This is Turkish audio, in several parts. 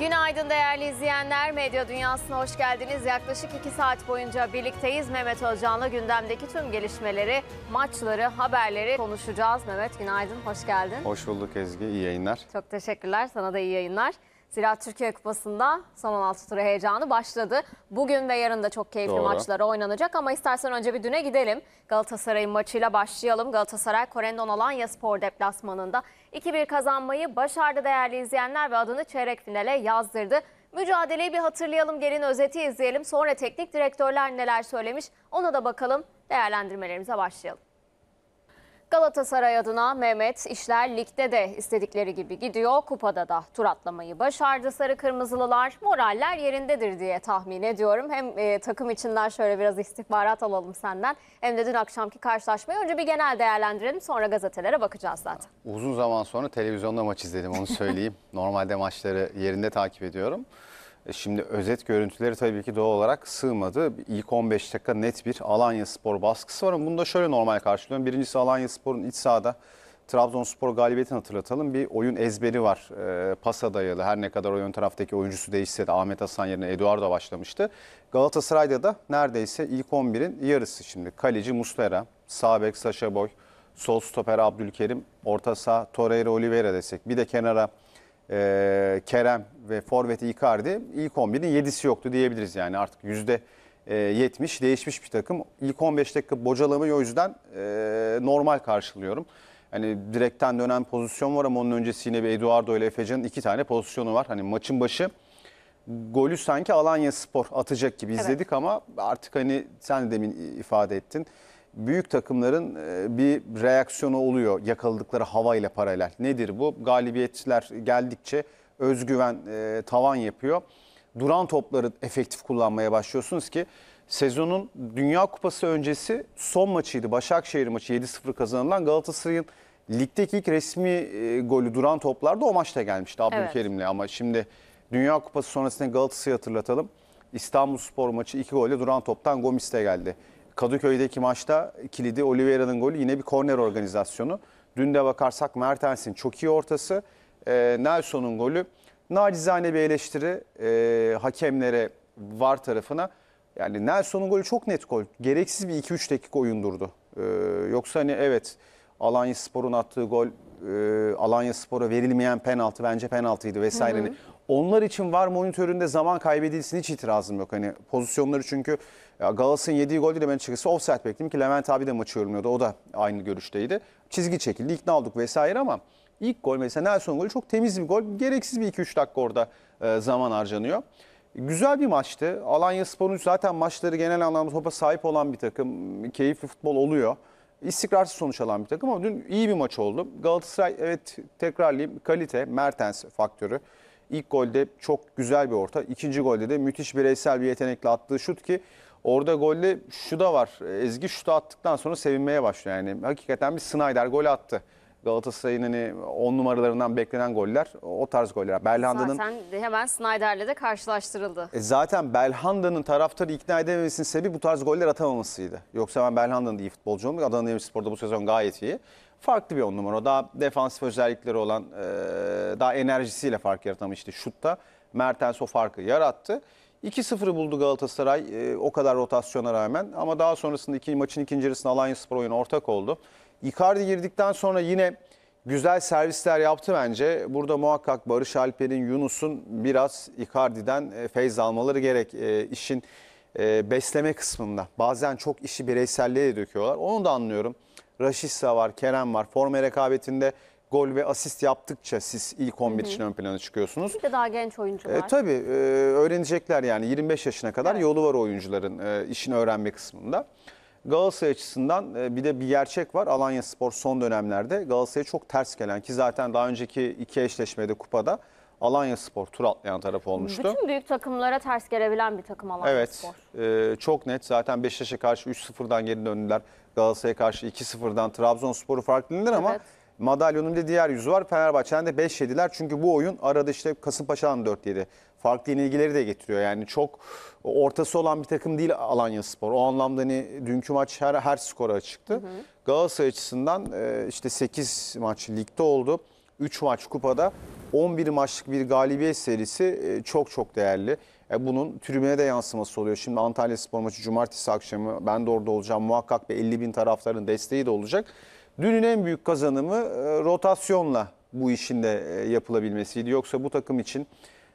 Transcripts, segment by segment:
Günaydın değerli izleyenler. Medya Dünyası'na hoş geldiniz. Yaklaşık 2 saat boyunca birlikteyiz. Mehmet Özcan'la gündemdeki tüm gelişmeleri, maçları, haberleri konuşacağız. Mehmet günaydın, hoş geldin. Hoş bulduk Ezgi, iyi yayınlar. Çok teşekkürler, sana da iyi yayınlar. Zira Türkiye Kupası'nda son 16 turu heyecanı başladı. Bugün ve yarın da çok keyifli Doğru. maçlar oynanacak ama istersen önce bir düne gidelim. Galatasaray'ın maçıyla başlayalım. Galatasaray Korendon Alanya Spor deplasmanında 2-1 kazanmayı başardı değerli izleyenler ve adını çeyrek finale yazdırdı. Mücadeleyi bir hatırlayalım, gelin özeti izleyelim. Sonra teknik direktörler neler söylemiş ona da bakalım. Değerlendirmelerimize başlayalım. Galatasaray adına Mehmet işler ligde de istedikleri gibi gidiyor. Kupada da tur atlamayı başardı sarı kırmızılılar. Moraller yerindedir diye tahmin ediyorum. Hem e, takım içinden şöyle biraz istihbarat alalım senden hem de dün akşamki karşılaşmayı önce bir genel değerlendirelim sonra gazetelere bakacağız zaten. Uzun zaman sonra televizyonda maç izledim onu söyleyeyim. Normalde maçları yerinde takip ediyorum. E, şimdi özet görüntüleri tabii ki doğal olarak sığmadı. İlk 15 dakika net bir Alanya Spor baskısı var ama bunu da şöyle normal karşılıyorum. Birincisi Alanya Spor'un iç sahada Trabzonspor galibiyetini hatırlatalım. Bir oyun ezberi var. E, pasa dayalı. Her ne kadar oyun taraftaki oyuncusu değişse de Ahmet Hasan yerine Eduardo başlamıştı. Galatasaray'da da neredeyse ilk 11'in yarısı şimdi. Kaleci Muslera, sağ bek Saşa Boy, sol stoper Abdülkerim, orta saha Torreira Oliveira desek. Bir de kenara e, Kerem ve Forvet'i Icardi ilk 11'in 7'si yoktu diyebiliriz yani artık yüzde e, 70 değişmiş bir takım. İlk 15 dakika bocalamayı o yüzden e, normal karşılıyorum. Hani direkten dönen pozisyon var ama onun öncesi bir Eduardo ile Efecan'ın iki tane pozisyonu var. Hani maçın başı golü sanki Alanya Spor atacak gibi izledik evet. ama artık hani sen de demin ifade ettin büyük takımların e, bir reaksiyonu oluyor yakaladıkları hava ile paralel. Nedir bu? Galibiyetler geldikçe özgüven e, tavan yapıyor. Duran topları efektif kullanmaya başlıyorsunuz ki sezonun Dünya Kupası öncesi son maçıydı. Başakşehir maçı 7-0 kazanılan Galatasaray'ın ligdeki ilk resmi e, golü duran toplarda o maçta gelmişti Abdülkerim'le. Evet. Ama şimdi Dünya Kupası sonrasında Galatasaray'ı hatırlatalım. İstanbul Spor maçı 2 golle duran toptan Gomis'te geldi. Kadıköy'deki maçta kilidi Oliveira'nın golü yine bir korner organizasyonu. Dün de bakarsak Mertens'in çok iyi ortası. E, Nelson'un golü. Nacizane bir eleştiri e, hakemlere var tarafına. Yani Nelson'un golü çok net gol. Gereksiz bir 2-3 dakika oyun durdu. E, yoksa hani evet Alanya Spor'un attığı gol, e, Alanya Spor'a verilmeyen penaltı bence penaltıydı vesaire. Hı hı. Hani onlar için var monitöründe zaman kaybedilsin hiç itirazım yok. Hani pozisyonları çünkü Galatasaray'ın yediği gol Levent'in çıkısı offside bekledim ki Levent abi de maçı yorumluyordu. O da aynı görüşteydi. Çizgi çekildi, ikna olduk vesaire ama ilk gol mesela Nelson golü çok temiz bir gol. Gereksiz bir 2-3 dakika orada e, zaman harcanıyor. Güzel bir maçtı. Alanya Spor'un zaten maçları genel anlamda topa sahip olan bir takım. Keyifli futbol oluyor. İstikrarsız sonuç alan bir takım ama dün iyi bir maç oldu. Galatasaray evet tekrarlayayım kalite, Mertens faktörü. İlk golde çok güzel bir orta. ikinci golde de müthiş bireysel bir yetenekle attığı şut ki orada golle şu da var. Ezgi şutu attıktan sonra sevinmeye başlıyor. Yani hakikaten bir Snyder gol attı. Galatasaray'ın hani 10 numaralarından beklenen goller o tarz goller. Berlanda'nın zaten hemen Snyder'le de karşılaştırıldı. E zaten Belhanda'nın taraftarı ikna edememesinin sebebi bu tarz goller atamamasıydı. Yoksa ben Belhanda'nın iyi futbolcu olmak. Adana Demirspor'da bu sezon gayet iyi farklı bir on numara. Daha defansif özellikleri olan, e, daha enerjisiyle fark yaratan işte şutta Mertens o farkı yarattı. 2-0'ı buldu Galatasaray e, o kadar rotasyona rağmen ama daha sonrasında iki, maçın ikinci yarısında Alanya Spor oyunu ortak oldu. Icardi girdikten sonra yine güzel servisler yaptı bence. Burada muhakkak Barış Alper'in, Yunus'un biraz Icardi'den e, feyz almaları gerek işin besleme kısmında. Bazen çok işi bireyselliğe döküyorlar. Onu da anlıyorum. Raşissa var, Kerem var. Forme rekabetinde gol ve asist yaptıkça siz ilk 11 için ön plana çıkıyorsunuz. Bir de daha genç oyuncular. E, tabii e, öğrenecekler yani 25 yaşına kadar evet. yolu var oyuncuların e, işini öğrenme kısmında. Galatasaray açısından e, bir de bir gerçek var. Alanya Spor son dönemlerde Galatasaray'a çok ters gelen ki zaten daha önceki iki eşleşmede kupada Alanya Spor tur atlayan taraf olmuştu. Bütün büyük takımlara ters gelebilen bir takım Alanya evet, Spor. Evet çok net zaten Beşiktaş'a karşı 3-0'dan geri döndüler. Galatasaray'a karşı 2-0'dan Trabzonspor'u farklıdır ama evet. madalyonun bir diğer yüzü var. Fenerbahçe'den de 5 yediler. Çünkü bu oyun arada işte Kasımpaşa'dan 4 yedi. Farklı yenilgileri de getiriyor. Yani çok ortası olan bir takım değil Alanya Spor. O anlamda hani dünkü maç her, her skora çıktı Hı Galatasaray açısından e, işte 8 maç ligde oldu. 3 maç kupada 11 maçlık bir galibiyet serisi e, çok çok değerli. E, bunun tribüne de yansıması oluyor. Şimdi Antalya Spor maçı cumartesi akşamı ben de orada olacağım. Muhakkak bir 50 bin tarafların desteği de olacak. Dünün en büyük kazanımı e, rotasyonla bu işin de e, yapılabilmesiydi. Yoksa bu takım için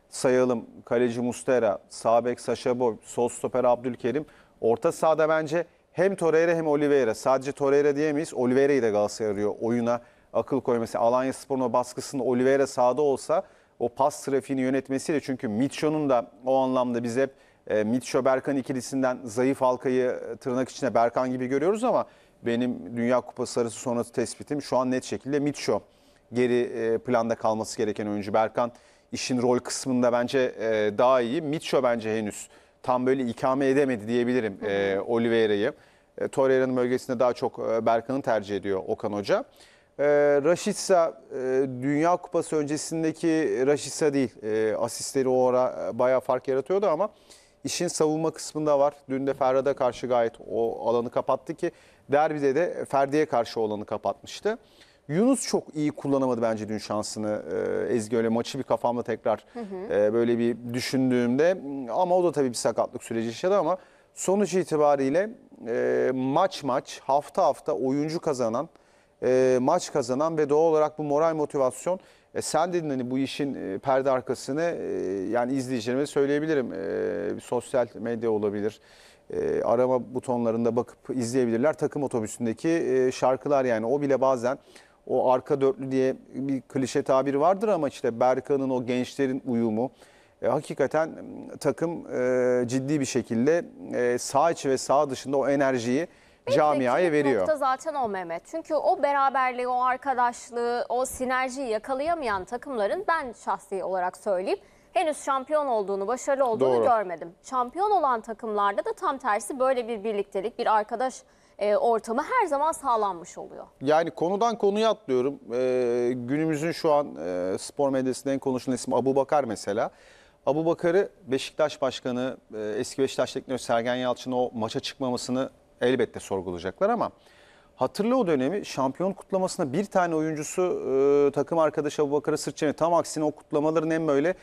sayalım kaleci Mustera, Sabek Saşa sol stoper Abdülkerim. Orta sahada bence hem Torreira hem Oliveira. Sadece Torreira diyemeyiz. Oliveira'yı da Galatasaray arıyor oyuna akıl koyması. Alanya Spor'un baskısında Oliveira sahada olsa o pas trafiğini yönetmesiyle çünkü Mitchell'un da o anlamda biz hep e, Mitchell Berkan ikilisinden zayıf halkayı e, tırnak içine Berkan gibi görüyoruz ama benim Dünya Kupası arası sonrası tespitim şu an net şekilde Mitchell geri e, planda kalması gereken oyuncu Berkan işin rol kısmında bence e, daha iyi. Mitchell bence henüz tam böyle ikame edemedi diyebilirim e, Oliveira'yı. E, Torreira'nın bölgesinde daha çok e, Berkan'ı tercih ediyor Okan Hoca. E, Raşitsa e, Dünya Kupası öncesindeki Raşitsa değil. E, asistleri o ara e, bayağı fark yaratıyordu ama işin savunma kısmında var. Dün de Ferhat'a karşı gayet o alanı kapattı ki derbide de Ferdi'ye karşı o alanı kapatmıştı. Yunus çok iyi kullanamadı bence dün şansını. Ee, Ezgi öyle maçı bir kafamda tekrar hı hı. E, böyle bir düşündüğümde ama o da tabii bir sakatlık süreci yaşadı ama sonuç itibariyle e, maç maç hafta hafta oyuncu kazanan e, maç kazanan ve doğal olarak bu moral motivasyon e, sen dedin hani bu işin e, perde arkasını e, yani izleyicilerime söyleyebilirim. E, sosyal medya olabilir. E, arama butonlarında bakıp izleyebilirler. Takım otobüsündeki e, şarkılar yani o bile bazen o arka dörtlü diye bir klişe tabiri vardır ama işte Berkan'ın o gençlerin uyumu e, hakikaten takım e, ciddi bir şekilde e, sağ içi ve sağ dışında o enerjiyi Belki camiaya veriyor. Nokta zaten o Mehmet. Çünkü o beraberliği, o arkadaşlığı, o sinerjiyi yakalayamayan takımların ben şahsi olarak söyleyeyim henüz şampiyon olduğunu, başarılı olduğunu Doğru. görmedim. Şampiyon olan takımlarda da tam tersi böyle bir birliktelik, bir arkadaş e, ortamı her zaman sağlanmış oluyor. Yani konudan konuya atlıyorum. Ee, günümüzün şu an e, spor medyasında en konuşulan ismi Abu Bakar mesela. Abu Bakar'ı Beşiktaş Başkanı, e, eski Beşiktaş Teknik Sergen Yalçın o maça çıkmamasını elbette sorgulayacaklar ama hatırla o dönemi şampiyon kutlamasına bir tane oyuncusu e, takım arkadaşı Abubakar'a sırt çevirdi. Tam aksine o kutlamaların en böyle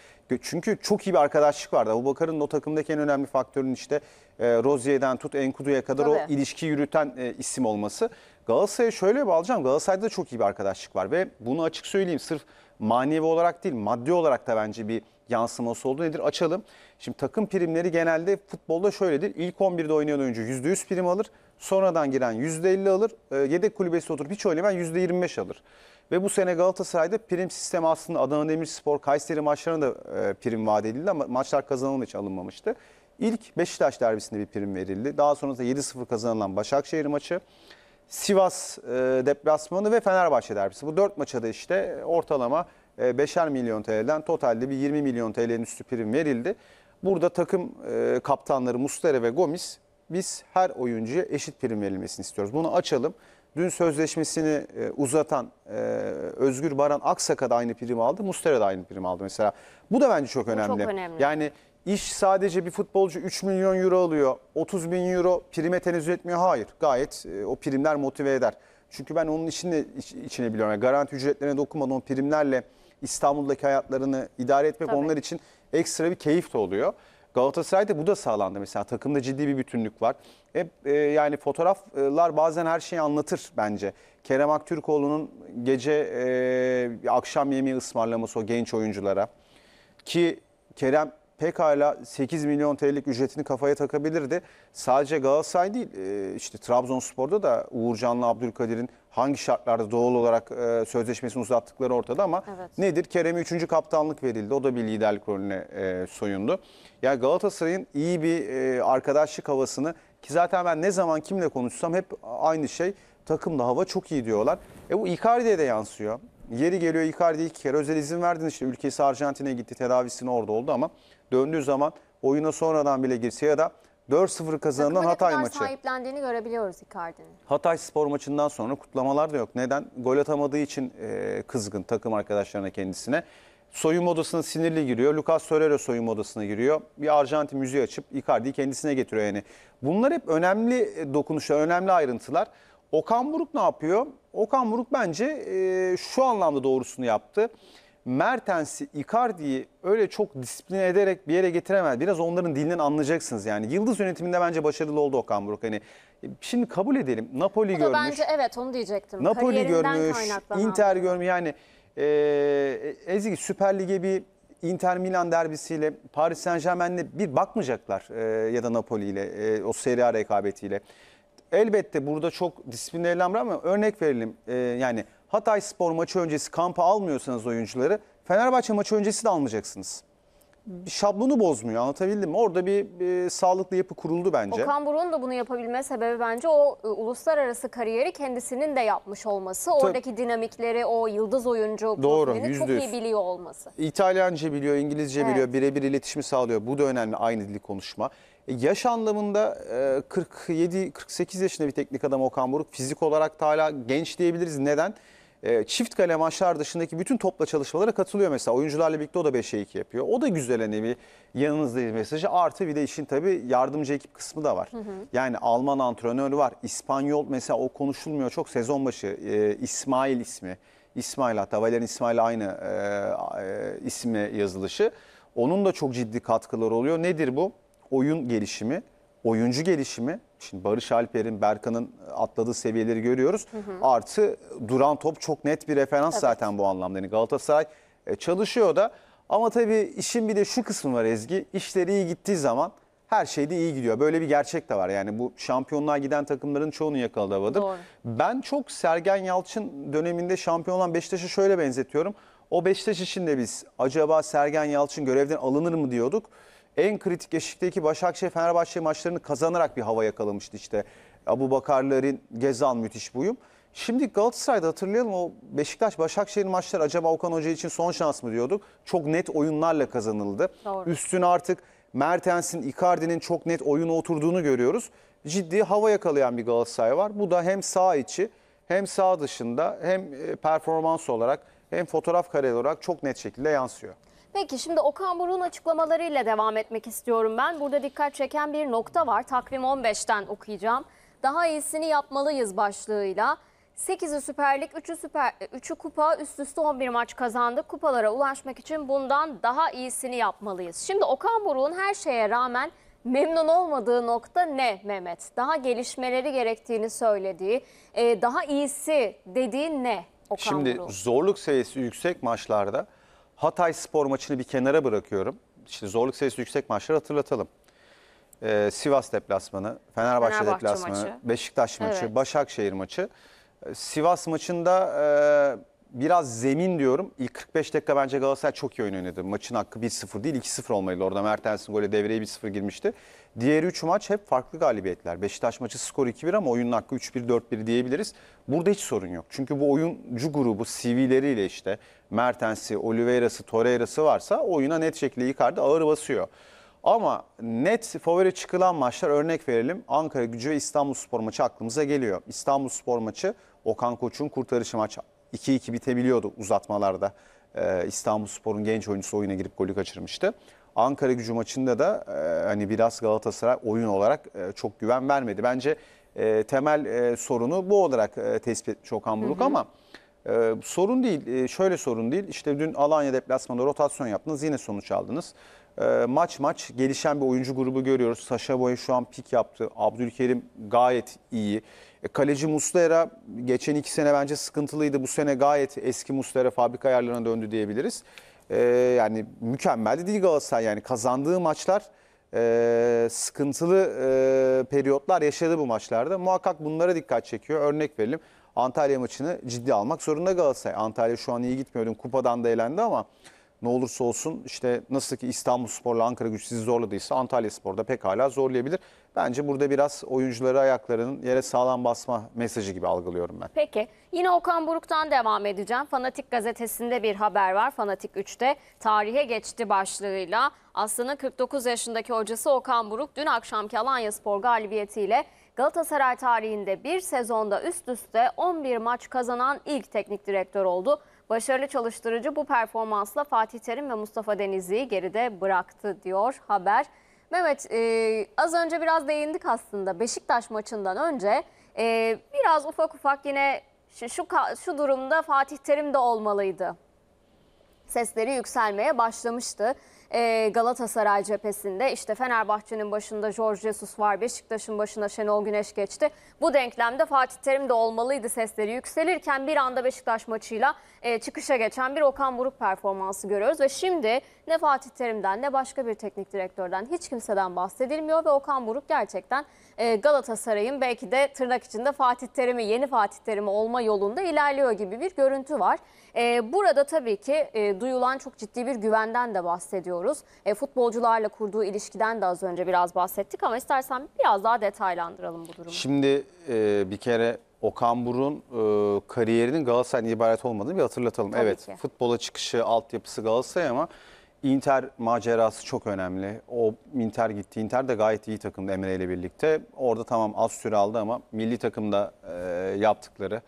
çünkü çok iyi bir arkadaşlık vardı. Abubakar'ın o takımdaki en önemli faktörün işte e, Rozier'den tut Enkudu'ya kadar Tabii. o ilişki yürüten e, isim olması. Galatasaray'a şöyle bağlayacağım. Galatasaray'da da çok iyi bir arkadaşlık var ve bunu açık söyleyeyim sırf manevi olarak değil maddi olarak da bence bir yansıması oldu. Nedir? Açalım. Şimdi takım primleri genelde futbolda şöyledir. İlk 11'de oynayan oyuncu %100 prim alır. Sonradan giren %50 alır. Ee, yedek kulübesi oturup hiç oynamayan %25 alır. Ve bu sene Galatasaray'da prim sistemi aslında Adana Demirspor, Kayseri maçlarına da e, prim vaat edildi ama maçlar kazanılmadığı için alınmamıştı. İlk Beşiktaş derbisinde bir prim verildi. Daha sonrasında 7-0 kazanılan Başakşehir maçı, Sivas e, deplasmanı ve Fenerbahçe derbisi. Bu dört maça da işte ortalama 5'er e, milyon TL'den totalde bir 20 milyon TL'nin üstü prim verildi. Burada takım e, kaptanları Mustere ve Gomis biz her oyuncuya eşit prim verilmesini istiyoruz. Bunu açalım. Dün sözleşmesini e, uzatan e, Özgür Baran Aksaka da aynı prim aldı. Mustera da aynı prim aldı mesela. Bu da bence çok önemli. çok önemli. Yani iş sadece bir futbolcu 3 milyon euro alıyor. 30 bin euro prime tenezzül etmiyor. Hayır. Gayet o primler motive eder. Çünkü ben onun içinde iç, içine biliyorum. Yani garanti ücretlerine dokunmadan o primlerle İstanbul'daki hayatlarını idare etmek Tabii. onlar için ekstra bir keyif de oluyor. Galatasaray'da bu da sağlandı mesela. Takımda ciddi bir bütünlük var. Hep e, yani fotoğraflar bazen her şeyi anlatır bence. Kerem Aktürkoğlu'nun gece e, akşam yemeği ısmarlaması o genç oyunculara ki Kerem pekala 8 milyon TL'lik ücretini kafaya takabilirdi. Sadece Galatasaray değil e, işte Trabzonspor'da da Uğurcan'la Abdülkadir'in hangi şartlarda doğal olarak e, sözleşmesini uzattıkları ortada ama evet. nedir? Kerem'e 3. kaptanlık verildi. O da bir liderlik rolüne e, soyundu. Yani Galatasaray'ın iyi bir arkadaşlık havasını ki zaten ben ne zaman kimle konuşsam hep aynı şey takımda hava çok iyi diyorlar. E bu Icardi'ye de yansıyor. Yeri geliyor Icardi iki kere özel izin verdin işte ülkesi Arjantin'e gitti tedavisini orada oldu ama döndüğü zaman oyuna sonradan bile girse ya da 4-0 kazanılan Hatay maçı. sahiplendiğini görebiliyoruz Icardi'nin. Hatay spor maçından sonra kutlamalar da yok. Neden? Gol atamadığı için e, kızgın takım arkadaşlarına kendisine. Soyunma odasına sinirli giriyor. Lucas Torreira soyunma odasına giriyor. Bir Arjantin müziği açıp Icardi'yi kendisine getiriyor yani. Bunlar hep önemli e, dokunuşlar, önemli ayrıntılar. Okan Buruk ne yapıyor? Okan Buruk bence e, şu anlamda doğrusunu yaptı. Mertens'i, Icardi'yi öyle çok disipline ederek bir yere getiremez. Biraz onların dilinden anlayacaksınız yani. Yıldız yönetiminde bence başarılı oldu Okan Buruk. Hani e, şimdi kabul edelim. Napoli görmüş. bence evet onu diyecektim. Napoli görmüş, Inter görmüş. Yani e, e, Ezgi Süper Lig'e bir Inter Milan derbisiyle Paris Saint Germain'le bir bakmayacaklar e, ya da Napoli ile e, o Serie A rekabetiyle. Elbette burada çok disiplinli elhamra ama örnek verelim. E, yani Hatay Spor maçı öncesi kampa almıyorsanız oyuncuları Fenerbahçe maçı öncesi de almayacaksınız. Şablonu bozmuyor anlatabildim mi? Orada bir e, sağlıklı yapı kuruldu bence. Okan Buruk'un da bunu yapabilme sebebi bence o e, uluslararası kariyeri kendisinin de yapmış olması. Oradaki dinamikleri, o yıldız oyuncu Doğru, profilini çok iyi biliyor olması. İtalyanca biliyor, İngilizce Evet. biliyor, birebir iletişimi sağlıyor. Bu da önemli aynı dili konuşma. E, yaş anlamında e, 47-48 yaşında bir teknik adam Okan Buruk. Fizik olarak da hala genç diyebiliriz. Neden? e, çift kale maçlar dışındaki bütün topla çalışmalara katılıyor mesela. Oyuncularla birlikte o da 5'e 2 yapıyor. O da güzel hani bir yanınızdayız mesajı. Artı bir de işin tabii yardımcı ekip kısmı da var. Hı hı. Yani Alman antrenörü var. İspanyol mesela o konuşulmuyor çok sezon başı. E, İsmail ismi. İsmail hatta Valerian İsmail aynı e, e, isimle yazılışı. Onun da çok ciddi katkıları oluyor. Nedir bu? Oyun gelişimi, oyuncu gelişimi, Şimdi Barış Alper'in, Berkan'ın e, atladığı seviyeleri görüyoruz. Hı hı. Artı duran top çok net bir referans evet. zaten bu anlamda. Yani Galatasaray e, çalışıyor da ama tabii işin bir de şu kısmı var Ezgi. İşleri iyi gittiği zaman her şeyde iyi gidiyor. Böyle bir gerçek de var. Yani bu şampiyonluğa giden takımların çoğunu yakaladı Doğru. Ben çok Sergen Yalçın döneminde şampiyon olan Beşiktaş'ı şöyle benzetiyorum. O Beşiktaş için de biz acaba Sergen Yalçın görevden alınır mı diyorduk en kritik eşikteki Başakşehir-Fenerbahçe maçlarını kazanarak bir hava yakalamıştı işte. Abu Bakarların, Gezal müthiş buyum. Şimdi Galatasaray'da hatırlayalım o Beşiktaş-Başakşehir maçları acaba Okan Hoca için son şans mı diyorduk? Çok net oyunlarla kazanıldı. Doğru. Üstüne artık Mertens'in, Icardi'nin çok net oyuna oturduğunu görüyoruz. Ciddi hava yakalayan bir Galatasaray var. Bu da hem sağ içi hem sağ dışında hem e, performans olarak hem fotoğraf kareli olarak çok net şekilde yansıyor. Peki şimdi Okan Buruk'un açıklamalarıyla devam etmek istiyorum ben. Burada dikkat çeken bir nokta var. Takvim 15'ten okuyacağım. Daha iyisini yapmalıyız başlığıyla. 8'i süperlik, Lig, 3'ü, süper, 3'ü kupa, üst üste 11 maç kazandı. Kupalara ulaşmak için bundan daha iyisini yapmalıyız. Şimdi Okan Buruk'un her şeye rağmen memnun olmadığı nokta ne Mehmet? Daha gelişmeleri gerektiğini söylediği, e, daha iyisi dediği ne Okan Şimdi Buruk? zorluk seviyesi yüksek maçlarda Hatay spor maçını bir kenara bırakıyorum. İşte zorluk sayısı yüksek maçları hatırlatalım. Ee, Sivas deplasmanı, Fenerbahçe, Fenerbahçe deplasmanı, maçı. Beşiktaş maçı, evet. Başakşehir maçı. Ee, Sivas maçında e, biraz zemin diyorum. İlk 45 dakika bence Galatasaray çok iyi oyun oynadı. Maçın hakkı 1-0 değil 2-0 olmalıydı. Orada Mertens'in golü devreye 1-0 girmişti. Diğer 3 maç hep farklı galibiyetler. Beşiktaş maçı skor 2-1 ama oyunun hakkı 3-1, 4-1 diyebiliriz. Burada hiç sorun yok. Çünkü bu oyuncu grubu CV'leriyle işte Mertens'i, Oliveira'sı, Torreira'sı varsa oyuna net şekilde yukarıda ağır basıyor. Ama net favori çıkılan maçlar örnek verelim. Ankara gücü ve İstanbul Spor maçı aklımıza geliyor. İstanbul Spor maçı Okan Koç'un kurtarışı maçı 2-2 bitebiliyordu uzatmalarda. Ee, İstanbul Spor'un genç oyuncusu oyuna girip golü kaçırmıştı. Ankara gücü maçında da e, hani biraz Galatasaray oyun olarak e, çok güven vermedi. Bence e, temel e, sorunu bu olarak e, tespit etmiş Okan Buruk hı hı. ama... Ee, sorun değil, ee, şöyle sorun değil. İşte dün Alanya deplasmanda rotasyon yaptınız, yine sonuç aldınız. Ee, maç maç gelişen bir oyuncu grubu görüyoruz. Saşa Boye şu an pik yaptı. Abdülkerim gayet iyi. E, kaleci Muslera geçen iki sene bence sıkıntılıydı. Bu sene gayet eski Muslera fabrika ayarlarına döndü diyebiliriz. Ee, yani mükemmeldi değil Galatasaray. Yani kazandığı maçlar e, sıkıntılı e, periyotlar yaşadı bu maçlarda. Muhakkak bunlara dikkat çekiyor. Örnek verelim. Antalya maçını ciddi almak zorunda Galatasaray. Antalya şu an iyi gitmiyor. Dün kupadan da elendi ama ne olursa olsun işte nasıl ki İstanbul Spor'la Ankara Gücü sizi zorladıysa Antalya Spor'da pekala zorlayabilir. Bence burada biraz oyuncuları ayaklarının yere sağlam basma mesajı gibi algılıyorum ben. Peki yine Okan Buruk'tan devam edeceğim. Fanatik gazetesinde bir haber var. Fanatik 3'te tarihe geçti başlığıyla. aslında 49 yaşındaki hocası Okan Buruk dün akşamki Alanya Spor galibiyetiyle Galatasaray tarihinde bir sezonda üst üste 11 maç kazanan ilk teknik direktör oldu. Başarılı çalıştırıcı bu performansla Fatih Terim ve Mustafa Denizli'yi geride bıraktı diyor haber. Mehmet e, az önce biraz değindik aslında Beşiktaş maçından önce e, biraz ufak ufak yine şu, şu, şu durumda Fatih Terim de olmalıydı. Sesleri yükselmeye başlamıştı. Ee, Galatasaray cephesinde işte Fenerbahçe'nin başında George Jesus var, Beşiktaş'ın başında Şenol Güneş geçti. Bu denklemde Fatih Terim de olmalıydı sesleri yükselirken bir anda Beşiktaş maçıyla e, çıkışa geçen bir Okan Buruk performansı görüyoruz. Ve şimdi ne Fatih Terim'den ne başka bir teknik direktörden hiç kimseden bahsedilmiyor ve Okan Buruk gerçekten e, Galatasaray'ın belki de tırnak içinde Fatih Terim'i, yeni Fatih Terim'i olma yolunda ilerliyor gibi bir görüntü var. E, burada tabii ki e, duyulan çok ciddi bir güvenden de bahsediyoruz. E, futbolcularla kurduğu ilişkiden de az önce biraz bahsettik ama istersen biraz daha detaylandıralım bu durumu. Şimdi e, bir kere Okan Burun e, kariyerinin Galatasaray'ın ibaret olmadığını bir hatırlatalım. Tabii evet ki. futbola çıkışı altyapısı Galatasaray ama Inter macerası çok önemli. O Inter gitti. Inter de gayet iyi takımdı Emre ile birlikte. Orada tamam az süre aldı ama milli takımda e, yaptıkları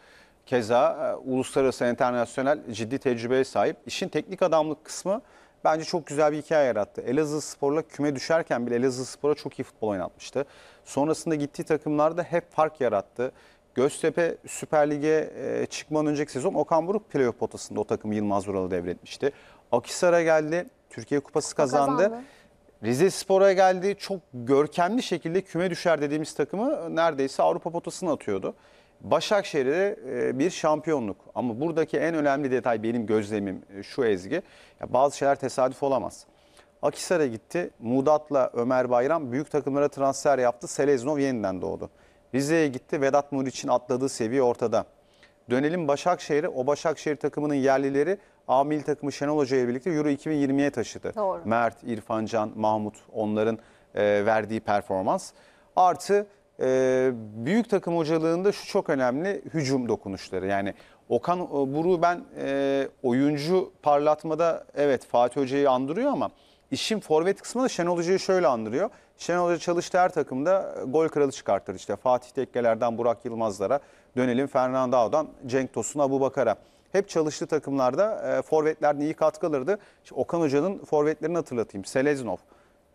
Keza e, uluslararası, internasyonel ciddi tecrübeye sahip. İşin teknik adamlık kısmı bence çok güzel bir hikaye yarattı. Elazığ Spor'la küme düşerken bile Elazığ Spor'a çok iyi futbol oynatmıştı. Sonrasında gittiği takımlarda hep fark yarattı. Göztepe Süper Lig'e e, çıkmanın önceki sezon Okan Buruk playoff potasında o takımı Yılmaz Vural'a devretmişti. Akisar'a geldi, Türkiye Kupası kazandı. kazandı. Rize Spor'a geldi, çok görkemli şekilde küme düşer dediğimiz takımı neredeyse Avrupa potasına atıyordu. Başakşehir'de e, bir şampiyonluk ama buradaki en önemli detay benim gözlemim e, şu Ezgi. Ya bazı şeyler tesadüf olamaz. Akisar'a gitti. Mudat'la Ömer Bayram büyük takımlara transfer yaptı. Seleznov yeniden doğdu. Rize'ye gitti. Vedat Nur atladığı seviye ortada. Dönelim Başakşehir'e. O Başakşehir takımının yerlileri Amil takımı Şenol Hoca birlikte Euro 2020'ye taşıdı. Doğru. Mert, İrfancan, Mahmut onların e, verdiği performans. Artı e, büyük takım hocalığında şu çok önemli hücum dokunuşları. Yani Okan e, Buru ben e, oyuncu parlatmada evet Fatih Hoca'yı andırıyor ama işin forvet kısmında Şenol Hoca'yı şöyle andırıyor. Şenol Hoca çalıştı her takımda e, gol kralı çıkartır. işte Fatih Tekkeler'den Burak Yılmaz'lara dönelim Fernandao'dan Cenk Tosun Abu Bakar'a. Hep çalıştı takımlarda e, forvetlerden iyi katkı alırdı. İşte Okan Hoca'nın forvetlerini hatırlatayım. Seleznov,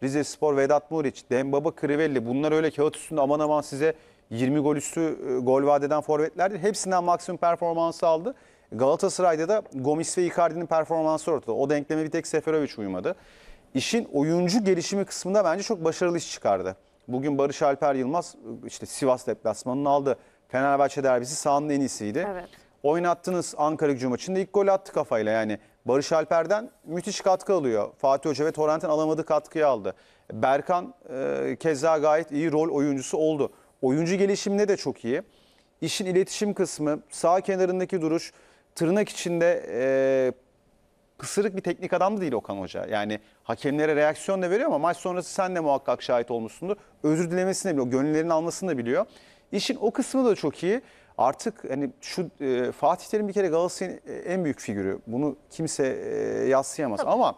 Rize Spor, Vedat Muriç, Dembaba, Crivelli bunlar öyle kağıt üstünde aman aman size 20 gol üstü e, gol vadeden forvetlerdir. Hepsinden maksimum performansı aldı. Galatasaray'da da Gomis ve Icardi'nin performansı ortada. O denkleme bir tek Seferovic uymadı. İşin oyuncu gelişimi kısmında bence çok başarılı iş çıkardı. Bugün Barış Alper Yılmaz e, işte Sivas deplasmanını aldı. Fenerbahçe derbisi sahanın en iyisiydi. Evet. Oynattınız Ankara gücü maçında ilk gol attı kafayla yani. Barış Alper'den müthiş katkı alıyor. Fatih Hoca ve Torrent'in alamadığı katkıyı aldı. Berkan e, keza gayet iyi rol oyuncusu oldu. Oyuncu gelişimine de çok iyi. İşin iletişim kısmı, sağ kenarındaki duruş, tırnak içinde e, pısırık bir teknik adam da değil Okan Hoca. Yani hakemlere reaksiyon da veriyor ama maç sonrası sen de muhakkak şahit olmuşsundur. Özür dilemesini de biliyor, gönüllerini almasını da biliyor. İşin o kısmı da çok iyi artık hani şu e, Fatih Terim bir kere Galatasaray'ın e, en büyük figürü. Bunu kimse e, yatsıyamaz Tabii. ama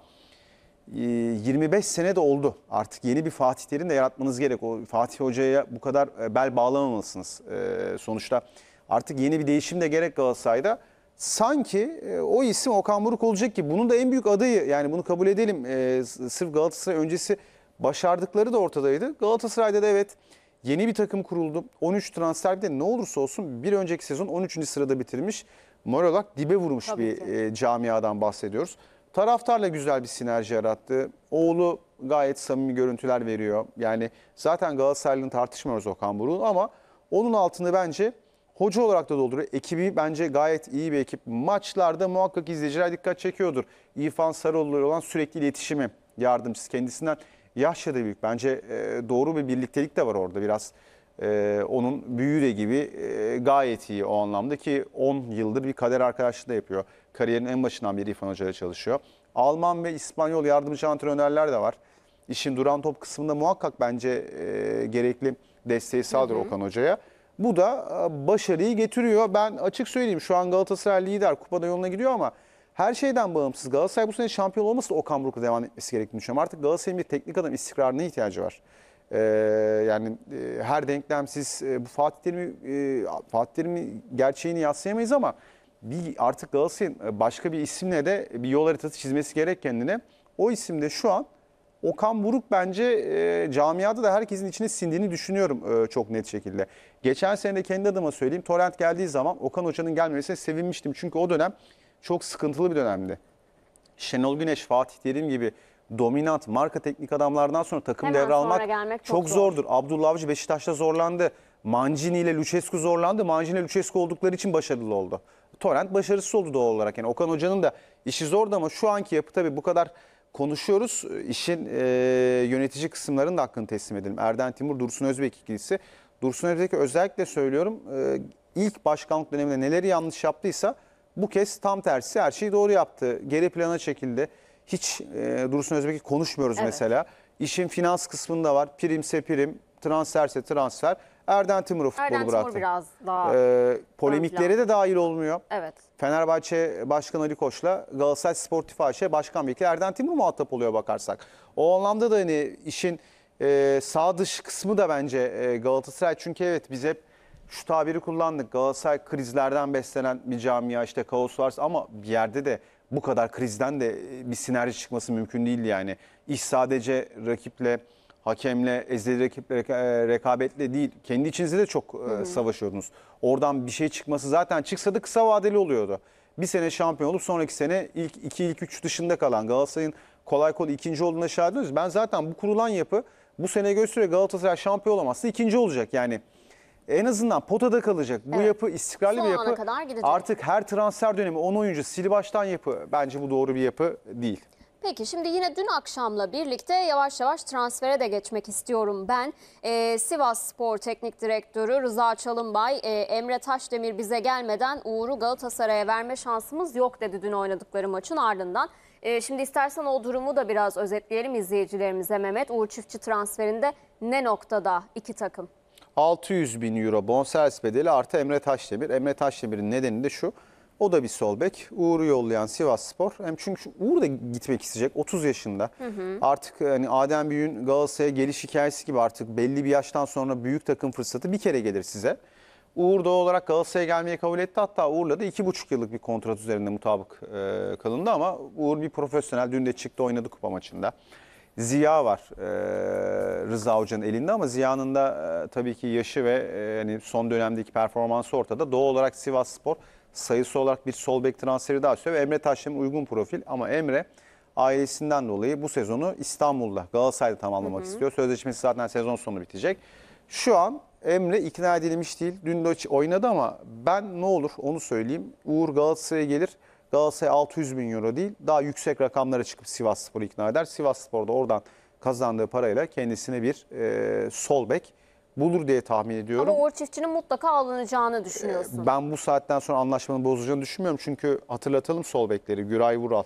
e, 25 sene de oldu. Artık yeni bir Fatih Terim de yaratmanız gerek. O Fatih Hoca'ya bu kadar e, bel bağlamamalısınız e, sonuçta. Artık yeni bir değişim de gerek Galatasaray'da. Sanki e, o isim Okan Buruk olacak ki bunun da en büyük adayı yani bunu kabul edelim. E, sırf Galatasaray öncesi başardıkları da ortadaydı. Galatasaray'da da evet Yeni bir takım kuruldu. 13 transfer bir de ne olursa olsun bir önceki sezon 13. sırada bitirmiş. Moral olarak dibe vurmuş Tabii bir e, camiadan bahsediyoruz. Taraftarla güzel bir sinerji yarattı. Oğlu gayet samimi görüntüler veriyor. Yani zaten Galatasaraylı'nı tartışmıyoruz Okan Buruk'un ama onun altını bence hoca olarak da dolduruyor. Ekibi bence gayet iyi bir ekip. Maçlarda muhakkak izleyiciler dikkat çekiyordur. İrfan Sarıoğlu olan sürekli iletişimi yardımcısı kendisinden yaşça da büyük. Bence e, doğru bir birliktelik de var orada biraz. E, onun büyüğü de gibi e, gayet iyi o anlamda ki 10 yıldır bir kader arkadaşlığı da yapıyor. Kariyerin en başından beri İrfan Hoca çalışıyor. Alman ve İspanyol yardımcı antrenörler de var. İşin duran top kısmında muhakkak bence e, gerekli desteği sağdır hı hı. Okan Hoca'ya. Bu da e, başarıyı getiriyor. Ben açık söyleyeyim şu an Galatasaray lider kupada yoluna gidiyor ama her şeyden bağımsız Galatasaray bu sene şampiyon olması da Okan Buruk'la devam etmesi gerektiğini düşünüyorum. Artık Galatasaray'ın bir teknik adam istikrarına ihtiyacı var. Ee, yani e, her denklemsiz e, bu Fatih Terim'i e, Fatih Terim'i gerçeğini yaslayamayız ama bir artık Galatasaray'ın e, başka bir isimle de bir yol haritası çizmesi gerek kendine. O isim de şu an Okan Buruk bence e, camiada da herkesin içine sindiğini düşünüyorum e, çok net şekilde. Geçen sene de kendi adıma söyleyeyim. Torrent geldiği zaman Okan Hoca'nın gelmemesine sevinmiştim. Çünkü o dönem çok sıkıntılı bir dönemdi. Şenol Güneş, Fatih Terim gibi dominant marka teknik adamlardan sonra takım Hemen devralmak sonra çok, çok zor. zordur. Abdullah Avcı Beşiktaş'ta zorlandı. Mancini ile Lucescu zorlandı. Mancini ile Lucescu oldukları için başarılı oldu. Torrent başarısız oldu doğal olarak. Yani Okan Hoca'nın da işi zordu ama şu anki yapı tabii bu kadar konuşuyoruz. İşin e, yönetici kısımlarının da hakkını teslim edelim. Erden Timur, Dursun Özbek ikilisi. Dursun Özbek'i özellikle söylüyorum. E, ilk başkanlık döneminde neleri yanlış yaptıysa bu kez tam tersi her şeyi doğru yaptı. Geri plana çekildi. Hiç e, Dursun Özbek'i konuşmuyoruz evet. mesela. İşin finans kısmında var. Primse prim, transferse transfer. Erden Timur'u futbolu Erden Timur biraz daha... Ee, polemiklere de dahil olmuyor. Evet. Fenerbahçe başkan Ali Koç'la Galatasaray Sportif AŞ Başkan Vekili Erden Timur muhatap oluyor bakarsak. O anlamda da hani işin e, sağ dış kısmı da bence e, Galatasaray. Çünkü evet biz hep şu tabiri kullandık. Galatasaray krizlerden beslenen bir camia işte kaos varsa ama bir yerde de bu kadar krizden de e, bir sinerji çıkması mümkün değil yani. İş sadece rakiple, hakemle, ezeli rakiple, e, rekabetle değil. Kendi içinizde de çok e, hı hı. savaşıyordunuz. Oradan bir şey çıkması zaten çıksa da kısa vadeli oluyordu. Bir sene şampiyon olup sonraki sene ilk 2 ilk 3 dışında kalan Galatasaray'ın kolay kolay ikinci olduğuna şahit Ben zaten bu kurulan yapı bu sene gösteriyor Galatasaray şampiyon olamazsa ikinci olacak yani en azından potada kalacak. Bu Evet. yapı istikrarlı Son bir yapı. kadar Artık her transfer dönemi 10 oyuncu sil baştan yapı. Bence bu doğru bir yapı değil. Peki şimdi yine dün akşamla birlikte yavaş yavaş transfere de geçmek istiyorum ben. Ee, Sivas Spor Teknik Direktörü Rıza Çalınbay, e, Emre Taşdemir bize gelmeden Uğur'u Galatasaray'a verme şansımız yok dedi dün oynadıkları maçın ardından. Ee, şimdi istersen o durumu da biraz özetleyelim izleyicilerimize Mehmet. Uğur Çiftçi transferinde ne noktada iki takım? 600 bin euro bonservis bedeli artı Emre Taşdemir. Emre Taşdemir'in nedeni de şu. O da bir sol bek. Uğur'u yollayan Sivas Spor. Hem çünkü Uğur da gitmek isteyecek. 30 yaşında. Hı hı. Artık hani Adem Büyük'ün Galatasaray'a geliş hikayesi gibi artık belli bir yaştan sonra büyük takım fırsatı bir kere gelir size. Uğur doğal olarak Galatasaray'a gelmeye kabul etti. Hatta Uğur'la da 2,5 yıllık bir kontrat üzerinde mutabık e, kalındı ama Uğur bir profesyonel. Dün de çıktı oynadı kupa maçında. Ziya var e, Rıza Hoca'nın elinde ama Ziya'nın da e, tabii ki yaşı ve e, hani son dönemdeki performansı ortada. Doğal olarak Sivas Spor sayısı olarak bir sol bek transferi daha istiyor Emre Taşdemir uygun profil ama Emre ailesinden dolayı bu sezonu İstanbul'da Galatasaray'da tamamlamak hı hı. istiyor. Sözleşmesi zaten sezon sonu bitecek. Şu an Emre ikna edilmiş değil. Dün de oynadı ama ben ne olur onu söyleyeyim. Uğur Galatasaray'a gelir. Galatasaray 600 bin euro değil daha yüksek rakamlara çıkıp Sivas Spor'u ikna eder. Sivas Spor da oradan kazandığı parayla kendisine bir e, sol bek bulur diye tahmin ediyorum. Ama o Çiftçi'nin mutlaka alınacağını düşünüyorsun. E, ben bu saatten sonra anlaşmanın bozulacağını düşünmüyorum. Çünkü hatırlatalım sol bekleri Güray Vural,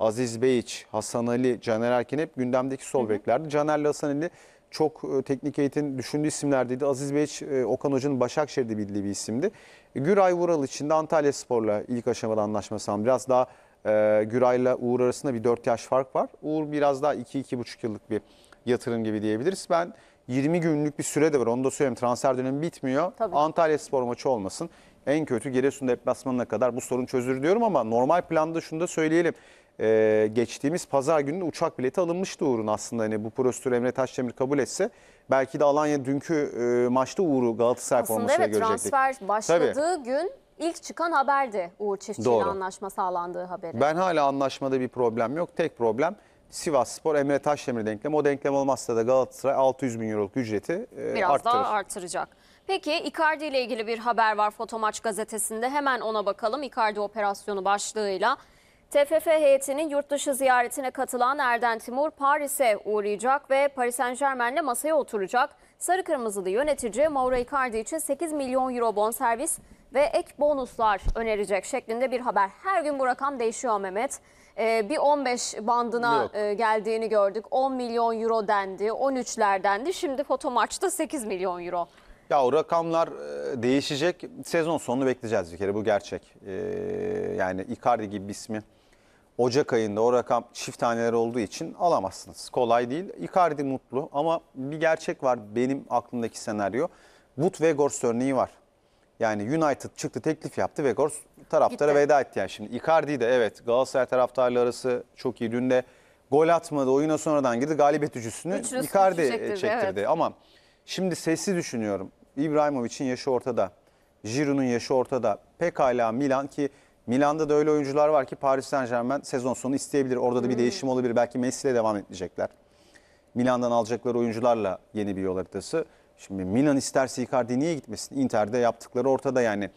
Aziz Beyiç, Hasan Ali, Caner Erkin hep gündemdeki sol hı hı. beklerdi. Caner'le Hasan Ali çok e, teknik eğitim düşündüğü isimlerdi. Aziz Beyç, e, Okan Hoca'nın Başakşehir'de bildiği bir isimdi. Güray Vural için de Antalya Spor'la ilk aşamada anlaşma sağlam. Biraz daha e, Güray'la Uğur arasında bir 4 yaş fark var. Uğur biraz daha 2-2,5 yıllık bir yatırım gibi diyebiliriz. Ben 20 günlük bir süre de var. Onu da söyleyeyim. Transfer dönemi bitmiyor. Tabii. Antalya Spor maçı olmasın. En kötü Giresun deplasmanına kadar bu sorun çözülür diyorum ama normal planda şunu da söyleyelim. Ee, geçtiğimiz pazar günü uçak bileti alınmıştı Uğur'un aslında. Hani bu prosedür Emre Taşdemir kabul etse Belki de Alanya dünkü e, maçta Uğur'u Galatasaray Aslında formasıyla evet, görecektik. transfer başladığı gün ilk çıkan haberdi Uğur Çiftçi Doğru. anlaşma sağlandığı haberi. Ben hala anlaşmada bir problem yok. Tek problem Sivas Spor Emre Taşdemir denklem. O denklem olmazsa da Galatasaray 600 bin euroluk ücreti e, Biraz arttırır. daha artıracak. Peki Icardi ile ilgili bir haber var Fotomaç gazetesinde. Hemen ona bakalım. Icardi operasyonu başlığıyla TFF heyetinin yurt dışı ziyaretine katılan Erden Timur Paris'e uğrayacak ve Paris Saint Germain'le masaya oturacak. Sarı Kırmızılı yönetici Mauro Icardi için 8 milyon euro bonservis ve ek bonuslar önerecek şeklinde bir haber. Her gün bu rakam değişiyor Mehmet. Ee, bir 15 bandına e, geldiğini gördük. 10 milyon euro dendi, 13'ler dendi. Şimdi foto maçta 8 milyon euro. Ya o rakamlar e, değişecek. Sezon sonunu bekleyeceğiz bir kere bu gerçek. Ee, yani Icardi gibi bir ismi Ocak ayında o rakam çift taneler olduğu için alamazsınız. Kolay değil. Icardi mutlu ama bir gerçek var benim aklımdaki senaryo. Wood ve Gors örneği var. Yani United çıktı teklif yaptı ve Gors taraftara Gitti. veda etti. Yani şimdi Icardi de evet Galatasaray taraftarları arası çok iyi. Dün de gol atmadı oyuna sonradan girdi galibiyet üçüsünü Icardi e, çektirdi. çektirdi. Evet. Ama şimdi sessiz düşünüyorum. İbrahimovic'in yaşı ortada. Giroud'un yaşı ortada. Pekala Milan ki Milan'da da öyle oyuncular var ki Paris Saint Germain sezon sonu isteyebilir. Orada da bir değişim olabilir. Belki Messi ile devam etmeyecekler. Milan'dan alacakları oyuncularla yeni bir yol haritası. Şimdi Milan isterse Icardi niye gitmesin? Inter'de yaptıkları ortada yani.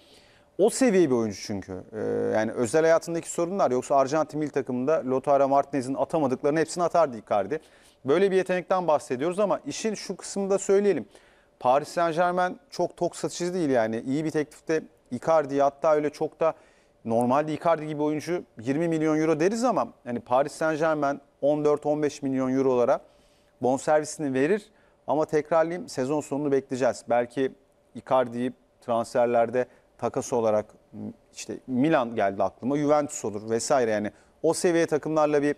O seviye bir oyuncu çünkü. Ee, yani özel hayatındaki sorunlar yoksa Arjantin milli takımında Lautaro Martinez'in atamadıklarını hepsini atardı Icardi. Böyle bir yetenekten bahsediyoruz ama işin şu kısmını da söyleyelim. Paris Saint Germain çok tok satıcı değil yani. İyi bir teklifte Icardi hatta öyle çok da normalde Icardi gibi oyuncu 20 milyon euro deriz ama yani Paris Saint Germain 14-15 milyon eurolara bonservisini verir. Ama tekrarlayayım sezon sonunu bekleyeceğiz. Belki Icardi'yi transferlerde takası olarak işte Milan geldi aklıma, Juventus olur vesaire yani o seviye takımlarla bir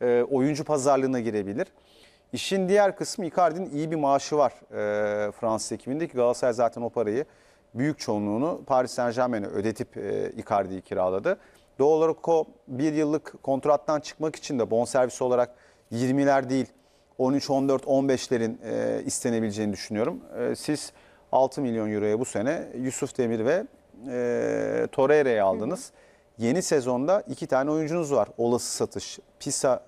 e, oyuncu pazarlığına girebilir. İşin diğer kısmı Icardi'nin iyi bir maaşı var e, Fransız ekibindeki. Galatasaray zaten o parayı büyük çoğunluğunu Paris Saint Germain'e ödetip e, Icardi'yi kiraladı. Doğal olarak o bir yıllık kontrattan çıkmak için de bonservis olarak 20'ler değil 13, 14, 15'lerin e, istenebileceğini düşünüyorum. E, siz 6 milyon euroya bu sene Yusuf Demir ve e, Torreira'yı aldınız. Hı hı. Yeni sezonda iki tane oyuncunuz var. Olası satış. Pisa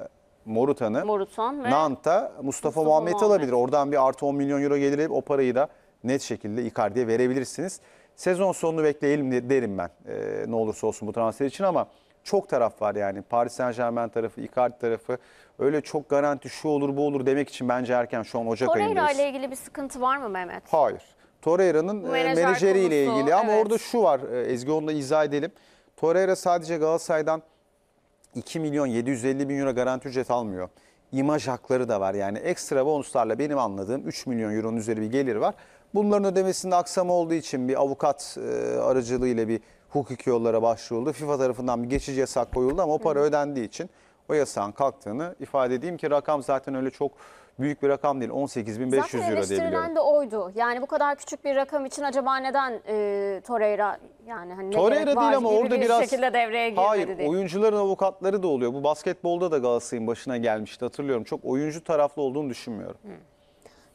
Morutan'ı, Morutan ve Nant'a Mustafa, Mustafa Muhammed, Muhammed alabilir. Oradan bir artı 10 milyon euro gelir. O parayı da net şekilde Icardi'ye verebilirsiniz. Sezon sonunu bekleyelim derim ben e, ne olursa olsun bu transfer için ama çok taraf var yani. Paris Saint Germain tarafı, Icardi tarafı öyle çok garanti şu olur bu olur demek için bence erken şu an Ocak Torreira ayındayız. Torreira ile ilgili bir sıkıntı var mı Mehmet? Hayır. Torreira'nın e, menajeriyle ilgili ama evet. orada şu var e, Ezgi onu da izah edelim. Torreira sadece Galatasaray'dan 2 milyon 750 bin euro garanti ücret almıyor. İmaj hakları da var yani ekstra bonuslarla benim anladığım 3 milyon euronun üzeri bir gelir var. Bunların ödemesinde aksama olduğu için bir avukat e, aracılığıyla bir hukuki yollara başvuruldu. FIFA tarafından bir geçici yasak koyuldu ama o para ödendiği için o yasağın kalktığını ifade edeyim ki rakam zaten öyle çok büyük bir rakam değil. 18.500 euro diye Zaten eleştirilen de oydu. Yani bu kadar küçük bir rakam için acaba neden e, Torreira yani hani Torreira değil ama orada bir biraz şekilde devreye girmedi Hayır, değil. oyuncuların avukatları da oluyor. Bu basketbolda da Galatasaray'ın başına gelmişti hatırlıyorum. Çok oyuncu taraflı olduğunu düşünmüyorum. Hmm.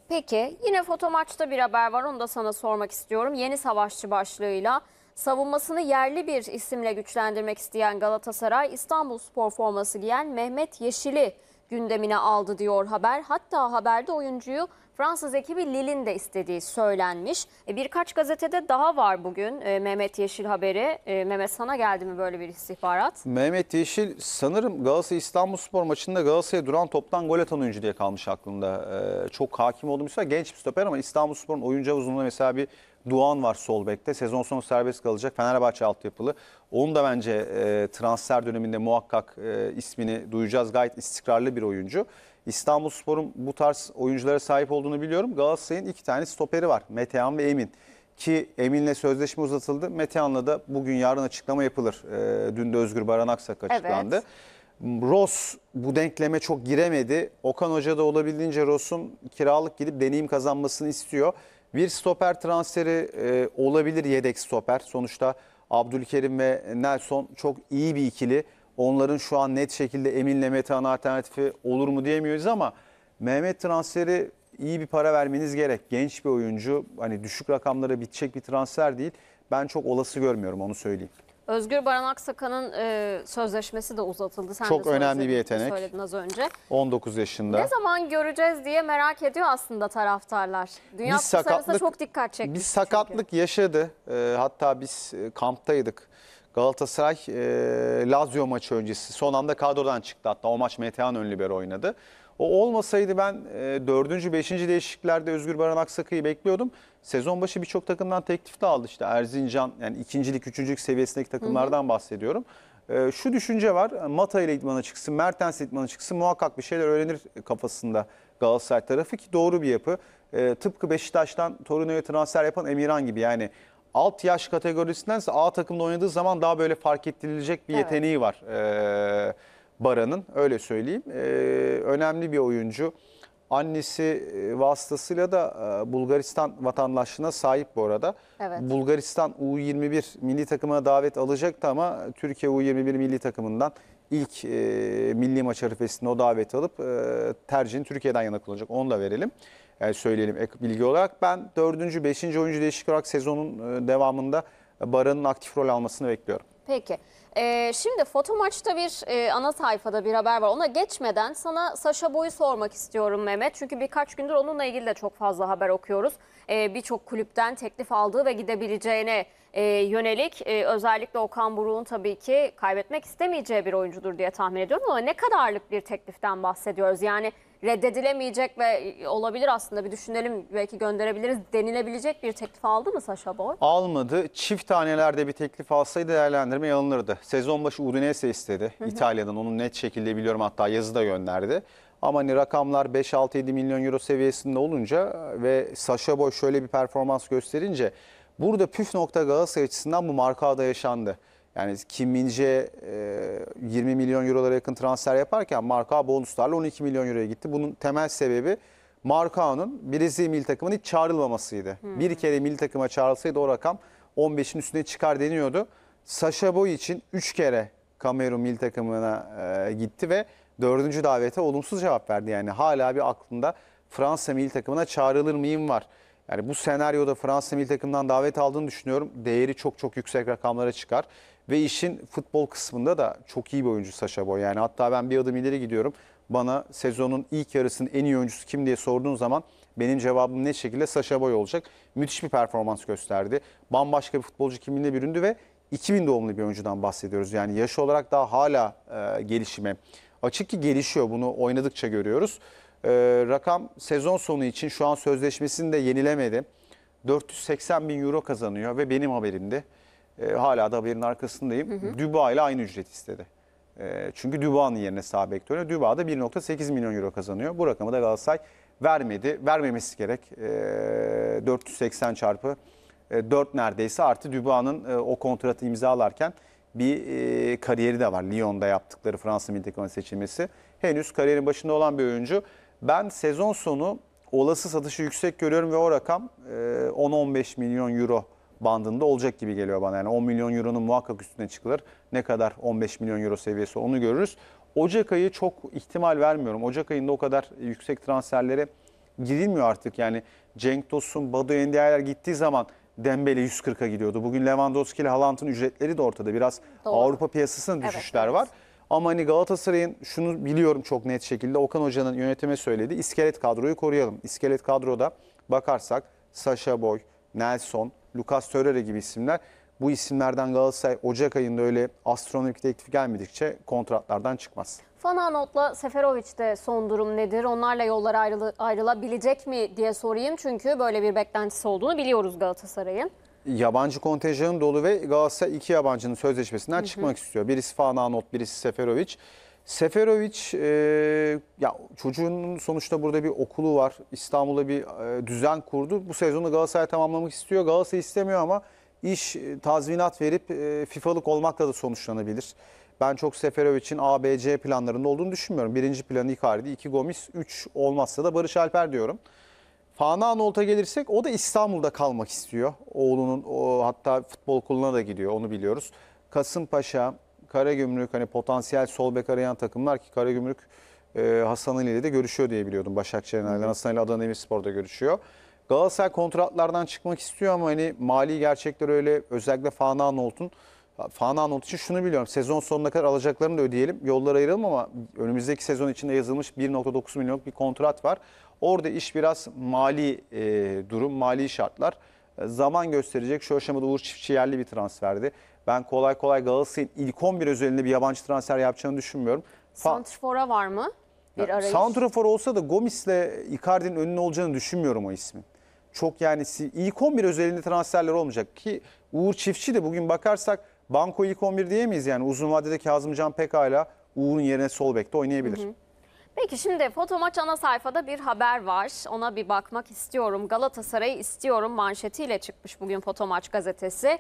Peki yine foto maçta bir haber var onu da sana sormak istiyorum. Yeni savaşçı başlığıyla savunmasını yerli bir isimle güçlendirmek isteyen Galatasaray İstanbul Spor forması giyen Mehmet Yeşil'i gündemine aldı diyor haber. Hatta haberde oyuncuyu Fransız ekibi Lille'in de istediği söylenmiş. E, birkaç gazetede daha var bugün e, Mehmet Yeşil haberi. E, Mehmet sana geldi mi böyle bir istihbarat? Mehmet Yeşil sanırım Galatasaray İstanbul Spor maçında Galatasaray'a duran toptan gol atan oyuncu diye kalmış aklında Çok hakim olduğum bir süre şey genç bir stoper ama İstanbul Spor'un oyuncu havuzunda mesela bir Doğan var sol bekte. Sezon sonu serbest kalacak Fenerbahçe altyapılı. Onu da bence e, transfer döneminde muhakkak e, ismini duyacağız. Gayet istikrarlı bir oyuncu. İstanbulspor'un bu tarz oyunculara sahip olduğunu biliyorum. Galatasaray'ın iki tane stoperi var. Metehan ve Emin. Ki Emin'le sözleşme uzatıldı. Metehan'la da bugün yarın açıklama yapılır. E, dün de Özgür Baran Aksak açıklandı. Evet. Ross bu denkleme çok giremedi. Okan Hoca da olabildiğince Ross'un kiralık gidip deneyim kazanmasını istiyor. Bir stoper transferi e, olabilir yedek stoper. Sonuçta Abdülkerim ve Nelson çok iyi bir ikili. Onların şu an net şekilde Emin'le Metehan alternatifi olur mu diyemiyoruz ama Mehmet transferi iyi bir para vermeniz gerek. Genç bir oyuncu hani düşük rakamlara bitecek bir transfer değil. Ben çok olası görmüyorum onu söyleyeyim. Özgür Baran Aksaka'nın e, sözleşmesi de uzatıldı. Sen Çok de önemli bir yetenek. Söyledin az önce. 19 yaşında. Ne zaman göreceğiz diye merak ediyor aslında taraftarlar. Dünya biz sakatlık, çok dikkat çekti. Biz sakatlık çünkü. yaşadı. E, hatta biz e, kamptaydık. Galatasaray e, Lazio maçı öncesi son anda kadrodan çıktı. Hatta o maç Metehan ön libero oynadı. O olmasaydı ben e, 4. 5. değişikliklerde Özgür Baran Aksakı'yı bekliyordum. Sezon başı birçok takımdan teklif de aldı işte Erzincan yani ikincilik, üçüncülük seviyesindeki takımlardan hı hı. bahsediyorum. E, şu düşünce var Mata ile idmana çıksın, Mertens ile idmana çıksın muhakkak bir şeyler öğrenir kafasında Galatasaray tarafı ki doğru bir yapı. E, tıpkı Beşiktaş'tan Torino'ya transfer yapan Emirhan gibi yani alt yaş kategorisindense A takımda oynadığı zaman daha böyle fark ettirilecek bir evet. var. Evet. Baran'ın öyle söyleyeyim. E, önemli bir oyuncu. Annesi e, vasıtasıyla da e, Bulgaristan vatandaşlığına sahip bu arada. Evet. Bulgaristan U21 milli takımına davet alacaktı ama Türkiye U21 milli takımından ilk e, milli maç arifesinde o daveti alıp e, tercihini Türkiye'den yana kullanacak. Onu da verelim. Yani söyleyelim ek bilgi olarak. Ben 4. 5. oyuncu değişik olarak sezonun e, devamında Baran'ın aktif rol almasını bekliyorum. Peki. Ee, şimdi foto maçta bir e, ana sayfada bir haber var. Ona geçmeden sana Saşa Boy'u sormak istiyorum Mehmet. Çünkü birkaç gündür onunla ilgili de çok fazla haber okuyoruz. Ee, Birçok kulüpten teklif aldığı ve gidebileceğine e, yönelik e, özellikle Okan Buruk'un tabii ki kaybetmek istemeyeceği bir oyuncudur diye tahmin ediyorum. Ama ne kadarlık bir tekliften bahsediyoruz? Yani reddedilemeyecek ve olabilir aslında bir düşünelim belki gönderebiliriz denilebilecek bir teklif aldı mı Sasha Boy? Almadı. Çift tanelerde bir teklif alsaydı değerlendirmeye alınırdı. Sezon başı Udinese istedi İtalya'dan. Onu net şekilde biliyorum hatta yazı da gönderdi. Ama hani rakamlar 5-6-7 milyon euro seviyesinde olunca ve Sasha Boy şöyle bir performans gösterince burada püf nokta Galatasaray açısından bu markada yaşandı. Yani Kim Minje 20 e, milyon eurolara yakın transfer yaparken Marka bonuslarla 12 milyon euroya gitti. Bunun temel sebebi Marka'nın Brezilya milli takımına hiç çağrılmamasıydı. Hmm. Bir kere milli takıma çağrılsaydı o rakam 15'in üstüne çıkar deniyordu. Sasha Boy için 3 kere Kamerun milli takımına e, gitti ve dördüncü davete olumsuz cevap verdi. Yani hala bir aklında Fransa milli takımına çağrılır mıyım var. Yani bu senaryoda Fransa milli takımından davet aldığını düşünüyorum. Değeri çok çok yüksek rakamlara çıkar. Ve işin futbol kısmında da çok iyi bir oyuncu Sasha Boy. Yani hatta ben bir adım ileri gidiyorum. Bana sezonun ilk yarısının en iyi oyuncusu kim diye sorduğun zaman benim cevabım ne şekilde Sasha Boy olacak. Müthiş bir performans gösterdi. Bambaşka bir futbolcu kimliğine büründü ve 2000 doğumlu bir oyuncudan bahsediyoruz. Yani yaş olarak daha hala e, gelişime açık ki gelişiyor. Bunu oynadıkça görüyoruz. E, rakam sezon sonu için şu an sözleşmesini de yenilemedi. 480 bin euro kazanıyor ve benim haberimde. E, hala da haberin arkasındayım. Hı ile aynı ücret istedi. E, çünkü Düba'nın yerine sağ bek oynuyor. Düba da 1.8 milyon euro kazanıyor. Bu rakamı da Galatasaray vermedi. Vermemesi gerek. E, 480 çarpı e, 4 neredeyse artı Düba'nın e, o kontratı imzalarken bir e, kariyeri de var. Lyon'da yaptıkları Fransa milli takımına seçilmesi. Henüz kariyerin başında olan bir oyuncu. Ben sezon sonu olası satışı yüksek görüyorum ve o rakam e, 10-15 milyon euro bandında olacak gibi geliyor bana. Yani 10 milyon euronun muhakkak üstüne çıkılır. Ne kadar 15 milyon euro seviyesi onu görürüz. Ocak ayı çok ihtimal vermiyorum. Ocak ayında o kadar yüksek transferlere gidilmiyor artık. Yani Cenk Tosun, Badu Endiayer gittiği zaman Dembele 140'a gidiyordu. Bugün Lewandowski ile Haaland'ın ücretleri de ortada. Biraz Doğru. Avrupa piyasasının düşüşler evet, evet. var. Ama hani Galatasaray'ın şunu biliyorum çok net şekilde Okan Hoca'nın yönetime söyledi. İskelet kadroyu koruyalım. İskelet kadroda bakarsak Sasha Boy, Nelson, Lucas Torreira gibi isimler. Bu isimlerden Galatasaray Ocak ayında öyle astronomik teklif gelmedikçe kontratlardan çıkmaz. Fananot'la Seferovic'te son durum nedir? Onlarla yollar ayrılı, ayrılabilecek mi diye sorayım. Çünkü böyle bir beklentisi olduğunu biliyoruz Galatasaray'ın. Yabancı kontenjanı dolu ve Galatasaray iki yabancının sözleşmesinden hı hı. çıkmak istiyor. Birisi Fananot, birisi Seferovic. Seferovic e, ya çocuğunun sonuçta burada bir okulu var. İstanbul'a bir e, düzen kurdu. Bu sezonu Galatasaray tamamlamak istiyor. Galatasaray istemiyor ama iş e, tazminat verip e, FIFA'lık olmakla da sonuçlanabilir. Ben çok Seferovic'in ABC planlarında olduğunu düşünmüyorum. Birinci planı Icardi, iki Gomis, üç olmazsa da Barış Alper diyorum. Fana Anolt'a gelirsek o da İstanbul'da kalmak istiyor. Oğlunun o, hatta futbol okuluna da gidiyor onu biliyoruz. Kasımpaşa, Karagümrük hani potansiyel sol bek arayan takımlar ki Karagümrük e, Hasan Ali ile de görüşüyor diye biliyordum. Başakşehir'in hmm. Hasan Ali Adana Demirspor'da görüşüyor. Galatasaray kontratlardan çıkmak istiyor ama hani mali gerçekler öyle özellikle Fana Anolt'un Fana Anolt için şunu biliyorum. Sezon sonuna kadar alacaklarını da ödeyelim. yollar ayıralım ama önümüzdeki sezon içinde yazılmış 1.9 milyonluk bir kontrat var. Orada iş biraz mali e, durum, mali şartlar. E, zaman gösterecek. Şu aşamada Uğur Çiftçi yerli bir transferdi. Ben kolay kolay Galatasaray'ın ilk 11 özelinde bir yabancı transfer yapacağını düşünmüyorum. Fa- Santrfor'a var mı? Bir arayış. Santrafor olsa da Gomis'le Icardi'nin önünde olacağını düşünmüyorum o ismin. Çok yani ilk 11 özelinde transferler olmayacak ki Uğur Çiftçi de bugün bakarsak Banko ilk 11 diyemeyiz yani uzun vadede Kazımcan pekala Uğur'un yerine sol bekte oynayabilir. Hı hı. Peki şimdi foto maç ana sayfada bir haber var. Ona bir bakmak istiyorum. Galatasaray'ı istiyorum manşetiyle çıkmış bugün foto maç gazetesi.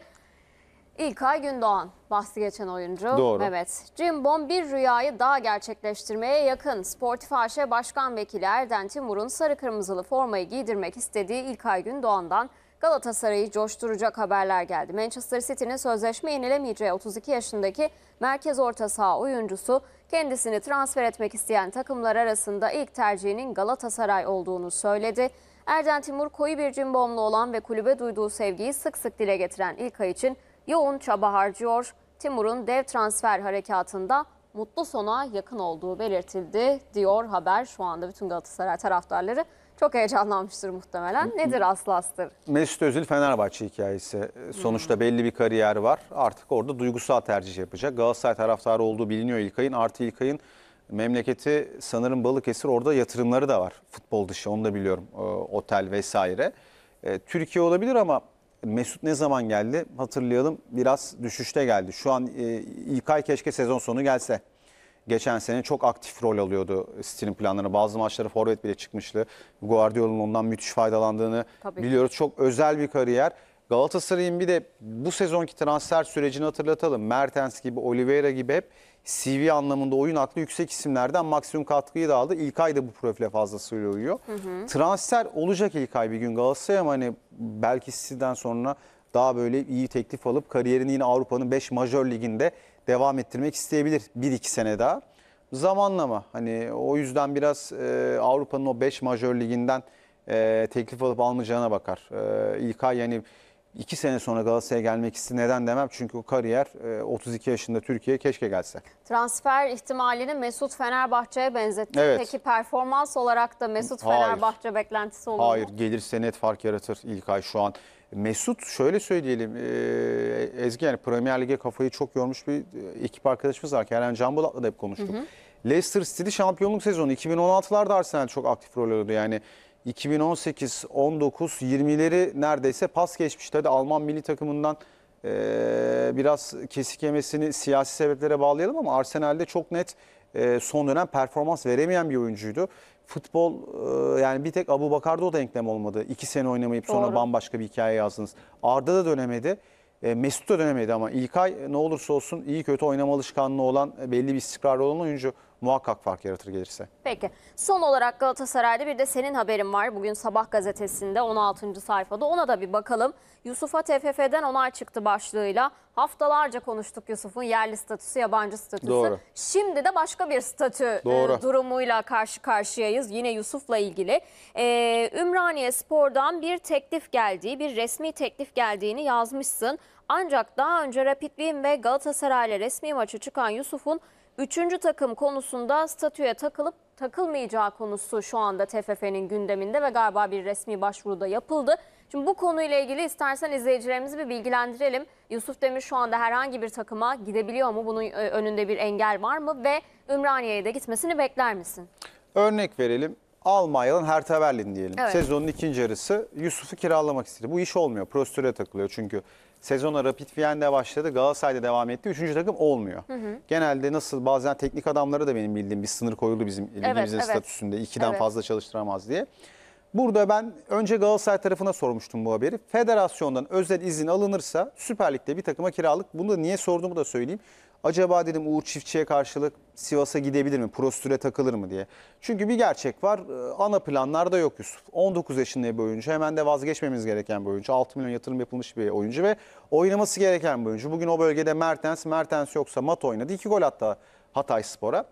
İlkay Gündoğan bahsi geçen oyuncu. Doğru. Evet. Cimbom bir rüyayı daha gerçekleştirmeye yakın. Sportif AŞ Başkan Vekili Erden Timur'un sarı kırmızılı formayı giydirmek istediği İlkay Gündoğan'dan Galatasaray'ı coşturacak haberler geldi. Manchester City'nin sözleşme yenilemeyeceği 32 yaşındaki merkez orta saha oyuncusu kendisini transfer etmek isteyen takımlar arasında ilk tercihinin Galatasaray olduğunu söyledi. Erden Timur koyu bir cimbomlu olan ve kulübe duyduğu sevgiyi sık sık dile getiren İlkay için yoğun çaba harcıyor. Timur'un dev transfer harekatında mutlu sona yakın olduğu belirtildi diyor haber. Şu anda bütün Galatasaray taraftarları çok heyecanlanmıştır muhtemelen. Nedir aslı astır? Mesut Özil Fenerbahçe hikayesi. Sonuçta belli bir kariyer var. Artık orada duygusal tercih yapacak. Galatasaray taraftarı olduğu biliniyor İlkay'ın. Artı İlkay'ın memleketi sanırım Balıkesir orada yatırımları da var. Futbol dışı onu da biliyorum. E, otel vesaire. E, Türkiye olabilir ama Mesut ne zaman geldi? Hatırlayalım biraz düşüşte geldi. Şu an e, ay keşke sezon sonu gelse. Geçen sene çok aktif rol alıyordu City'nin planlarına. Bazı maçları forvet bile çıkmıştı. Guardiola'nın ondan müthiş faydalandığını Tabii. biliyoruz. Çok özel bir kariyer. Galatasaray'ın bir de bu sezonki transfer sürecini hatırlatalım. Mertens gibi, Oliveira gibi hep CV anlamında oyun aklı yüksek isimlerden maksimum katkıyı da aldı. İlkay da bu profile fazlasıyla uyuyor. Hı hı. Transfer olacak İlkay bir gün Galatasaray ama hani belki sizden sonra daha böyle iyi teklif alıp kariyerini yine Avrupa'nın 5 majör liginde devam ettirmek isteyebilir 1-2 sene daha. Zamanlama hani o yüzden biraz e, Avrupa'nın o 5 majör liginden e, teklif alıp almayacağına bakar. E, İlkay yani 2 sene sonra Galatasaray'a gelmek istedi. Neden demem çünkü o kariyer 32 e, yaşında Türkiye'ye keşke gelse. Transfer ihtimalini Mesut Fenerbahçe'ye benzetti. Evet. Peki performans olarak da Mesut Hayır. Fenerbahçe beklentisi olur Hayır, mu? Hayır gelirse net fark yaratır ilk ay şu an. Mesut şöyle söyleyelim e, Ezgi yani Premier Lig'e kafayı çok yormuş bir e, ekip arkadaşımız var. Kerem Canbolat'la da hep konuştuk. Hı hı. Leicester City şampiyonluk sezonu 2016'larda Arsenal çok aktif rol oynadı yani. 2018, 19, 20'leri neredeyse pas geçmişti. Hadi Alman milli takımından e, biraz kesik yemesini siyasi sebeplere bağlayalım ama Arsenal'de çok net e, son dönem performans veremeyen bir oyuncuydu. Futbol e, yani bir tek Abu Bakar'da o da denklem olmadı. İki sene oynamayıp sonra bambaşka bir hikaye yazdınız. Arda da dönemedi. E, Mesut da dönemedi ama İlkay ne olursa olsun iyi kötü oynama alışkanlığı olan belli bir istikrarlı olan oyuncu muhakkak fark yaratır gelirse. Peki son olarak Galatasaray'da bir de senin haberin var. Bugün sabah gazetesinde 16. sayfada ona da bir bakalım. Yusuf'a TFF'den onay çıktı başlığıyla. Haftalarca konuştuk Yusuf'un yerli statüsü, yabancı statüsü. Doğru. Şimdi de başka bir statü e, Doğru. durumuyla karşı karşıyayız. Yine Yusuf'la ilgili. Ee, Ümraniye Spor'dan bir teklif geldiği, bir resmi teklif geldiğini yazmışsın. Ancak daha önce Rapid Wien ve Galatasaray'la resmi maça çıkan Yusuf'un Üçüncü takım konusunda statüye takılıp takılmayacağı konusu şu anda TFF'nin gündeminde ve galiba bir resmi başvuruda yapıldı. Şimdi bu konuyla ilgili istersen izleyicilerimizi bir bilgilendirelim. Yusuf Demir şu anda herhangi bir takıma gidebiliyor mu? Bunun e, önünde bir engel var mı? Ve Ümraniye'ye de gitmesini bekler misin? Örnek verelim. Almanya'dan Hertha Berlin diyelim. Evet. Sezonun ikinci yarısı Yusuf'u kiralamak istedi. Bu iş olmuyor. Prosedüre takılıyor çünkü Sezona Rapid Wien'de başladı. Galatasaray'da devam etti. Üçüncü takım olmuyor. Hı hı. Genelde nasıl bazen teknik adamlara da benim bildiğim bir sınır koyuldu bizim ligimizin evet, evet. statüsünde. ikiden evet. fazla çalıştıramaz diye. Burada ben önce Galatasaray tarafına sormuştum bu haberi. Federasyondan özel izin alınırsa Süper Lig'de bir takıma kiralık. Bunu da niye sorduğumu da söyleyeyim. Acaba dedim Uğur Çiftçi'ye karşılık Sivas'a gidebilir mi? Prostüre takılır mı diye. Çünkü bir gerçek var. Ee, ana planlarda yok Yusuf. 19 yaşında bir oyuncu. Hemen de vazgeçmemiz gereken bir oyuncu. 6 milyon yatırım yapılmış bir oyuncu ve oynaması gereken bir oyuncu. Bugün o bölgede Mertens, Mertens yoksa Mat oynadı. 2 gol hatta Hatay Spor'a.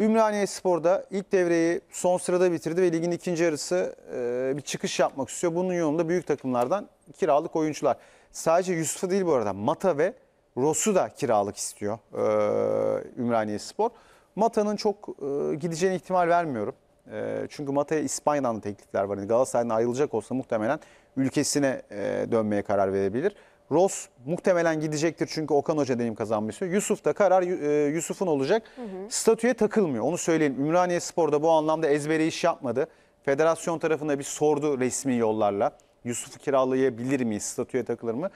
Ümraniye Spor'da ilk devreyi son sırada bitirdi ve ligin ikinci yarısı e, bir çıkış yapmak istiyor. Bunun yolunda büyük takımlardan kiralık oyuncular. Sadece Yusuf'u değil bu arada Mata ve Ross'u da kiralık istiyor e, Ümraniye Spor. Mata'nın çok e, gideceğine ihtimal vermiyorum. E, çünkü Mata'ya İspanya'dan da teklifler var. Yani Galatasaray'dan ayrılacak olsa muhtemelen ülkesine e, dönmeye karar verebilir. Ross muhtemelen gidecektir çünkü Okan Hoca deneyim kazanmış. Yusuf da karar e, Yusuf'un olacak. Hı hı. Statüye takılmıyor. Onu söyleyelim. Ümraniye Spor'da bu anlamda ezbere iş yapmadı. Federasyon tarafına bir sordu resmi yollarla. Yusuf'u kiralayabilir miyiz? Statüye takılır mı?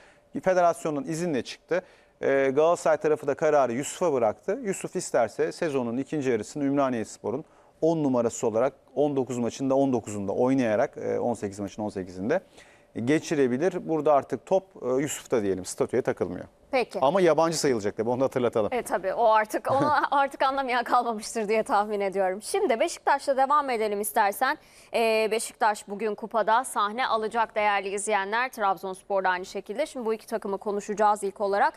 Federasyonun izinle çıktı. E, Galatasaray tarafı da kararı Yusuf'a bıraktı. Yusuf isterse sezonun ikinci yarısını Ümraniye Spor'un 10 numarası olarak 19 maçında 19'unda oynayarak 18 e, maçın 18'inde geçirebilir. Burada artık top e, Yusuf'ta diyelim statüye takılmıyor. Peki. Ama yabancı sayılacak tabii onu hatırlatalım. E tabii o artık onu artık anlamayan kalmamıştır diye tahmin ediyorum. Şimdi Beşiktaş'la devam edelim istersen. Ee, Beşiktaş bugün kupada sahne alacak değerli izleyenler. Trabzonspor da aynı şekilde. Şimdi bu iki takımı konuşacağız ilk olarak.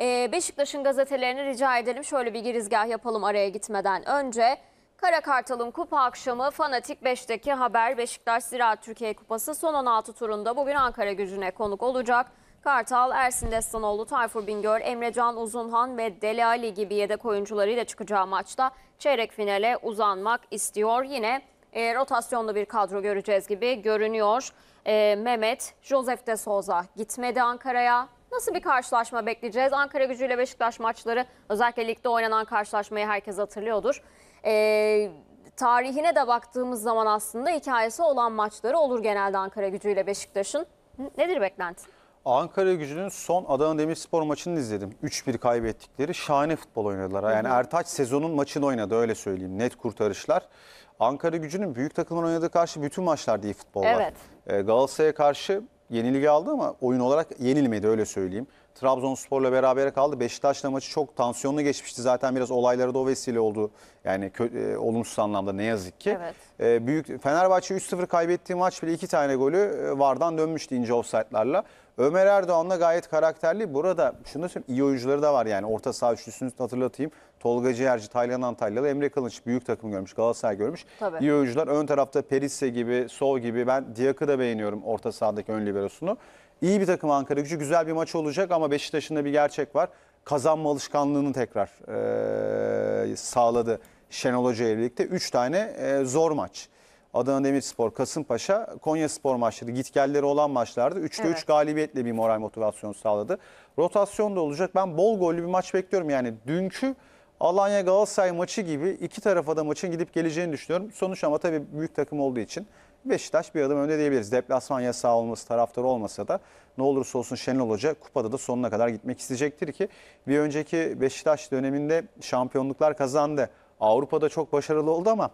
Ee, Beşiktaş'ın gazetelerini rica edelim. Şöyle bir girizgah yapalım araya gitmeden önce. Kara Kartal'ın kupa akşamı Fanatik 5'teki haber Beşiktaş Ziraat Türkiye Kupası son 16 turunda bugün Ankara gücüne konuk olacak. Kartal, Ersin Destanoğlu, Tayfur Bingöl, Emrecan Uzunhan ve Deli Ali gibi yedek oyuncularıyla çıkacağı maçta çeyrek finale uzanmak istiyor. Yine e, rotasyonlu bir kadro göreceğiz gibi görünüyor. E, Mehmet, Josef de Souza gitmedi Ankara'ya. Nasıl bir karşılaşma bekleyeceğiz? Ankara Gücü ile Beşiktaş maçları özellikle ligde oynanan karşılaşmayı herkes hatırlıyordur. Ee, tarihine de baktığımız zaman aslında hikayesi olan maçları olur genelde Ankara Gücü ile Beşiktaş'ın. Nedir beklenti? Ankara gücünün son Adana Demirspor maçını izledim. 3-1 kaybettikleri şahane futbol oynadılar. Yani Ertaç sezonun maçını oynadı öyle söyleyeyim. Net kurtarışlar. Ankara gücünün büyük takımlara oynadığı karşı bütün maçlar iyi futbol var. Evet. Ee, Galatasaray'a karşı yenilgi aldı ama oyun olarak yenilmedi öyle söyleyeyim. Trabzonspor'la beraber kaldı. Beşiktaş'la maçı çok tansiyonlu geçmişti. Zaten biraz olayları da o vesile oldu. Yani e, olumsuz anlamda ne yazık ki. Evet. E, büyük Fenerbahçe 3-0 kaybettiği maç bile iki tane golü e, Vardan dönmüştü ince offside'larla. Ömer Erdoğan'la gayet karakterli. Burada şunu söyleyeyim iyi oyuncuları da var yani. Orta saha üçlüsünü hatırlatayım. Tolga Ciğerci, Taylan Antalyalı, Emre Kılınç büyük takım görmüş. Galatasaray görmüş. Tabii. İyi oyuncular. Ön tarafta Perisse gibi, Sol gibi. Ben Diyak'ı da beğeniyorum orta sahadaki ön liberosunu. İyi bir takım Ankara gücü. Güzel bir maç olacak ama Beşiktaş'ın da bir gerçek var. Kazanma alışkanlığını tekrar ee, sağladı Şenol Hoca ile birlikte. 3 tane e, zor maç. Adana Demirspor, Kasımpaşa, Konya Spor maçları gitgelleri olan maçlardı. 3'te evet. üç galibiyetle bir moral motivasyon sağladı. Rotasyon da olacak. Ben bol gollü bir maç bekliyorum. Yani dünkü Alanya Galatasaray maçı gibi iki tarafa da maçın gidip geleceğini düşünüyorum. Sonuç ama tabii büyük takım olduğu için Beşiktaş bir adım önde diyebiliriz. Deplasman yasağı olması, taraftarı olmasa da ne olursa olsun Şenol Hoca kupada da sonuna kadar gitmek isteyecektir ki bir önceki Beşiktaş döneminde şampiyonluklar kazandı. Avrupa'da çok başarılı oldu ama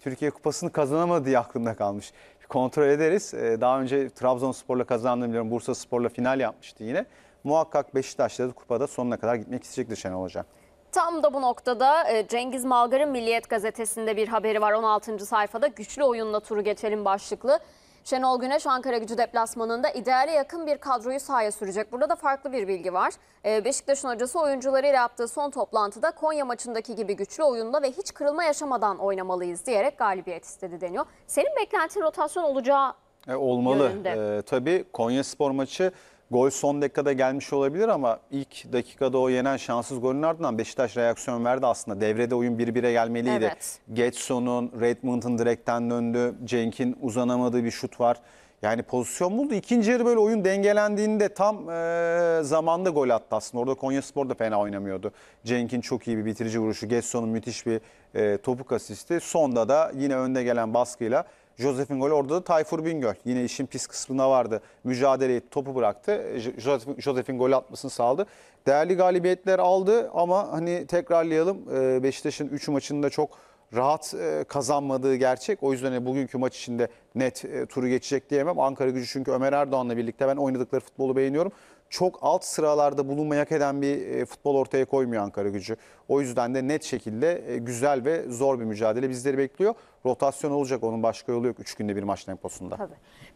Türkiye Kupası'nı kazanamadı diye aklımda kalmış. Kontrol ederiz. Ee, daha önce Trabzonspor'la kazandığını biliyorum. Bursa Spor'la final yapmıştı yine. Muhakkak Beşiktaş'ta kupada sonuna kadar gitmek isteyecektir Şenol Hoca. Tam da bu noktada e, Cengiz Malgar'ın Milliyet Gazetesi'nde bir haberi var 16. sayfada. Güçlü oyunla turu geçelim başlıklı. Şenol Güneş Ankara gücü deplasmanında ideale yakın bir kadroyu sahaya sürecek. Burada da farklı bir bilgi var. Ee, Beşiktaş'ın hocası oyuncularıyla yaptığı son toplantıda Konya maçındaki gibi güçlü oyunda ve hiç kırılma yaşamadan oynamalıyız diyerek galibiyet istedi deniyor. Senin beklentin rotasyon olacağı e, olmalı. E, tabii Konya Spor maçı Gol son dakikada gelmiş olabilir ama ilk dakikada o yenen şanssız golün ardından Beşiktaş reaksiyon verdi aslında. Devrede oyun 1-1'e gelmeliydi. Evet. Getson'un, Redmond'un direkten döndü. Cenk'in uzanamadığı bir şut var. Yani pozisyon buldu. İkinci yarı böyle oyun dengelendiğinde tam e, zamanda gol attı aslında. Orada Konya Spor da fena oynamıyordu. Cenk'in çok iyi bir bitirici vuruşu. Getson'un müthiş bir e, topuk asisti. Sonda da yine önde gelen baskıyla Josef'in golü orada da Tayfur Bingöl. Yine işin pis kısmına vardı. Mücadele etti, topu bıraktı. Josef'in gol atmasını sağladı. Değerli galibiyetler aldı ama hani tekrarlayalım ee, Beşiktaş'ın 3 maçında çok rahat e, kazanmadığı gerçek. O yüzden hani bugünkü maç içinde net e, turu geçecek diyemem. Ankara gücü çünkü Ömer Erdoğan'la birlikte ben oynadıkları futbolu beğeniyorum çok alt sıralarda bulunmayı hak eden bir e, futbol ortaya koymuyor Ankara gücü. O yüzden de net şekilde e, güzel ve zor bir mücadele bizleri bekliyor. Rotasyon olacak onun başka yolu yok Üç günde bir maç temposunda.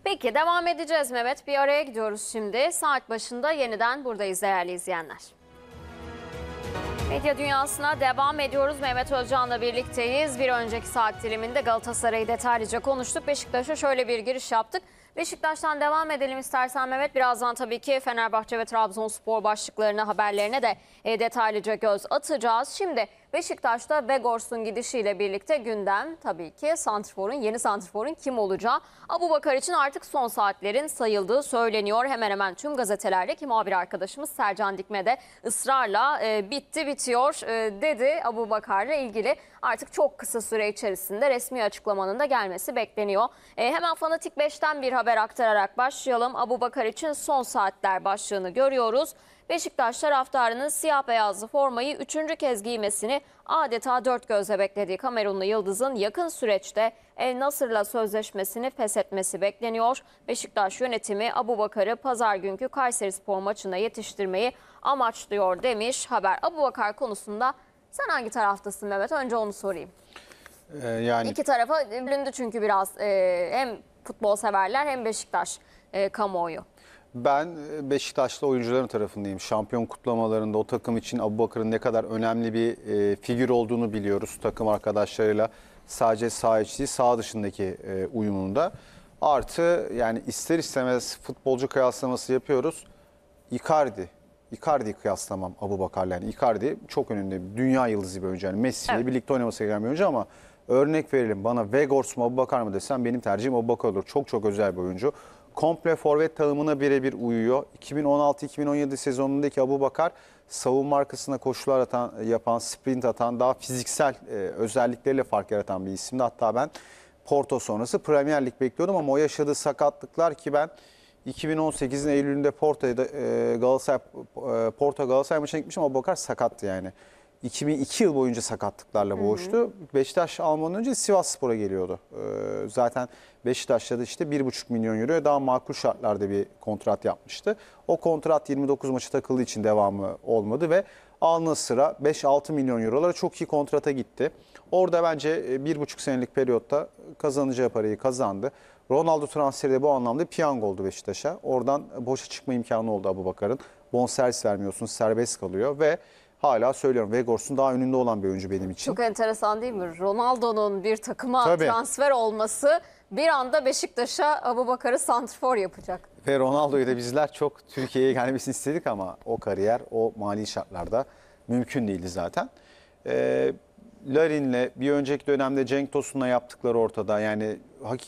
Peki devam edeceğiz Mehmet. Bir araya gidiyoruz şimdi. Saat başında yeniden buradayız değerli izleyenler. Medya dünyasına devam ediyoruz. Mehmet Özcan'la birlikteyiz. Bir önceki saat diliminde Galatasaray'ı detaylıca konuştuk. Beşiktaş'a şöyle bir giriş yaptık. Beşiktaş'tan devam edelim istersen Mehmet. Birazdan tabii ki Fenerbahçe ve Trabzonspor başlıklarına, haberlerine de e, detaylıca göz atacağız. Şimdi Beşiktaş'ta Vegors'un gidişiyle birlikte gündem tabii ki santrforun yeni santrforun kim olacağı. Abu Bakar için artık son saatlerin sayıldığı söyleniyor. Hemen hemen tüm gazetelerdeki muhabir arkadaşımız Sercan Dikme de ısrarla e, bitti bitiyor e, dedi Abu Bakar'la ilgili. Artık çok kısa süre içerisinde resmi açıklamanın da gelmesi bekleniyor. E, hemen Fanatik 5'ten bir haber aktararak başlayalım. Abu Bakar için son saatler başlığını görüyoruz. Beşiktaş taraftarının siyah beyazlı formayı üçüncü kez giymesini adeta dört gözle beklediği Kamerunlu Yıldız'ın yakın süreçte El Nasır'la sözleşmesini feshetmesi bekleniyor. Beşiktaş yönetimi Abu Bakar'ı pazar günkü Kayseri Spor maçına yetiştirmeyi amaçlıyor demiş haber. Abu Bakar konusunda sen hangi taraftasın Mehmet? Önce onu sorayım. Ee, yani... İki tarafa bölündü e, çünkü biraz e, hem futbol severler hem Beşiktaş e, kamuoyu. Ben e, Beşiktaşlı oyuncuların tarafındayım. Şampiyon kutlamalarında o takım için Abubakır'ın ne kadar önemli bir e, figür olduğunu biliyoruz. Takım arkadaşlarıyla sadece sağ içi değil, sağ dışındaki e, uyumunda. Artı yani ister istemez futbolcu kıyaslaması yapıyoruz. Icardi. Icardi'yi kıyaslamam Abubakar'la. Yani Icardi çok önünde dünya yıldızı bir oyuncu. Yani Messi ile evet. birlikte oynaması gereken bir oyuncu ama örnek verelim bana Vegors mu Abubakar mı desem benim tercihim Abubakar olur. Çok çok özel bir oyuncu komple forvet tanımına birebir uyuyor. 2016-2017 sezonundaki Abu Bakar savunma arkasına koşular atan, yapan, sprint atan, daha fiziksel e, özellikleriyle fark yaratan bir isimdi. Hatta ben Porto sonrası Premier Lig bekliyordum ama o yaşadığı sakatlıklar ki ben 2018'in Eylül'ünde Porto'ya da e, Galatasaray e, Porto Galatasaray maçına gitmişim ama Bakar sakattı yani. 2002 yıl boyunca sakatlıklarla boğuştu. Hı hı. Beşiktaş almadan önce Sivas Spor'a geliyordu. E, zaten Beşiktaş'ta da işte 1,5 milyon euro daha makul şartlarda bir kontrat yapmıştı. O kontrat 29 maçı takıldığı için devamı olmadı ve Al sıra 5-6 milyon eurolara çok iyi kontrata gitti. Orada bence 1,5 e, senelik periyotta kazanacağı parayı kazandı. Ronaldo transferi de bu anlamda piyango oldu Beşiktaş'a. Oradan boşa çıkma imkanı oldu Abu Bakar'ın. Bonservis vermiyorsun, serbest kalıyor ve hala söylüyorum Vegors'un daha önünde olan bir oyuncu benim için. Çok enteresan değil mi? Ronaldo'nun bir takıma Tabii. transfer olması bir anda Beşiktaş'a Abubakar'ı santrfor yapacak. Ve Ronaldo'yu da bizler çok Türkiye'ye gelmesini istedik ama o kariyer o mali şartlarda mümkün değildi zaten. Ee, Larin'le bir önceki dönemde Cenk Tosun'la yaptıkları ortada. Yani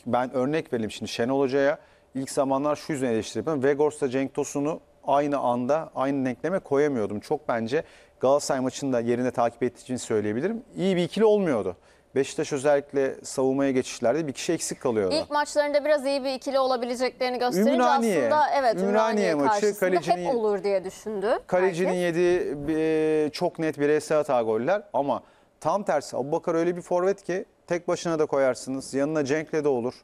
ben örnek vereyim şimdi Şenol Hoca'ya ilk zamanlar şu yüzden eleştiriyordum. Vegors'ta Cenk Tosun'u aynı anda aynı denkleme koyamıyordum. Çok bence Galatasaray maçını da yerine takip ettiği için söyleyebilirim. İyi bir ikili olmuyordu. Beşiktaş özellikle savunmaya geçişlerde bir kişi eksik kalıyor. İlk maçlarında biraz iyi bir ikili olabileceklerini gösterince Ümraniye, aslında evet Ümraniye, Ümraniye maçı kalecinin, hep olur diye düşündü. Kalecinin belki. yediği e, çok net bireysel hata goller ama tam tersi Abubakar öyle bir forvet ki tek başına da koyarsınız. Yanına Cenk'le de olur.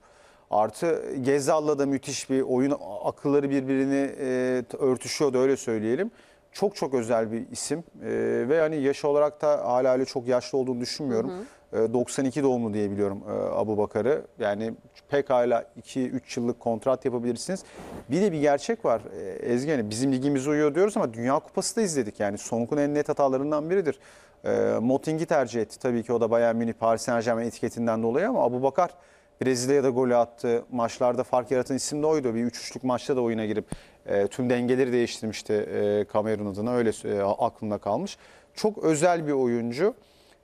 Artı Gezal'la da müthiş bir oyun akılları birbirini e, örtüşüyordu öyle söyleyelim çok çok özel bir isim e, ve hani yaş olarak da hala öyle çok yaşlı olduğunu düşünmüyorum. Hı hı. 92 ee, doğumlu diye biliyorum e, Abu Bakar'ı. Yani pekala 2-3 yıllık kontrat yapabilirsiniz. Bir de bir gerçek var e, Ezgi Hanım. Bizim ligimize uyuyor diyoruz ama Dünya Kupası da izledik. Yani Sonk'un en net hatalarından biridir. E, Moting'i tercih etti. Tabii ki o da Bayern Münih, Paris Saint Germain etiketinden dolayı ama Abu Bakar Brezilya'da golü attı. Maçlarda fark yaratan isim de oydu. Bir 3-3'lük maçta da oyuna girip tüm dengeleri değiştirmişti Kamerun adına. Öyle e, aklımda kalmış. Çok özel bir oyuncu.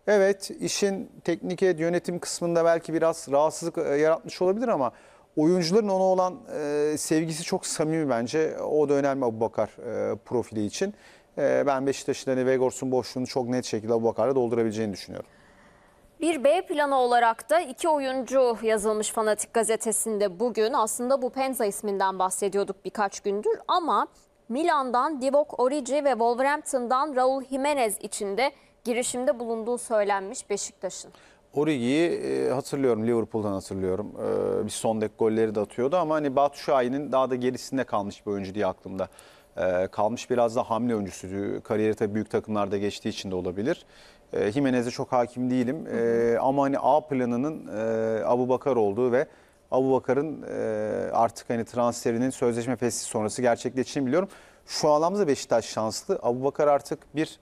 Evet işin teknik heyet yönetim kısmında belki biraz rahatsızlık e, yaratmış olabilir ama oyuncuların ona olan e, sevgisi çok samimi bence. O da önemli Abubakar e, profili için. E, ben Beşiktaş'ın hani Vegors'un boşluğunu çok net şekilde Bakar'la doldurabileceğini düşünüyorum. Bir B planı olarak da iki oyuncu yazılmış Fanatik gazetesinde bugün. Aslında bu Penza isminden bahsediyorduk birkaç gündür ama Milan'dan Divock Origi ve Wolverhampton'dan Raul Jimenez içinde. de girişimde bulunduğu söylenmiş Beşiktaş'ın. Origi'yi e, hatırlıyorum Liverpool'dan hatırlıyorum. E, bir son dek golleri de atıyordu ama hani Batu Şahin'in daha da gerisinde kalmış bir oyuncu diye aklımda. E, kalmış biraz da hamle oyuncusu. Kariyeri tabii büyük takımlarda geçtiği için de olabilir. E, Jimenez'e çok hakim değilim. Hı hı. ama hani A planının Abu Bakar olduğu ve Abu Bakar'ın artık hani transferinin sözleşme fesli sonrası gerçekleştiğini biliyorum. Şu anlamda Beşiktaş şanslı. Abu Bakar artık bir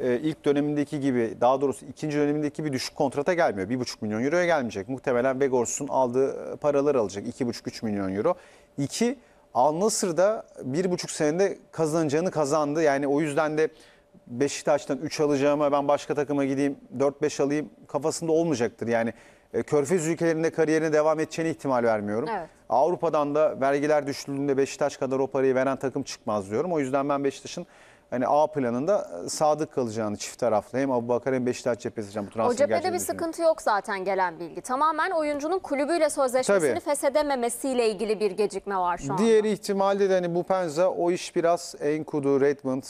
e, ilk dönemindeki gibi daha doğrusu ikinci dönemindeki bir düşük kontrata gelmiyor. 1,5 milyon euroya gelmeyecek. Muhtemelen Begors'un aldığı paralar alacak 2,5-3 milyon euro. 2 Al Nasır'da 1,5 senede kazanacağını kazandı. Yani o yüzden de Beşiktaş'tan 3 alacağıma ben başka takıma gideyim 4-5 alayım kafasında olmayacaktır. Yani e, Körfez ülkelerinde kariyerine devam edeceğine ihtimal vermiyorum. Evet. Avrupa'dan da vergiler düşürüldüğünde Beşiktaş kadar o parayı veren takım çıkmaz diyorum. O yüzden ben Beşiktaş'ın hani A planında e, sadık kalacağını çift taraflı hem Abu Bakar hem Beşiktaş cephesi için bu transfer O cephede bir sıkıntı yok zaten gelen bilgi. Tamamen oyuncunun kulübüyle sözleşmesini Tabii. feshedememesiyle ilgili bir gecikme var şu an. Diğer ihtimalde de hani bu penza o iş biraz Enkudu, Redmond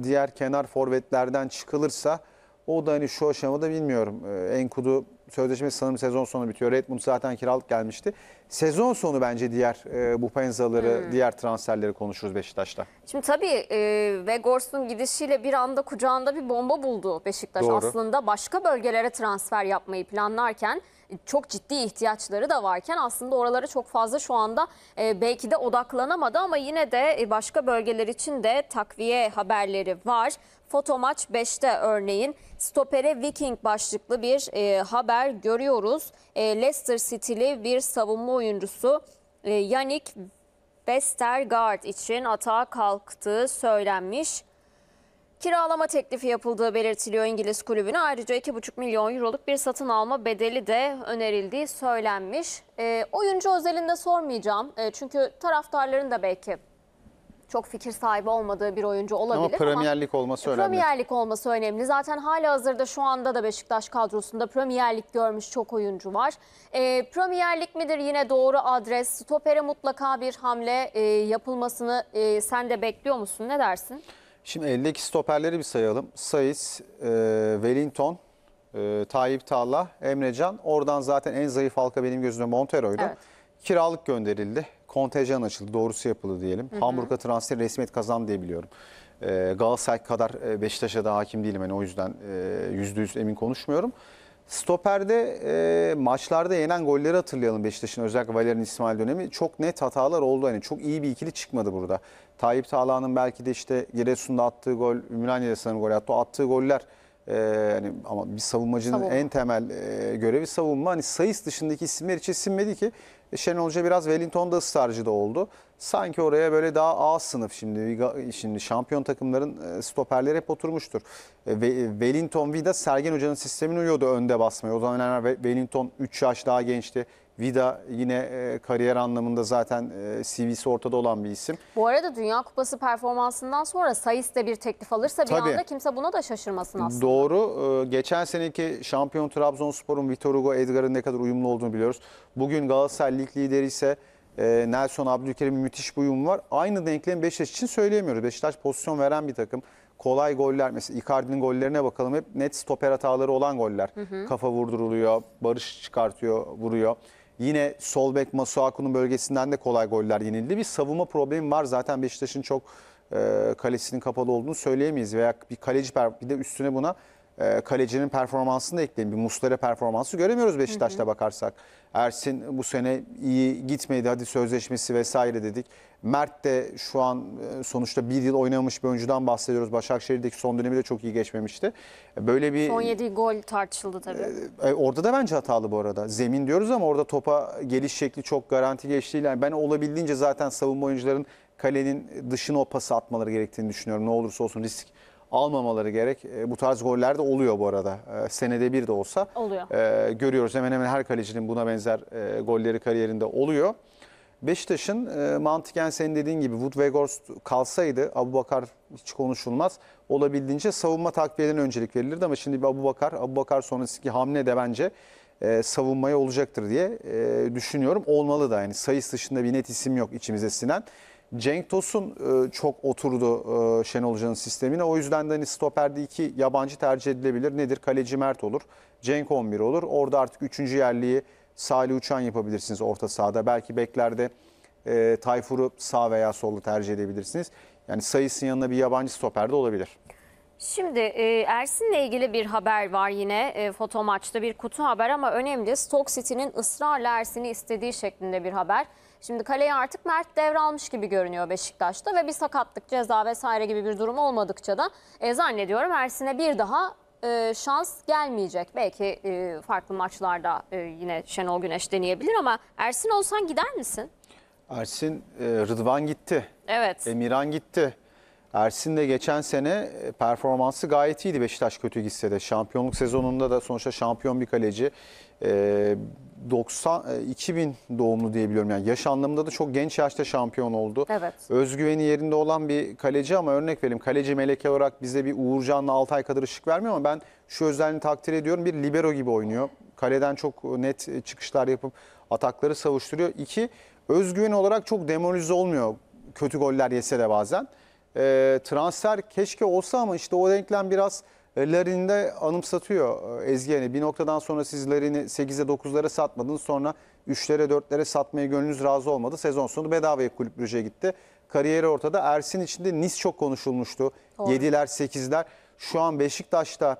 e, diğer kenar forvetlerden çıkılırsa o da hani şu aşamada bilmiyorum. E, Enkudu sözleşmesi sanırım sezon sonu bitiyor. Redmond zaten kiralık gelmişti sezon sonu bence diğer e, bu penzaları, hmm. diğer transferleri konuşuruz Beşiktaş'ta. Şimdi tabii e, Vegors'un gidişiyle bir anda kucağında bir bomba buldu Beşiktaş Doğru. aslında. Başka bölgelere transfer yapmayı planlarken e, çok ciddi ihtiyaçları da varken aslında oralara çok fazla şu anda e, belki de odaklanamadı ama yine de e, başka bölgeler için de takviye haberleri var. Foto maç 5'te örneğin stopere Viking başlıklı bir e, haber görüyoruz. E, Leicester City'li bir savunma oyuncusu e, Yannick Westergaard için atağa kalktığı söylenmiş. Kiralama teklifi yapıldığı belirtiliyor İngiliz kulübüne. Ayrıca 2,5 milyon euroluk bir satın alma bedeli de önerildiği söylenmiş. E, oyuncu özelinde sormayacağım. E, çünkü taraftarların da belki çok fikir sahibi olmadığı bir oyuncu olabilir. Ama Premier Lig olması önemli. Premier olması önemli. Zaten hala hazırda şu anda da Beşiktaş kadrosunda Premier görmüş çok oyuncu var. E, ee, Premier midir yine doğru adres? Stopere mutlaka bir hamle e, yapılmasını e, sen de bekliyor musun? Ne dersin? Şimdi eldeki stoperleri bir sayalım. Sayıs, e, Wellington, e, Tayyip Tallah, Emrecan. Oradan zaten en zayıf halka benim gözümde Montero'ydu. Evet. Kiralık gönderildi kontenjan açıldı. Doğrusu yapıldı diyelim. Hamburg'a transfer resmiyet kazandı diye biliyorum. E, Galatasaray kadar e, Beşiktaş'a da hakim değilim. Yani o yüzden e, yüzde yüz emin konuşmuyorum. Stoperde e, maçlarda yenen golleri hatırlayalım Beşiktaş'ın özellikle Valer'in İsmail dönemi. Çok net hatalar oldu. Yani çok iyi bir ikili çıkmadı burada. Tayyip Talha'nın belki de işte Giresun'da attığı gol, Ümraniye'de sanırım gol attı. O attığı goller e, yani ama bir savunmacının savunma. en temel e, görevi savunma. Hani sayıs dışındaki isimler hiç isimmedi ki e, Şenol Hoca biraz Wellington'da ısrarcı da oldu. Sanki oraya böyle daha A sınıf şimdi şimdi şampiyon takımların e, stoperleri hep oturmuştur. E, Wellington Vida Sergen Hoca'nın sistemine uyuyordu önde basmaya. O zamanlar Wellington 3 yaş daha gençti. Vida yine e, kariyer anlamında zaten e, CV'si ortada olan bir isim. Bu arada Dünya Kupası performansından sonra Sayıs de bir teklif alırsa bir Tabii. anda kimse buna da şaşırmasın aslında. Doğru. E, geçen seneki şampiyon Trabzonspor'un Vitor Hugo Edgar'ın ne kadar uyumlu olduğunu biliyoruz. Bugün Galatasaray Lig lideri ise e, Nelson Abdülkerim'in müthiş bir uyumu var. Aynı denklemi Beşiktaş için söyleyemiyoruz. Beşiktaş pozisyon veren bir takım. Kolay goller mesela Icardi'nin gollerine bakalım hep net stoper hataları olan goller. Hı hı. Kafa vurduruluyor, Barış çıkartıyor, vuruyor. Yine sol bek Masuaku'nun bölgesinden de kolay goller yenildi. Bir savunma problemi var zaten Beşiktaş'ın çok e, kalesinin kapalı olduğunu söyleyemeyiz. Veya bir kaleci bir de üstüne buna e, kalecinin performansını da ekleyin. Bir Mustara performansı göremiyoruz Beşiktaş'ta bakarsak. Ersin bu sene iyi gitmedi hadi sözleşmesi vesaire dedik. Mert de şu an e, sonuçta bir yıl oynamış bir oyuncudan bahsediyoruz. Başakşehir'deki son dönemi de çok iyi geçmemişti. E, böyle bir Son yedi gol tartışıldı tabii. orada da bence hatalı bu arada. Zemin diyoruz ama orada topa geliş şekli çok garanti geç Yani ben olabildiğince zaten savunma oyuncuların kalenin dışına o pası atmaları gerektiğini düşünüyorum. Ne olursa olsun risk almamaları gerek. E, bu tarz goller de oluyor bu arada. E, senede bir de olsa. Oluyor. E, görüyoruz hemen hemen her kalecinin buna benzer e, golleri kariyerinde oluyor. Beşiktaş'ın e, mantıken senin dediğin gibi Woodweghorst kalsaydı Abu Bakar hiç konuşulmaz. Olabildiğince savunma takviyelerine öncelik verilirdi ama şimdi bir Abu Bakar, Abu Bakar sonrasındaki hamle de bence e, savunmaya olacaktır diye e, düşünüyorum. Olmalı da yani sayısı dışında bir net isim yok içimize sinen. Cenk Tosun e, çok oturdu e, Şenol Hoca'nın sistemine. O yüzden de hani stoperde iki yabancı tercih edilebilir. Nedir? Kaleci Mert olur. Cenk 11 olur. Orada artık üçüncü yerliyi Salih Uçan yapabilirsiniz orta sahada. Belki beklerde e, Tayfur'u sağ veya solu tercih edebilirsiniz. Yani sayısının yanına bir yabancı stoper de olabilir. Şimdi e, Ersin'le ilgili bir haber var yine e, foto maçta bir kutu haber ama önemli. Stock City'nin ısrarla Ersin'i istediği şeklinde bir haber. Şimdi kaleyi artık Mert devralmış gibi görünüyor Beşiktaş'ta ve bir sakatlık, ceza vesaire gibi bir durum olmadıkça da e, zannediyorum Ersin'e bir daha e, şans gelmeyecek. Belki e, farklı maçlarda e, yine Şenol Güneş deneyebilir ama Ersin olsan gider misin? Ersin, e, Rıdvan gitti. Evet. Emirhan gitti. Ersin de geçen sene e, performansı gayet iyiydi Beşiktaş kötü gitse de. Şampiyonluk sezonunda da sonuçta şampiyon bir kaleci. E, 90 2000 e, doğumlu diyebiliyorum Yani yaş anlamında da çok genç yaşta şampiyon oldu. Evet. Özgüveni yerinde olan bir kaleci ama örnek vereyim. Kaleci meleke olarak bize bir Uğurcan'la Altay kadar ışık vermiyor ama ben şu özelliğini takdir ediyorum. Bir libero gibi oynuyor. Kaleden çok e, net e, çıkışlar yapıp atakları savuşturuyor. İki, özgüven olarak çok demoralize olmuyor. Kötü goller yese de bazen. E, transfer keşke olsa ama işte o denklem biraz e, Larin'de anımsatıyor e, Ezgi yani bir noktadan sonra sizlerini Larin'i 8'e 9'lara satmadınız sonra 3'lere 4'lere satmaya gönlünüz razı olmadı. Sezon sonu bedavaya kulüp Brugge'ye gitti. Kariyeri ortada. Ersin içinde Nis çok konuşulmuştu. Doğru. 7'ler 8'ler. Şu an Beşiktaş'ta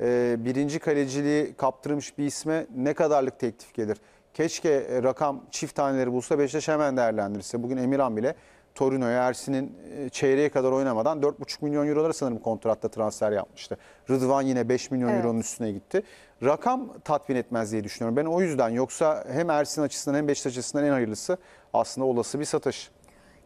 e, birinci kaleciliği kaptırmış bir isme ne kadarlık teklif gelir? Keşke e, rakam çift taneleri bulsa Beşiktaş hemen değerlendirirse. Bugün Emirhan bile Torino Ersin'in e, çeyreğe kadar oynamadan 4,5 milyon eurolara sanırım kontratta transfer yapmıştı. Rıdvan yine 5 milyon evet. euronun üstüne gitti. Rakam tatmin etmez diye düşünüyorum. Ben o yüzden yoksa hem Ersin açısından hem Beşiktaş açısından en hayırlısı aslında olası bir satış.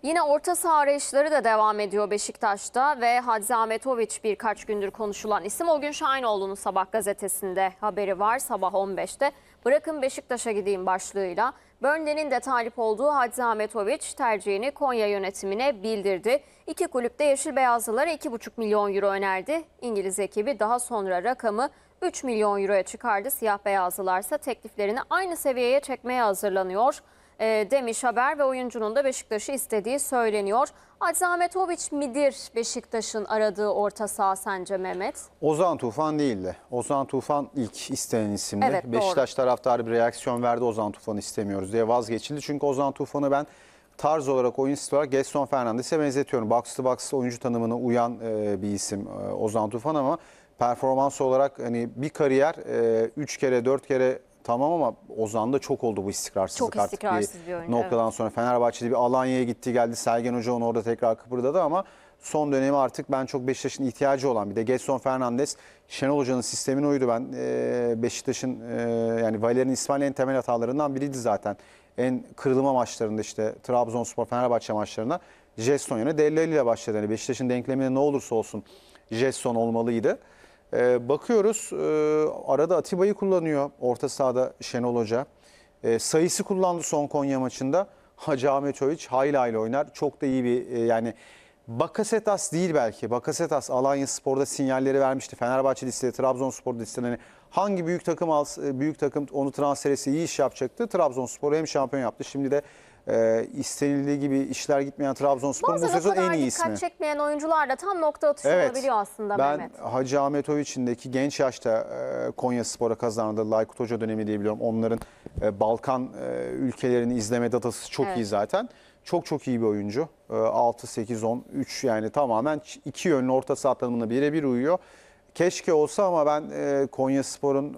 Yine orta saha arayışları da devam ediyor Beşiktaş'ta ve Hadzi Ahmetoviç birkaç gündür konuşulan isim. O gün Şahinoğlu'nun Sabah gazetesinde haberi var sabah 15'te. Bırakın Beşiktaş'a gideyim başlığıyla Börnde'nin de talip olduğu Hadzi Ahmetoviç tercihini Konya yönetimine bildirdi. İki kulüpte Yeşil Beyazlılara 2,5 milyon euro önerdi. İngiliz ekibi daha sonra rakamı 3 milyon euroya çıkardı. Siyah Beyazlılar ise tekliflerini aynı seviyeye çekmeye hazırlanıyor e, demiş haber ve oyuncunun da Beşiktaş'ı istediği söyleniyor. Aziz midir Beşiktaş'ın aradığı orta saha sence Mehmet? Ozan Tufan değildi. Ozan Tufan ilk istenen isimdi. Evet, Beşiktaş doğru. taraftarı bir reaksiyon verdi Ozan Tufan'ı istemiyoruz diye vazgeçildi. Çünkü Ozan Tufan'ı ben tarz olarak, oyun stili olarak Gaston Fernandes'e benzetiyorum. Box to box oyuncu tanımına uyan e, bir isim e, Ozan Tufan ama performans olarak hani bir kariyer 3 e, kere 4 kere Tamam ama Ozan'da çok oldu bu istikrarsızlık. Çok istikrarsız Artık bir, bir oyuncu. Noktadan evet. sonra Fenerbahçe'de bir Alanya'ya gitti geldi. Sergen Hoca onu orada tekrar kıpırdadı ama son dönemi artık ben çok Beşiktaş'ın ihtiyacı olan bir de Getson Fernandez Şenol Hoca'nın sistemin uydu ben e, Beşiktaş'ın e, yani Valer'in İsmail'in en temel hatalarından biriydi zaten en kırılma maçlarında işte Trabzonspor Fenerbahçe maçlarında Jetson yerine Dellali ile başladı. Yani Beşiktaş'ın denklemine ne olursa olsun Jetson olmalıydı. E, bakıyoruz e, arada Atiba'yı kullanıyor orta sahada Şenol Hoca. E, sayısı kullandı son Konya maçında. Hacı Ahmet Oviç hayli hayli oynar. Çok da iyi bir e, yani Bakasetas değil belki. Bakasetas Alanya Spor'da sinyalleri vermişti. Fenerbahçe listede, Trabzonspor listede. Hani hangi büyük takım büyük takım onu transfer etse iyi iş yapacaktı. Trabzonspor hem şampiyon yaptı. Şimdi de e, istenildiği gibi işler gitmeyen Trabzonspor'un bu sezon en iyi ismi. Bazen çekmeyen oyuncular da tam nokta atışı evet, olabiliyor aslında ben Mehmet. Ben Hacı Ahmet Oyiçin'deki genç yaşta e, Konya Spor'a kazandığı Laykut Hoca dönemi diye biliyorum. Onların e, Balkan e, ülkelerini izleme datası çok evet. iyi zaten. Çok çok iyi bir oyuncu. E, 6, 8, 10, 3 yani tamamen iki yönlü orta saha tanımına birebir uyuyor. Keşke olsa ama ben e, Konya Spor'un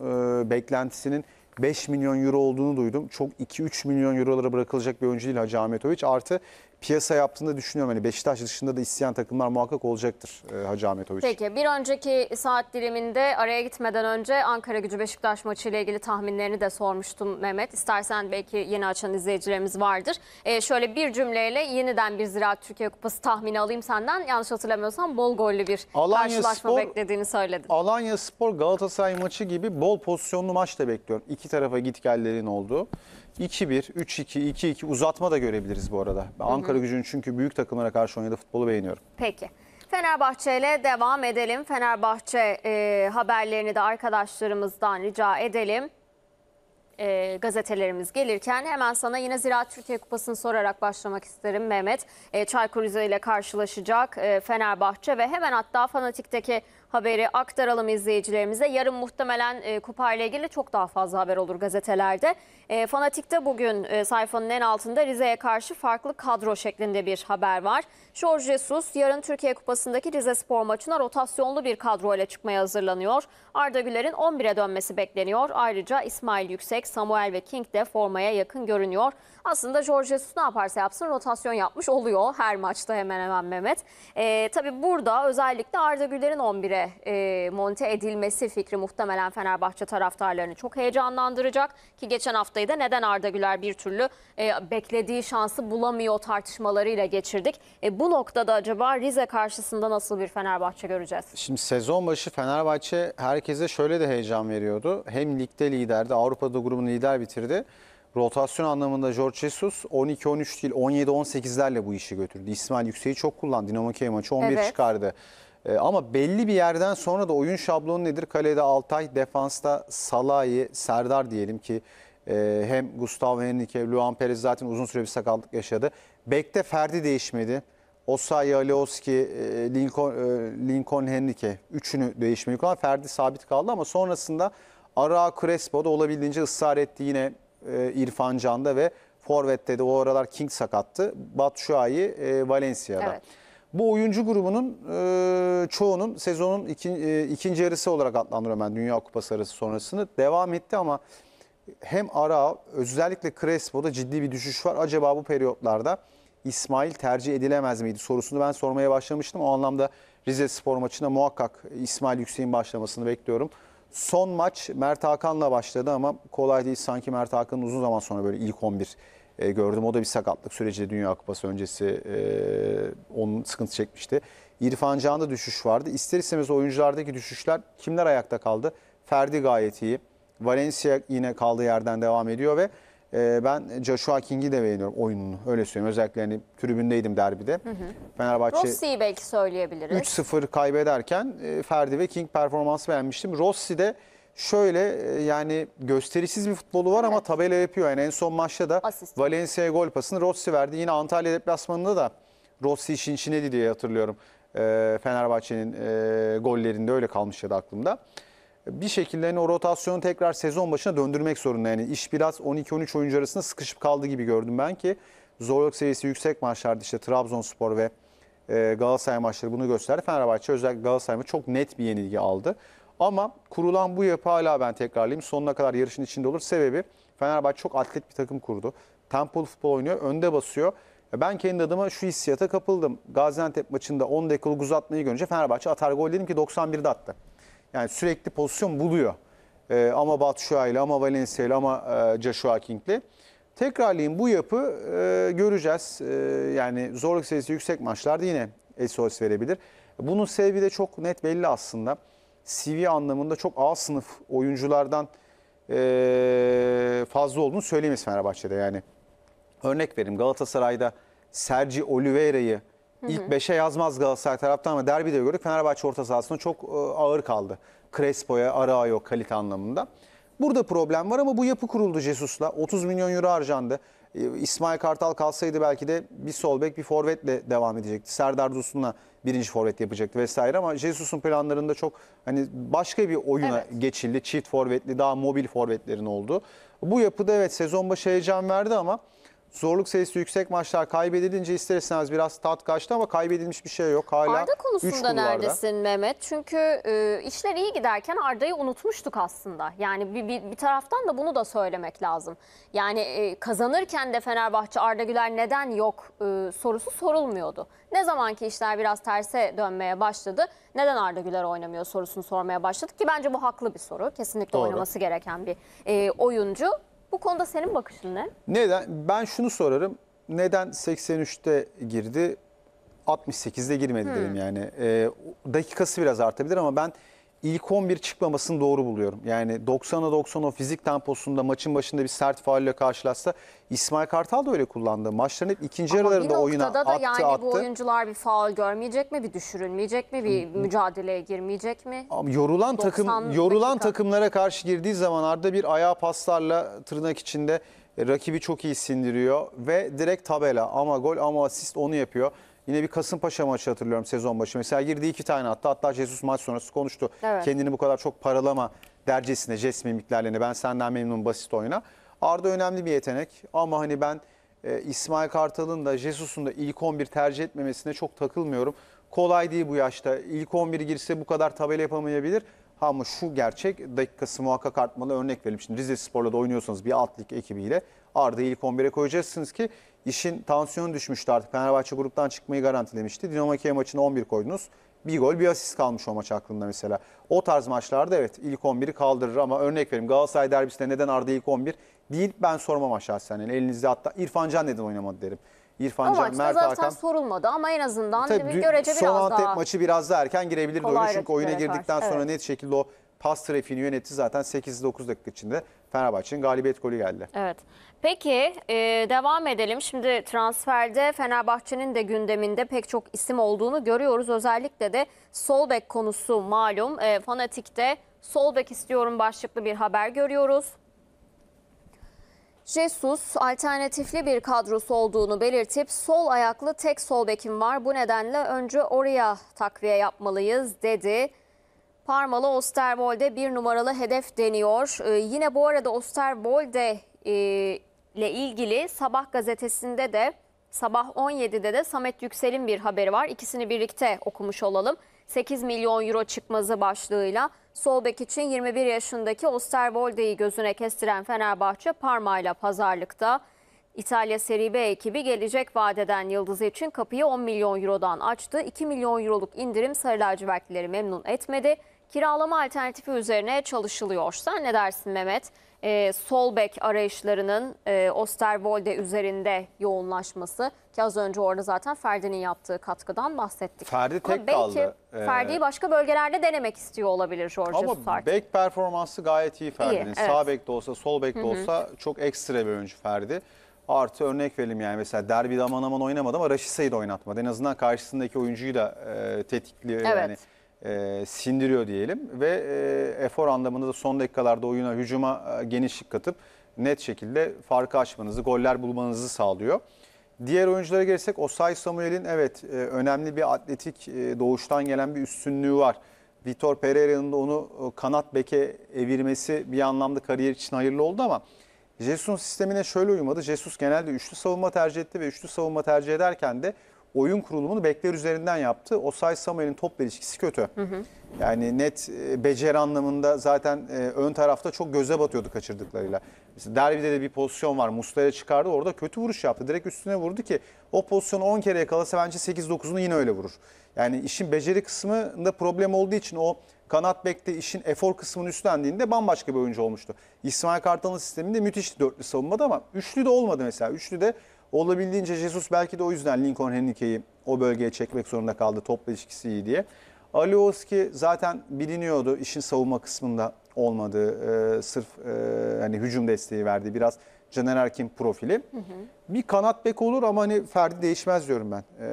e, beklentisinin 5 milyon euro olduğunu duydum. Çok 2-3 milyon eurolara bırakılacak bir oyuncu değil Hacı Ahmetoviç. Artı piyasa yaptığında düşünüyorum. Hani Beşiktaş dışında da isteyen takımlar muhakkak olacaktır e, Hacı Ahmetoviç. Peki bir önceki saat diliminde araya gitmeden önce Ankara gücü Beşiktaş maçı ile ilgili tahminlerini de sormuştum Mehmet. İstersen belki yeni açan izleyicilerimiz vardır. E, şöyle bir cümleyle yeniden bir Ziraat Türkiye Kupası tahmini alayım senden. Yanlış hatırlamıyorsam bol gollü bir Alanya karşılaşma Spor, beklediğini söyledin. Alanya Spor Galatasaray maçı gibi bol pozisyonlu maç da bekliyorum. İki tarafa git gellerin olduğu. 2-1, 3-2, 2-2 uzatma da görebiliriz bu arada. Ben Ankara gücünün çünkü büyük takımlara karşı oynadığı futbolu beğeniyorum. Peki. Fenerbahçe ile devam edelim. Fenerbahçe e, haberlerini de arkadaşlarımızdan rica edelim. E, gazetelerimiz gelirken hemen sana yine Ziraat Türkiye Kupası'nı sorarak başlamak isterim Mehmet. E, Çaykur Rize ile karşılaşacak e, Fenerbahçe ve hemen hatta Fanatik'teki haberi aktaralım izleyicilerimize. Yarın muhtemelen e, ile ilgili çok daha fazla haber olur gazetelerde. E, Fanatik'te bugün e, sayfanın en altında Rize'ye karşı farklı kadro şeklinde bir haber var. George Jesus yarın Türkiye Kupası'ndaki Rize Spor maçına rotasyonlu bir kadro ile çıkmaya hazırlanıyor. Arda Güler'in 11'e dönmesi bekleniyor. Ayrıca İsmail Yüksek, Samuel ve King de formaya yakın görünüyor. Aslında George Jesus ne yaparsa yapsın rotasyon yapmış oluyor her maçta hemen hemen Mehmet. E, tabii burada özellikle Arda Güler'in 11'e e, monte edilmesi fikri muhtemelen Fenerbahçe taraftarlarını çok heyecanlandıracak. Ki geçen haftayı da neden Arda Güler bir türlü e, beklediği şansı bulamıyor tartışmalarıyla geçirdik. E, bu noktada acaba Rize karşısında nasıl bir Fenerbahçe göreceğiz? Şimdi sezon başı Fenerbahçe herkese şöyle de heyecan veriyordu. Hem ligde liderdi, Avrupa'da grubunu lider bitirdi. Rotasyon anlamında George Jesus 12-13 değil 17-18'lerle bu işi götürdü. İsmail Yüksek'i çok kullandı. Dinamo Kiev maçı 11 evet. çıkardı. E, ama belli bir yerden sonra da oyun şablonu nedir? Kalede Altay, defansta Salahi, Serdar diyelim ki e, hem Gustavo Henrique, Luan Perez zaten uzun süre bir sakatlık yaşadı. Bek'te Ferdi değişmedi. Osayi, Alioski, e, Lincoln, Lincoln Henrique üçünü değişmedi. Ferdi sabit kaldı ama sonrasında Ara Crespo da olabildiğince ısrar etti yine İrfan Can'da ve Forvet'te de o aralar King sakattı. Batshuayi e, Valencia'da. Evet. Bu oyuncu grubunun e, çoğunun sezonun iki, e, ikinci yarısı olarak adlandırıyorum ben Dünya Kupası arası sonrasını. Devam etti ama hem ara özellikle Crespo'da ciddi bir düşüş var. Acaba bu periyotlarda İsmail tercih edilemez miydi sorusunu ben sormaya başlamıştım. O anlamda Rize Spor maçına muhakkak İsmail Yüksek'in başlamasını bekliyorum. Son maç Mert Hakan'la başladı ama kolay değil sanki Mert Hakan'ın uzun zaman sonra böyle ilk 11 e, gördüm o da bir sakatlık süreci Dünya Kupası öncesi e, onun sıkıntı çekmişti. İrfan Can'da düşüş vardı. İster istemez oyunculardaki düşüşler kimler ayakta kaldı? Ferdi gayet iyi. Valencia yine kaldığı yerden devam ediyor ve e, ben Joshua King'i de beğeniyorum oyununu. Öyle söyleyeyim. Özellikle hani tribündeydim derbide. Hı hı. Fenerbahçe Rossi'yi belki söyleyebiliriz. 3-0 kaybederken e, Ferdi ve King performansı beğenmiştim. Rossi de Şöyle e, yani gösterişsiz bir futbolu var ama tabela yapıyor. Yani en son maçta da Asist. Valencia'ya gol pasını Rossi verdi. Yine Antalya deplasmanında da Rossi işin içine diye hatırlıyorum. E, Fenerbahçe'nin e, gollerinde öyle kalmış ya da aklımda. Bir şekilde hani o rotasyonu tekrar sezon başına döndürmek zorunda. Yani iş biraz 12-13 oyuncu arasında sıkışıp kaldı gibi gördüm ben ki. Zorluk seviyesi yüksek maçlardı işte Trabzonspor ve e, Galatasaray maçları bunu gösterdi. Fenerbahçe özellikle Galatasaray çok net bir yenilgi aldı. Ama kurulan bu yapı hala ben tekrarlayayım. Sonuna kadar yarışın içinde olur. Sebebi Fenerbahçe çok atlet bir takım kurdu. Tempolu futbol oynuyor. Önde basıyor. Ben kendi adıma şu hissiyata kapıldım. Gaziantep maçında 10 dakikalık uzatmayı görünce Fenerbahçe atar gol dedim ki 91'de attı. Yani sürekli pozisyon buluyor. Ee, ama Batshuayi ile ama Valencia ile ama e, Joshua King'le. Tekrarlayayım bu yapı e, göreceğiz. E, yani zorluk seviyesi yüksek maçlarda yine SOS verebilir. Bunun sebebi de çok net belli aslında. CV anlamında çok A sınıf oyunculardan e, fazla olduğunu söyleyemeyiz Fenerbahçe'de. Yani örnek vereyim Galatasaray'da Sergi Oliveira'yı ilk 5'e yazmaz Galatasaray taraftan ama derbide gördük. Fenerbahçe orta sahasında çok e, ağır kaldı. Crespo'ya arağı yok kalite anlamında. Burada problem var ama bu yapı kuruldu Jesus'la. 30 milyon euro harcandı. Ee, İsmail Kartal kalsaydı belki de bir sol bek bir forvetle devam edecekti. Serdar Dursun'la birinci forvet yapacaktı vesaire ama Jesus'un planlarında çok hani başka bir oyuna evet. geçildi. Çift forvetli, daha mobil forvetlerin oldu. Bu yapıda evet sezon başı heyecan verdi ama Zorluk seviyesi yüksek maçlar kaybedilince ister istemez biraz tat kaçtı ama kaybedilmiş bir şey yok. Hala Arda konusunda neredesin Mehmet? Çünkü e, işler iyi giderken Arda'yı unutmuştuk aslında. Yani bir, bir, bir taraftan da bunu da söylemek lazım. Yani e, kazanırken de Fenerbahçe Arda Güler neden yok e, sorusu sorulmuyordu. Ne zaman ki işler biraz terse dönmeye başladı neden Arda Güler oynamıyor sorusunu sormaya başladık ki bence bu haklı bir soru. Kesinlikle Doğru. oynaması gereken bir e, oyuncu. Bu konuda senin bakışın ne? Neden? Ben şunu sorarım. Neden 83'te girdi, 68'de girmedi hmm. derim yani. E, dakikası biraz artabilir ama ben ilk 11 çıkmamasını doğru buluyorum. Yani 90'a 90 o fizik temposunda maçın başında bir sert faulle karşılaşsa İsmail Kartal da öyle kullandı. Maçların hep ikinci aralarında oyuna attı attı. Ama da yani bu oyuncular bir faul görmeyecek mi? Bir düşürülmeyecek mi? Bir mücadeleye girmeyecek mi? Ama yorulan takım yorulan dakika. takımlara karşı girdiği zaman Arda bir ayağa paslarla tırnak içinde rakibi çok iyi sindiriyor ve direkt tabela ama gol ama asist onu yapıyor. Yine bir Kasımpaşa maçı hatırlıyorum sezon başı. Mesela girdiği iki tane attı. Hatta Jesus maç sonrası konuştu. Evet. Kendini bu kadar çok paralama dercesine, jest mimiklerlerine. Ben senden memnunum basit oyuna. Arda önemli bir yetenek ama hani ben e, İsmail Kartal'ın da Jesus'un da ilk 11 tercih etmemesine çok takılmıyorum. Kolay değil bu yaşta. İlk 11 girse bu kadar tabela yapamayabilir. Ama şu gerçek dakikası muhakkak artmalı. Örnek verelim şimdi Rize Spor'la da oynuyorsanız bir alt lig ekibiyle Arda'yı ilk 11'e koyacaksınız ki İşin tansiyonu düşmüştü artık. Fenerbahçe gruptan çıkmayı garantilemişti. Dinamo Kiev maçına 11 koydunuz. Bir gol bir asist kalmış o maç aklında mesela. O tarz maçlarda evet ilk 11'i kaldırır ama örnek vereyim Galatasaray derbisinde neden Arda ilk 11 değil ben sormam şahsen. senin elinizde hatta İrfan Can neden oynamadı derim. İrfan o Can, Mert zaten Hakan. sorulmadı ama en azından Tabii, bir görece biraz daha. Son Antep maçı biraz daha erken girebilirdi. Kolay Çünkü oyuna girdikten karşı. sonra evet. net şekilde o pas trafiğini yönetti zaten 8-9 dakika içinde. Fenerbahçe'nin galibiyet golü geldi. Evet. Peki e, devam edelim. Şimdi transferde Fenerbahçe'nin de gündeminde pek çok isim olduğunu görüyoruz. Özellikle de sol bek konusu malum. E, Fanatik'te sol bek istiyorum başlıklı bir haber görüyoruz. Jesus alternatifli bir kadrosu olduğunu belirtip sol ayaklı tek sol bekim var. Bu nedenle önce oraya takviye yapmalıyız dedi. Parmalı Osterbol'de bir numaralı hedef deniyor. Ee, yine bu arada Osterbol'de e, ile ilgili Sabah gazetesinde de sabah 17'de de Samet Yüksel'in bir haberi var. İkisini birlikte okumuş olalım. 8 milyon euro çıkmazı başlığıyla sol için 21 yaşındaki Osterbolde'yi gözüne kestiren Fenerbahçe parmağıyla pazarlıkta. İtalya Serie B ekibi gelecek vadeden Yıldız'ı için kapıyı 10 milyon eurodan açtı. 2 milyon euroluk indirim sarı lacivertlileri memnun etmedi kiralama alternatifi üzerine çalışılıyor. Sen ne dersin Mehmet? Ee, sol bek arayışlarının e, Osterwolde üzerinde yoğunlaşması ki az önce orada zaten Ferdi'nin yaptığı katkıdan bahsettik. Ferdi tek Ama belki kaldı. Ee, Ferdi'yi başka bölgelerde denemek istiyor olabilir Jorge Ama bek performansı gayet iyi Ferdi'nin. evet. Sağ bek de olsa sol bek de olsa çok ekstra bir oyuncu Ferdi. Artı örnek verelim yani mesela derbide aman aman oynamadı ama Raşisa'yı da oynatmadı. En azından karşısındaki oyuncuyu da e, tetikliyor. Evet. Yani e, sindiriyor diyelim ve e, efor anlamında da son dakikalarda oyuna hücuma e, genişlik katıp net şekilde farkı açmanızı, goller bulmanızı sağlıyor. Diğer oyunculara gelirsek Osay Samuel'in evet önemli bir atletik doğuştan gelen bir üstünlüğü var. Vitor Pereira'nın da onu kanat beke evirmesi bir anlamda kariyer için hayırlı oldu ama Jesus'un sistemine şöyle uymadı. Jesus genelde üçlü savunma tercih etti ve üçlü savunma tercih ederken de oyun kurulumunu bekler üzerinden yaptı. Osay Samuel'in topla ilişkisi kötü. Hı hı. Yani net e, beceri anlamında zaten e, ön tarafta çok göze batıyordu kaçırdıklarıyla. Mesela derbide de bir pozisyon var. Muslera çıkardı orada kötü vuruş yaptı. Direkt üstüne vurdu ki o pozisyonu 10 kere yakalasa bence 8-9'unu yine öyle vurur. Yani işin beceri kısmında problem olduğu için o kanat bekte işin efor kısmını üstlendiğinde bambaşka bir oyuncu olmuştu. İsmail Kartal'ın sisteminde müthişti dörtlü savunmada ama üçlü de olmadı mesela. Üçlü de Olabildiğince Jesus belki de o yüzden Lincoln Henrique'yi o bölgeye çekmek zorunda kaldı top ilişkisi iyi diye. Alioski zaten biliniyordu işin savunma kısmında olmadığı, e, sırf e, hani hücum desteği verdi biraz Caner Erkin profili. Hı hı. Bir kanat bek olur ama hani Ferdi değişmez diyorum ben. E,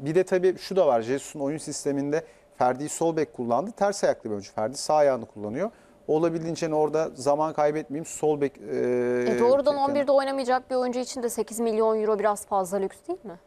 bir de tabii şu da var Jesus'un oyun sisteminde Ferdi'yi sol bek kullandı. Ters ayaklı bir oyuncu. Ferdi sağ ayağını kullanıyor olabildiğince orada zaman kaybetmeyeyim. Sol bek... E, e doğrudan yani. 11'de oynamayacak bir oyuncu için de 8 milyon euro biraz fazla lüks değil mi?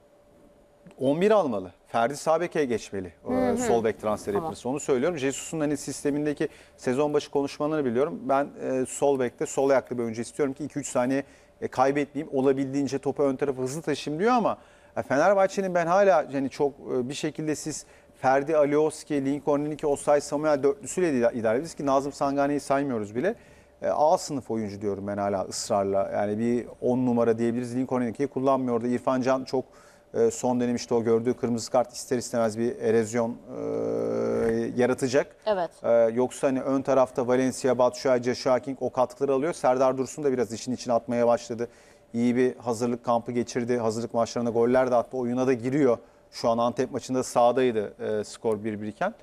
11 almalı. Ferdi Sabek'e geçmeli. E, hı hı. Sol bek transfer tamam. yapılırsa. Onu söylüyorum. Jesus'un hani sistemindeki sezon başı konuşmalarını biliyorum. Ben e, sol bekte sol ayaklı bir oyuncu istiyorum ki 2-3 saniye e, kaybetmeyeyim. Olabildiğince topu ön tarafa hızlı taşıyayım diyor ama e, Fenerbahçe'nin ben hala yani çok e, bir şekilde siz Ferdi Alioski, Lincoln Linke, Osay Samuel dörtlüsüyle idare ediyoruz ki Nazım Sangane'yi saymıyoruz bile. E, A sınıf oyuncu diyorum ben hala ısrarla. Yani bir 10 numara diyebiliriz. Lincoln Linke'yi kullanmıyor da İrfan Can çok e, son dönem işte o gördüğü kırmızı kart ister istemez bir erozyon e, yaratacak. Evet. E, yoksa hani ön tarafta Valencia, Batshuayi, Joshua King o katkıları alıyor. Serdar Dursun da biraz işin için atmaya başladı. İyi bir hazırlık kampı geçirdi. Hazırlık maçlarında goller de attı. Oyuna da giriyor. Şu an Antep maçında sağdaydı e, skor 1-1 iken.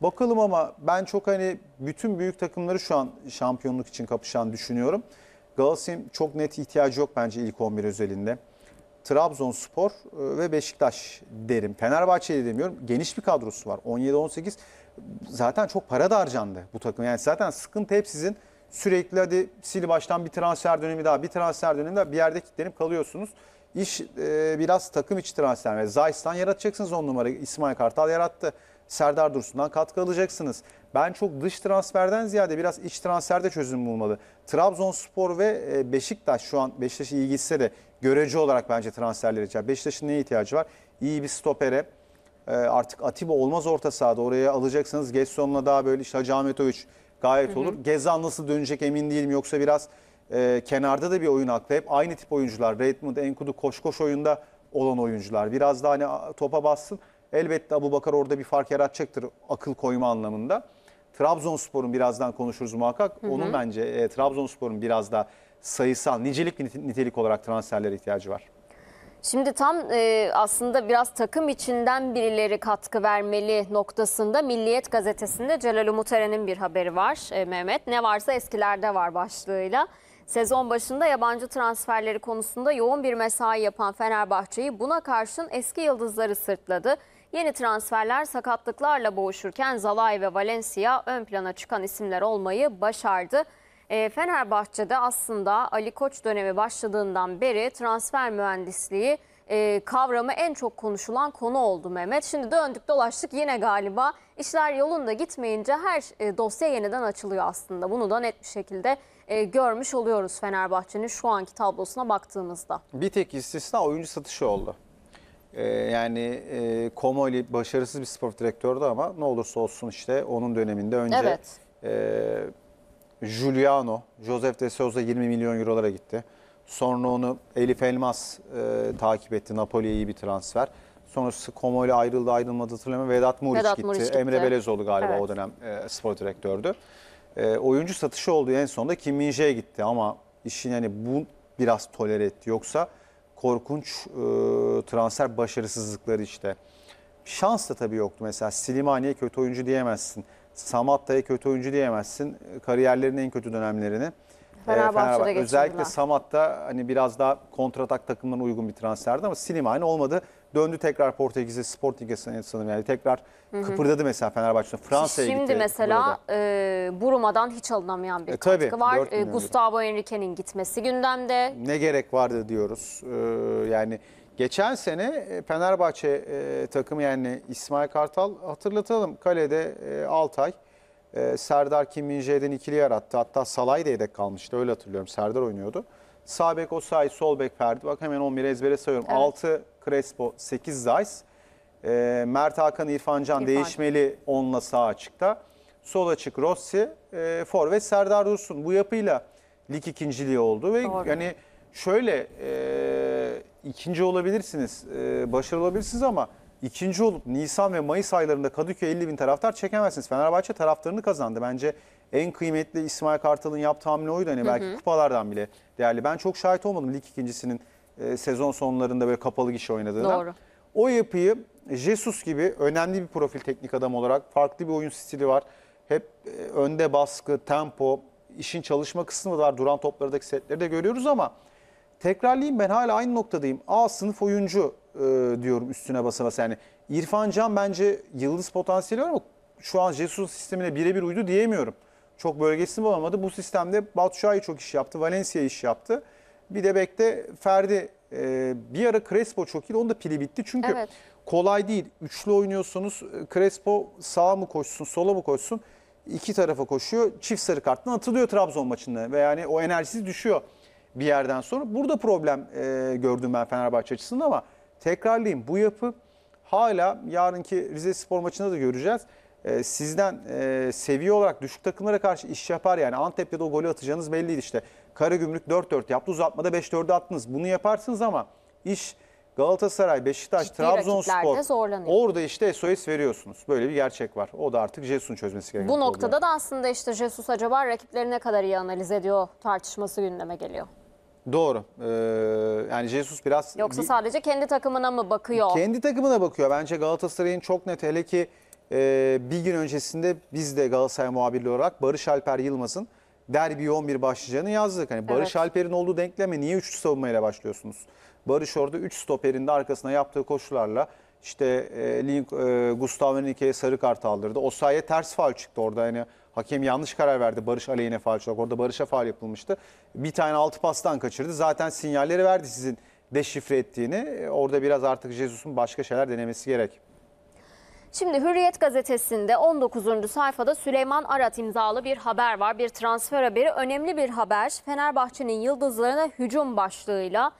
Bakalım ama ben çok hani bütün büyük takımları şu an şampiyonluk için kapışan düşünüyorum. Galatasaray'ın çok net ihtiyacı yok bence ilk 11 özelinde. Trabzonspor e, ve Beşiktaş derim. Fenerbahçe'yi de demiyorum. Geniş bir kadrosu var. 17-18 zaten çok para da harcandı bu takım. Yani zaten sıkıntı hep sizin sürekli hadi sil baştan bir transfer dönemi daha, bir transfer dönemi daha bir yerde kilitlenip kalıyorsunuz. İş e, biraz takım içi transfer. Zayistan yaratacaksınız on numara. İsmail Kartal yarattı. Serdar Dursun'dan katkı alacaksınız. Ben çok dış transferden ziyade biraz iç transferde çözüm bulmalı. Trabzonspor ve e, Beşiktaş şu an Beşiktaş iyi gitse de görece olarak bence transferler için. Beşiktaş'ın neye ihtiyacı var? İyi bir stopere. E, artık Atiba olmaz orta sahada. Oraya alacaksınız. Gesson'la daha böyle işte Hacı Ahmetoviç gayet olur. Hı hı. Gezan nasıl dönecek emin değilim. Yoksa biraz e, kenarda da bir oyun aklı. Hep aynı tip oyuncular. Redmond, Enkudu koş koş oyunda olan oyuncular. Biraz daha hani topa bassın. Elbette Abu Bakar orada bir fark yaratacaktır akıl koyma anlamında. Trabzonspor'un birazdan konuşuruz muhakkak. Hı hı. Onun bence e, Trabzonspor'un biraz daha sayısal, nicelik nitelik olarak transferlere ihtiyacı var. Şimdi tam e, aslında biraz takım içinden birileri katkı vermeli noktasında Milliyet gazetesinde Celal Umut bir haberi var e, Mehmet. Ne varsa eskilerde var başlığıyla. Sezon başında yabancı transferleri konusunda yoğun bir mesai yapan Fenerbahçe'yi buna karşın eski yıldızları sırtladı. Yeni transferler sakatlıklarla boğuşurken Zalay ve Valencia ön plana çıkan isimler olmayı başardı. E, Fenerbahçe'de aslında Ali Koç dönemi başladığından beri transfer mühendisliği e, kavramı en çok konuşulan konu oldu Mehmet. Şimdi döndük dolaştık yine galiba işler yolunda gitmeyince her e, dosya yeniden açılıyor aslında. Bunu da net bir şekilde e, görmüş oluyoruz Fenerbahçe'nin şu anki tablosuna baktığımızda. Bir tek istisna oyuncu satışı oldu. Ee, yani e, Komoli başarısız bir spor direktördü ama ne olursa olsun işte onun döneminde önce evet. e, Giuliano, Joseph de Souza 20 milyon eurolara gitti. Sonra onu Elif Elmas e, takip etti. Napoli'ye iyi bir transfer. Sonrası Komoli ayrıldı ayrılmadı hatırlamıyorum. Vedat Muriç Vedat gitti. Muriç gitti. Emre Belezoğlu galiba evet. o dönem e, spor direktördü. E, oyuncu satışı oldu en sonunda Kim Min-jae'ye gitti ama işin yani bu biraz toler etti. Yoksa korkunç e, transfer başarısızlıkları işte. Şans da tabii yoktu. Mesela Silimani'ye kötü oyuncu diyemezsin. Samatta'ya kötü oyuncu diyemezsin. Kariyerlerinin en kötü dönemlerini. E, Fenerbahçe'de Özellikle Samatta hani biraz daha kontratak takımlarına uygun bir transferdi ama Silimani olmadı. Döndü tekrar Portekiz'e Sporting'e sanırım yani tekrar hı hı. kıpırdadı mesela Fenerbahçe'nin Fransa'ya gitti. Şimdi mesela e, Buruma'dan hiç alınamayan bir e, tabii, var. E, Gustavo Henrique'nin gitmesi gündemde. Ne gerek vardı diyoruz. E, yani geçen sene e, Fenerbahçe e, takımı yani İsmail Kartal hatırlatalım kalede e, Altay. E, Serdar Kim Minje'den ikili yarattı. Hatta Salay da yedek kalmıştı öyle hatırlıyorum. Serdar oynuyordu. Sağ bek Osay, sol bek Ferdi. Bak hemen 11'i ezbere sayıyorum. Evet. 6 Crespo, 8 Zays. E, Mert Hakan, İrfan Can İrfan. değişmeli onunla sağ açıkta. Sol açık Rossi, e, Forvet Serdar Dursun. Bu yapıyla lig ikinciliği oldu ve Doğru. yani şöyle e, ikinci olabilirsiniz, e, başarılı olabilirsiniz ama İkinci olup Nisan ve Mayıs aylarında Kadıköy 50 bin taraftar çekemezsiniz. Fenerbahçe taraftarını kazandı. Bence en kıymetli İsmail Kartal'ın yaptığı hamle oydu. Hani belki hı hı. kupalardan bile değerli. Ben çok şahit olmadım lig ikincisinin e, sezon sonlarında böyle kapalı gişe oynadığına. Doğru. O yapıyı Jesus gibi önemli bir profil teknik adam olarak farklı bir oyun stili var. Hep e, önde baskı, tempo, işin çalışma kısmı var. Duran toplardaki setleri de görüyoruz ama tekrarlayayım ben hala aynı noktadayım. A sınıf oyuncu e, diyorum üstüne basa basa. Yani İrfan Can bence yıldız potansiyeli var ama şu an Jesus sistemine birebir uydu diyemiyorum. Çok bölgesini bulamadı. Bu sistemde Batshuayi çok iş yaptı. Valencia iş yaptı. Bir de bekle Ferdi e, bir ara Crespo çok iyi. Onun da pili bitti. Çünkü evet. kolay değil. Üçlü oynuyorsunuz. Crespo sağa mı koşsun, sola mı koşsun? iki tarafa koşuyor. Çift sarı karttan atılıyor Trabzon maçında. Ve yani o enerjisi düşüyor bir yerden sonra. Burada problem e, gördüm ben Fenerbahçe açısından ama Tekrarlayayım bu yapı hala yarınki Rize Spor maçında da göreceğiz. E, sizden e, seviye olarak düşük takımlara karşı iş yapar yani. Antep'te de o golü atacağınız belliydi işte. Karagümrük 4-4 yaptı uzatmada 5-4'e attınız. Bunu yaparsınız ama iş Galatasaray, Beşiktaş, Ciddi Trabzonspor orada işte SOS veriyorsunuz. Böyle bir gerçek var. O da artık Jesus'un çözmesi gerekiyor. Bu noktada oluyor. da aslında işte Jesus acaba rakiplerine kadar iyi analiz ediyor tartışması gündeme geliyor. Doğru. Ee, yani Jesus biraz... Yoksa sadece kendi takımına mı bakıyor? Kendi takımına bakıyor. Bence Galatasaray'ın çok net hele ki e, bir gün öncesinde biz de Galatasaray muhabirliği olarak Barış Alper Yılmaz'ın derbi 11 başlayacağını yazdık. Hani Barış Evet. Alper'in olduğu denkleme niye üçlü savunmayla başlıyorsunuz? Barış orada 3 stoperin de arkasına yaptığı koşularla işte e, Link, e, Gustavo Henrique'ye sarı kart aldırdı. O Osayi'ye ters faul çıktı orada. Yani Hakem yanlış karar verdi Barış aleyhine faal olarak. Orada Barış'a faal yapılmıştı. Bir tane altı pastan kaçırdı. Zaten sinyalleri verdi sizin deşifre ettiğini. Orada biraz artık Jesus'un başka şeyler denemesi gerek. Şimdi Hürriyet gazetesinde 19. sayfada Süleyman Arat imzalı bir haber var. Bir transfer haberi, önemli bir haber. Fenerbahçe'nin yıldızlarına hücum başlığıyla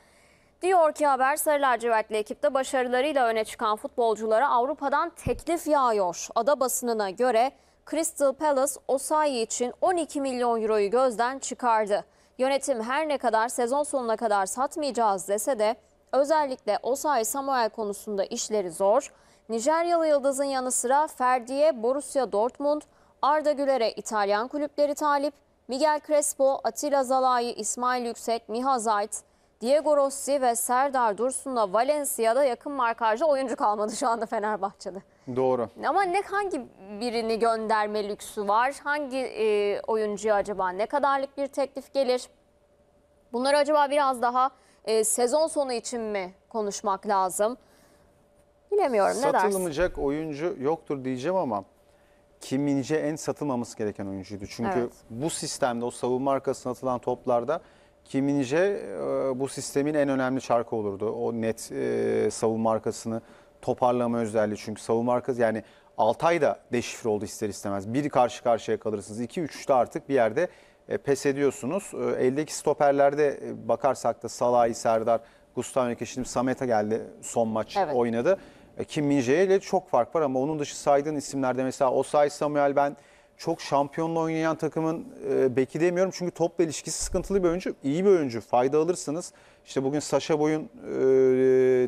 Diyor ki haber Sarı Lacivertli ekipte başarılarıyla öne çıkan futbolculara Avrupa'dan teklif yağıyor. Ada basınına göre Crystal Palace Osayi için 12 milyon euroyu gözden çıkardı. Yönetim her ne kadar sezon sonuna kadar satmayacağız dese de özellikle Osayi Samuel konusunda işleri zor. Nijeryalı yıldızın yanı sıra Ferdi'ye Borussia Dortmund, Arda Güler'e İtalyan kulüpleri talip, Miguel Crespo, Atilla Zalai, İsmail Yüksek, Miha Zayt, Diego Rossi ve Serdar Dursun'la Valencia'da yakın markajlı oyuncu kalmadı şu anda Fenerbahçe'de. Doğru. Ama ne hangi birini gönderme lüksü var? Hangi e, oyuncuya acaba ne kadarlık bir teklif gelir? Bunları acaba biraz daha e, sezon sonu için mi konuşmak lazım? Bilemiyorum ne dersin? Satılmayacak oyuncu yoktur diyeceğim ama Kimince en satılmaması gereken oyuncuydu. Çünkü Evet. bu sistemde o savunma arkasına atılan toplarda Kimince e, bu sistemin en önemli çarkı olurdu. O net e, savunma arkasını toparlama özelliği çünkü savunma arkası yani Altay da deşifre oldu ister istemez. Bir karşı karşıya kalırsınız. 2 3'te artık bir yerde e, pes ediyorsunuz. E, eldeki stoperlerde e, bakarsak da Salahi, Serdar, Gustavo Eke şimdi Samet'e geldi son maç evet. oynadı. Kim Minje ile çok fark var ama onun dışı saydığın isimlerde mesela Osay Samuel ben çok şampiyonla oynayan takımın e, beki demiyorum. Çünkü topla ilişkisi sıkıntılı bir oyuncu. İyi bir oyuncu. Fayda alırsınız. İşte bugün Saşa Boy'un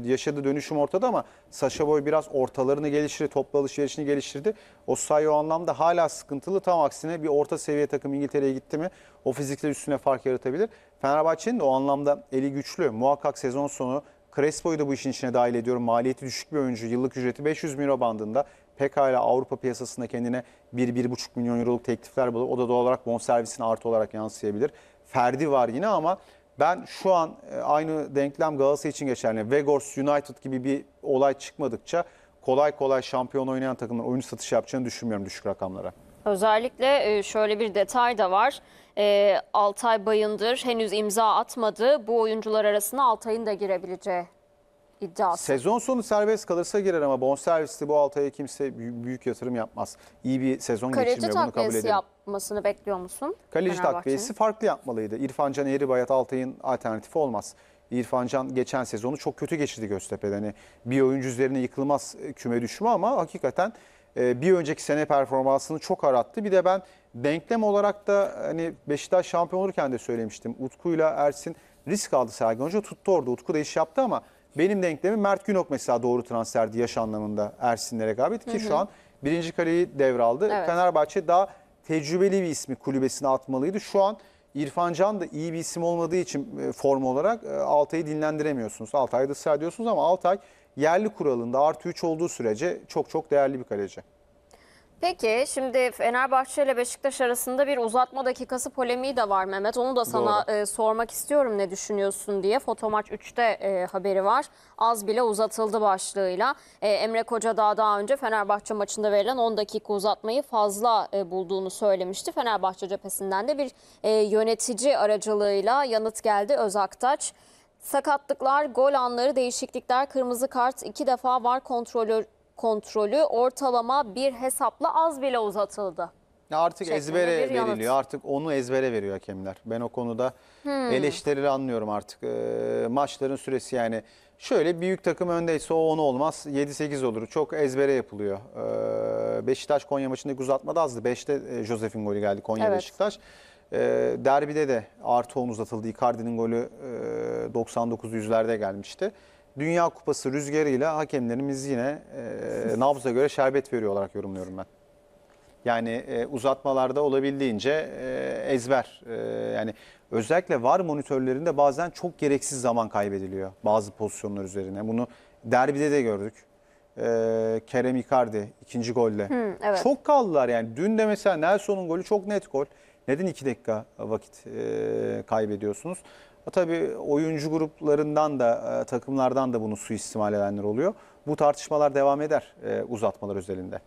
e, yaşadığı dönüşüm ortada ama Saşa Boy biraz ortalarını geliştirdi. Topla alışverişini geliştirdi. Osay o anlamda hala sıkıntılı. Tam aksine bir orta seviye takım İngiltere'ye gitti mi o fizikte üstüne fark yaratabilir. Fenerbahçe'nin de o anlamda eli güçlü. Muhakkak sezon sonu Crespo'yu da bu işin içine dahil ediyorum. Maliyeti düşük bir oyuncu. Yıllık ücreti 500 bin bandında pekala Avrupa piyasasında kendine 1-1,5 milyon euroluk teklifler bulur. O da doğal olarak bonservisine artı olarak yansıyabilir. Ferdi var yine ama ben şu an e, aynı denklem Galatasaray için geçerli. Vegors United gibi bir olay çıkmadıkça kolay kolay şampiyon oynayan takımlar oyuncu satışı yapacağını düşünmüyorum düşük rakamlara. Özellikle e, şöyle bir detay da var. E, Altay Bayındır henüz imza atmadı. Bu oyuncular arasında Altay'ın da girebileceği iddiası. Sezon sonu serbest kalırsa girer ama bonservisli bu Altay'a kimse büyük yatırım yapmaz. İyi bir sezon Kaleci geçirmiyor bunu kabul edelim. Kaleci yapmasını bekliyor musun? Kaleci takviyesi farklı yapmalıydı. İrfan Can Bayat Altay'ın alternatifi olmaz. İrfan Can geçen sezonu çok kötü geçirdi Göztepe'de. Hani bir oyuncu üzerine yıkılmaz e, küme düşme ama hakikaten e, bir önceki sene performansını çok arattı. Bir de ben denklem olarak da hani Beşiktaş şampiyon olurken de söylemiştim. Utku ile Ersin risk aldı Sergen Hoca tuttu orada. Utku da iş yaptı ama benim denklemim Mert Günok mesela doğru transferdi yaş anlamında Ersin'le rekabet ki hı hı. şu an birinci kaleyi devraldı. Evet. Fenerbahçe daha tecrübeli bir ismi kulübesine atmalıydı. Şu an İrfan Can da iyi bir isim olmadığı için e, form olarak e, Altay'ı dinlendiremiyorsunuz. Altay'da ısrar ediyorsunuz ama Altay yerli kuralında artı 3 olduğu sürece çok çok değerli bir kaleci. Peki şimdi Fenerbahçe ile Beşiktaş arasında bir uzatma dakikası polemiği de var Mehmet. Onu da sana e, sormak istiyorum ne düşünüyorsun diye. Fotomaç 3'te e, haberi var. Az bile uzatıldı başlığıyla. E, Emre Koca daha daha önce Fenerbahçe maçında verilen 10 dakika uzatmayı fazla e, bulduğunu söylemişti. Fenerbahçe cephesinden de bir e, yönetici aracılığıyla yanıt geldi Özaktaç. Sakatlıklar, gol anları, değişiklikler, kırmızı kart, iki defa var kontrolü kontrolü ortalama bir hesapla az bile uzatıldı. artık Şeklinde ezbere veriliyor. yanıt. Artık onu ezbere veriyor hakemler. Ben o konuda hmm. eleştirileri anlıyorum artık. Ee, maçların süresi yani şöyle büyük takım öndeyse o 10 olmaz. 7-8 olur. Çok ezbere yapılıyor. Ee, Beşiktaş Konya maçındaki da azdı. 5'te Josef'in golü geldi Konya Evet. Beşiktaş. Ee, derbide de artı 10 uzatıldı. Icardi'nin golü e, 99 yüzlerde gelmişti. Dünya Kupası rüzgarıyla hakemlerimiz yine e, nabza göre şerbet veriyor olarak yorumluyorum ben. Yani e, uzatmalarda olabildiğince e, ezber. E, yani özellikle VAR monitörlerinde bazen çok gereksiz zaman kaybediliyor bazı pozisyonlar üzerine. Bunu derbide de gördük. E, Kerem Icardi ikinci golle. Hı, evet. Çok kaldılar yani. Dün de mesela Nelson'un golü çok net gol. Neden iki dakika vakit e, kaybediyorsunuz? E, tabii oyuncu gruplarından da e, takımlardan da bunu suistimal edenler oluyor. Bu tartışmalar devam eder e, uzatmalar özelinde.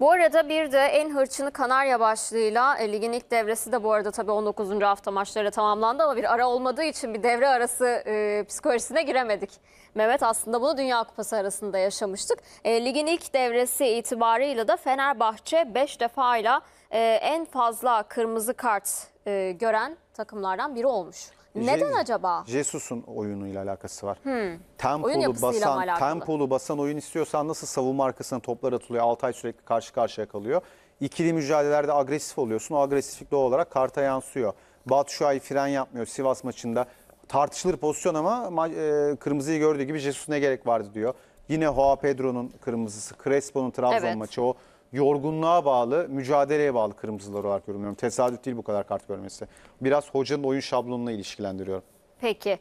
Bu arada bir de en hırçını Kanarya başlığıyla ligin ilk devresi de bu arada tabii 19. hafta maçları tamamlandı ama bir ara olmadığı için bir devre arası e, psikolojisine giremedik. Mehmet aslında bunu Dünya Kupası arasında yaşamıştık. E, ligin ilk devresi itibarıyla da Fenerbahçe 5 defayla e, en fazla kırmızı kart e, gören takımlardan biri olmuş. Neden Je acaba? Jesus'un oyunuyla alakası var. Hmm. Tempolu oyun basan, alakalı? tempolu basan oyun istiyorsan nasıl savunma arkasına toplar atılıyor, Altay sürekli karşı karşıya kalıyor. İkili mücadelelerde agresif oluyorsun. O agresiflik doğal olarak karta yansıyor. Batu Şuay fren yapmıyor Sivas maçında. Tartışılır pozisyon ama e, kırmızıyı gördüğü gibi Jesus ne gerek vardı diyor. Yine Hoa Pedro'nun kırmızısı, Crespo'nun Trabzon evet. maçı o yorgunluğa bağlı, mücadeleye bağlı kırmızılar olarak yorumluyorum. Tesadüf değil bu kadar kart görmesi. Biraz hocanın oyun şablonuna ilişkilendiriyorum. Peki.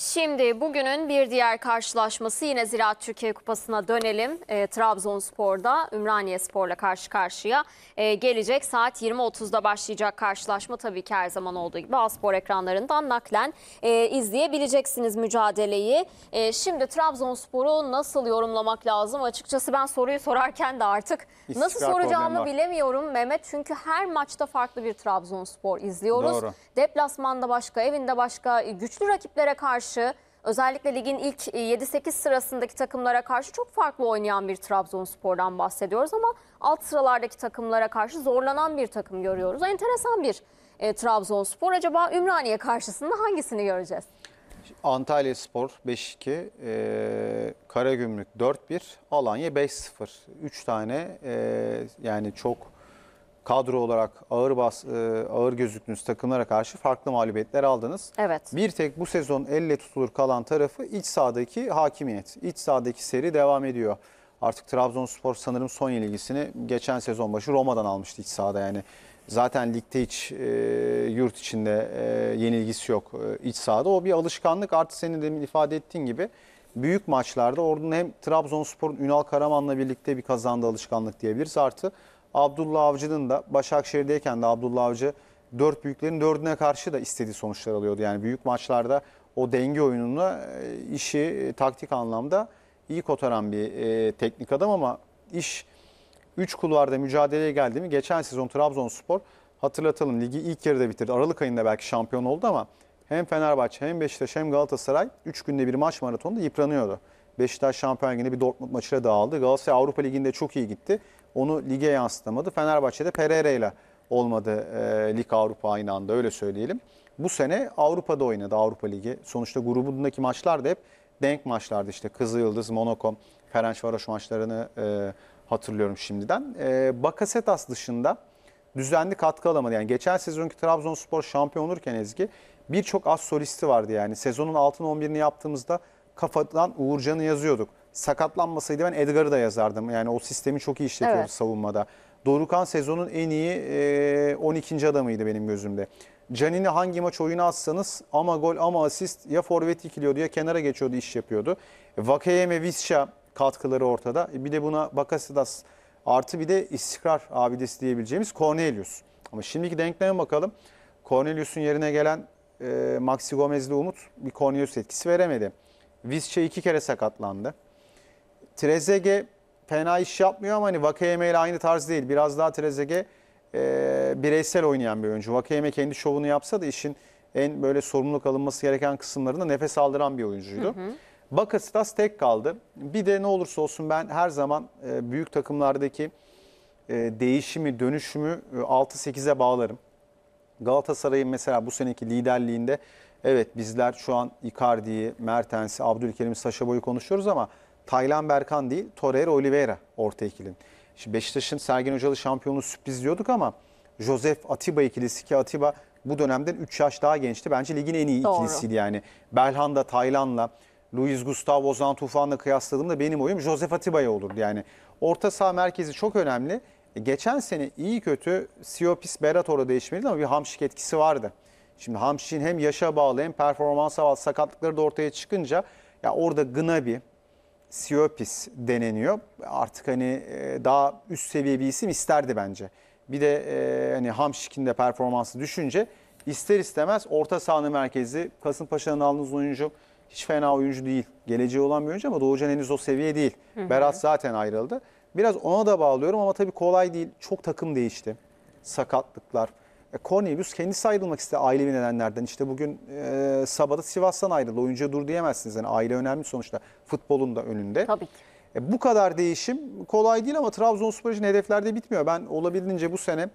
Şimdi bugünün bir diğer karşılaşması yine Ziraat Türkiye Kupası'na dönelim. E, Trabzonspor'da Ümraniye Spor'la karşı karşıya e, gelecek. Saat 20.30'da başlayacak karşılaşma tabii ki her zaman olduğu gibi Aspor ekranlarından naklen e, izleyebileceksiniz mücadeleyi. E, şimdi Trabzonspor'u nasıl yorumlamak lazım? Açıkçası ben soruyu sorarken de artık İstikrar nasıl soracağımı bilemiyorum Mehmet. Çünkü her maçta farklı bir Trabzonspor izliyoruz. Doğru. Deplasmanda başka, evinde başka, e, güçlü rakiplere karşı karşı özellikle ligin ilk 7-8 e, sırasındaki takımlara karşı çok farklı oynayan bir Trabzonspor'dan bahsediyoruz ama alt sıralardaki takımlara karşı zorlanan bir takım görüyoruz. Enteresan bir e, Trabzonspor. Acaba Ümraniye karşısında hangisini göreceğiz? Antalya Spor 5-2, e, Karagümrük 4-1, Alanya 5-0. 3 tane e, yani çok kadro olarak ağır bas, e, ağır gözüktüğünüz takımlara karşı farklı mağlubiyetler aldınız. Evet. Bir tek bu sezon elle tutulur kalan tarafı iç sahadaki hakimiyet. İç sahadaki seri devam ediyor. Artık Trabzonspor sanırım son ilgisini geçen sezon başı Roma'dan almıştı iç sahada yani. Zaten ligde hiç e, yurt içinde e, yenilgisi yok e, iç sahada. O bir alışkanlık artı senin de ifade ettiğin gibi büyük maçlarda Ordu'nun hem Trabzonspor'un Ünal Karaman'la birlikte bir kazandığı alışkanlık diyebiliriz. Artı Abdullah Avcı'nın da Başakşehir'deyken de Abdullah Avcı dört büyüklerin dördüne karşı da istediği sonuçlar alıyordu. Yani büyük maçlarda o denge oyununa e, işi e, taktik anlamda iyi kotaran bir e, teknik adam ama iş 3 kulvarda mücadeleye geldi mi? Geçen sezon Trabzonspor hatırlatalım ligi ilk yarıda bitirdi. Aralık ayında belki şampiyon oldu ama hem Fenerbahçe hem Beşiktaş hem Galatasaray 3 günde bir maç maratonda yıpranıyordu. Beşiktaş Şampiyon Ligi'nde bir Dortmund maçıyla dağıldı. Galatasaray Avrupa Ligi'nde çok iyi gitti. Onu lige yansıtamadı. Fenerbahçe'de Pereira ile olmadı e, lig Avrupa aynı anda öyle söyleyelim. Bu sene Avrupa'da oynadı Avrupa Ligi. Sonuçta grubundaki maçlar da hep denk maçlardı işte Kızılyıldız, Monaco, Ferencvaros maçlarını e, hatırlıyorum şimdiden. E, Bakasetas dışında düzenli katkı alamadı. Yani geçen sezonki Trabzonspor şampiyon olurken Ezgi birçok az solisti vardı yani. Sezonun altın 11'ini yaptığımızda kafadan Uğurcan'ı yazıyorduk. Sakatlanmasaydı ben Edgar'ı da yazardım. Yani o sistemi çok iyi işletiyordu Evet. savunmada. Dorukan sezonun en iyi e, 12. adamıydı benim gözümde. Canini hangi maç oyuna atsanız ama gol ama asist ya forvet ikiliyordu ya kenara geçiyordu iş yapıyordu. Vakeyeme Visca katkıları ortada. E, bir de buna Bakasidas artı bir de istikrar abidesi diyebileceğimiz Cornelius. Ama şimdiki denkleme bakalım. Cornelius'un yerine gelen e, Maxi Gomez'li Umut bir Cornelius etkisi veremedi. Visce iki kere sakatlandı. Trezege fena iş yapmıyor ama hani vakayeme ile aynı tarz değil. Biraz daha Trezege e, bireysel oynayan bir oyuncu. Vakayeme kendi şovunu yapsa da işin en böyle sorumluluk alınması gereken kısımlarında nefes aldıran bir oyuncuydu. Hı hı. Bakasitas tek kaldı. Bir de ne olursa olsun ben her zaman e, büyük takımlardaki e, değişimi, dönüşümü e, 6-8'e bağlarım. Galatasaray'ın mesela bu seneki liderliğinde Evet bizler şu an Icardi'yi, Mertens'i, Abdülkerim'i, Saşa Boy'u konuşuyoruz ama Taylan Berkan değil, Torreira Oliveira orta ikilin. Şimdi Beşiktaş'ın Sergen Hocalı şampiyonu sürpriz diyorduk ama Josef Atiba ikilisi ki Atiba bu dönemden 3 yaş daha gençti. Bence ligin en iyi Doğru. ikilisiydi yani. Belhanda, Taylan'la, Luis Gustavo, Ozan Tufan'la kıyasladığımda benim oyum Josef Atiba'ya olurdu yani. Orta saha merkezi çok önemli. E, geçen sene iyi kötü Siopis Berat değişmedi ama bir hamşik etkisi vardı. Şimdi Hamşin hem yaşa bağlı hem performans bağlı sakatlıkları da ortaya çıkınca ya orada Gnabi, Siopis deneniyor. Artık hani e, daha üst seviye bir isim isterdi bence. Bir de e, hani Hamşik'in de performansı düşünce ister istemez orta sahanın merkezi Kasımpaşa'nın aldığınız oyuncu hiç fena oyuncu değil. Geleceği olan bir oyuncu ama Doğucan henüz o seviye değil. Hı hı. Berat zaten ayrıldı. Biraz ona da bağlıyorum ama tabii kolay değil. Çok takım değişti. Sakatlıklar, e, Cornelius kendisi ayrılmak istedi ailevi nedenlerden. İşte bugün e, Sabah'da Sivas'tan ayrıldı. oyuncu dur diyemezsiniz. Yani aile önemli sonuçta futbolun da önünde. Tabii ki. E, bu kadar değişim kolay değil ama Trabzonspor için hedeflerde bitmiyor. Ben olabildiğince bu sene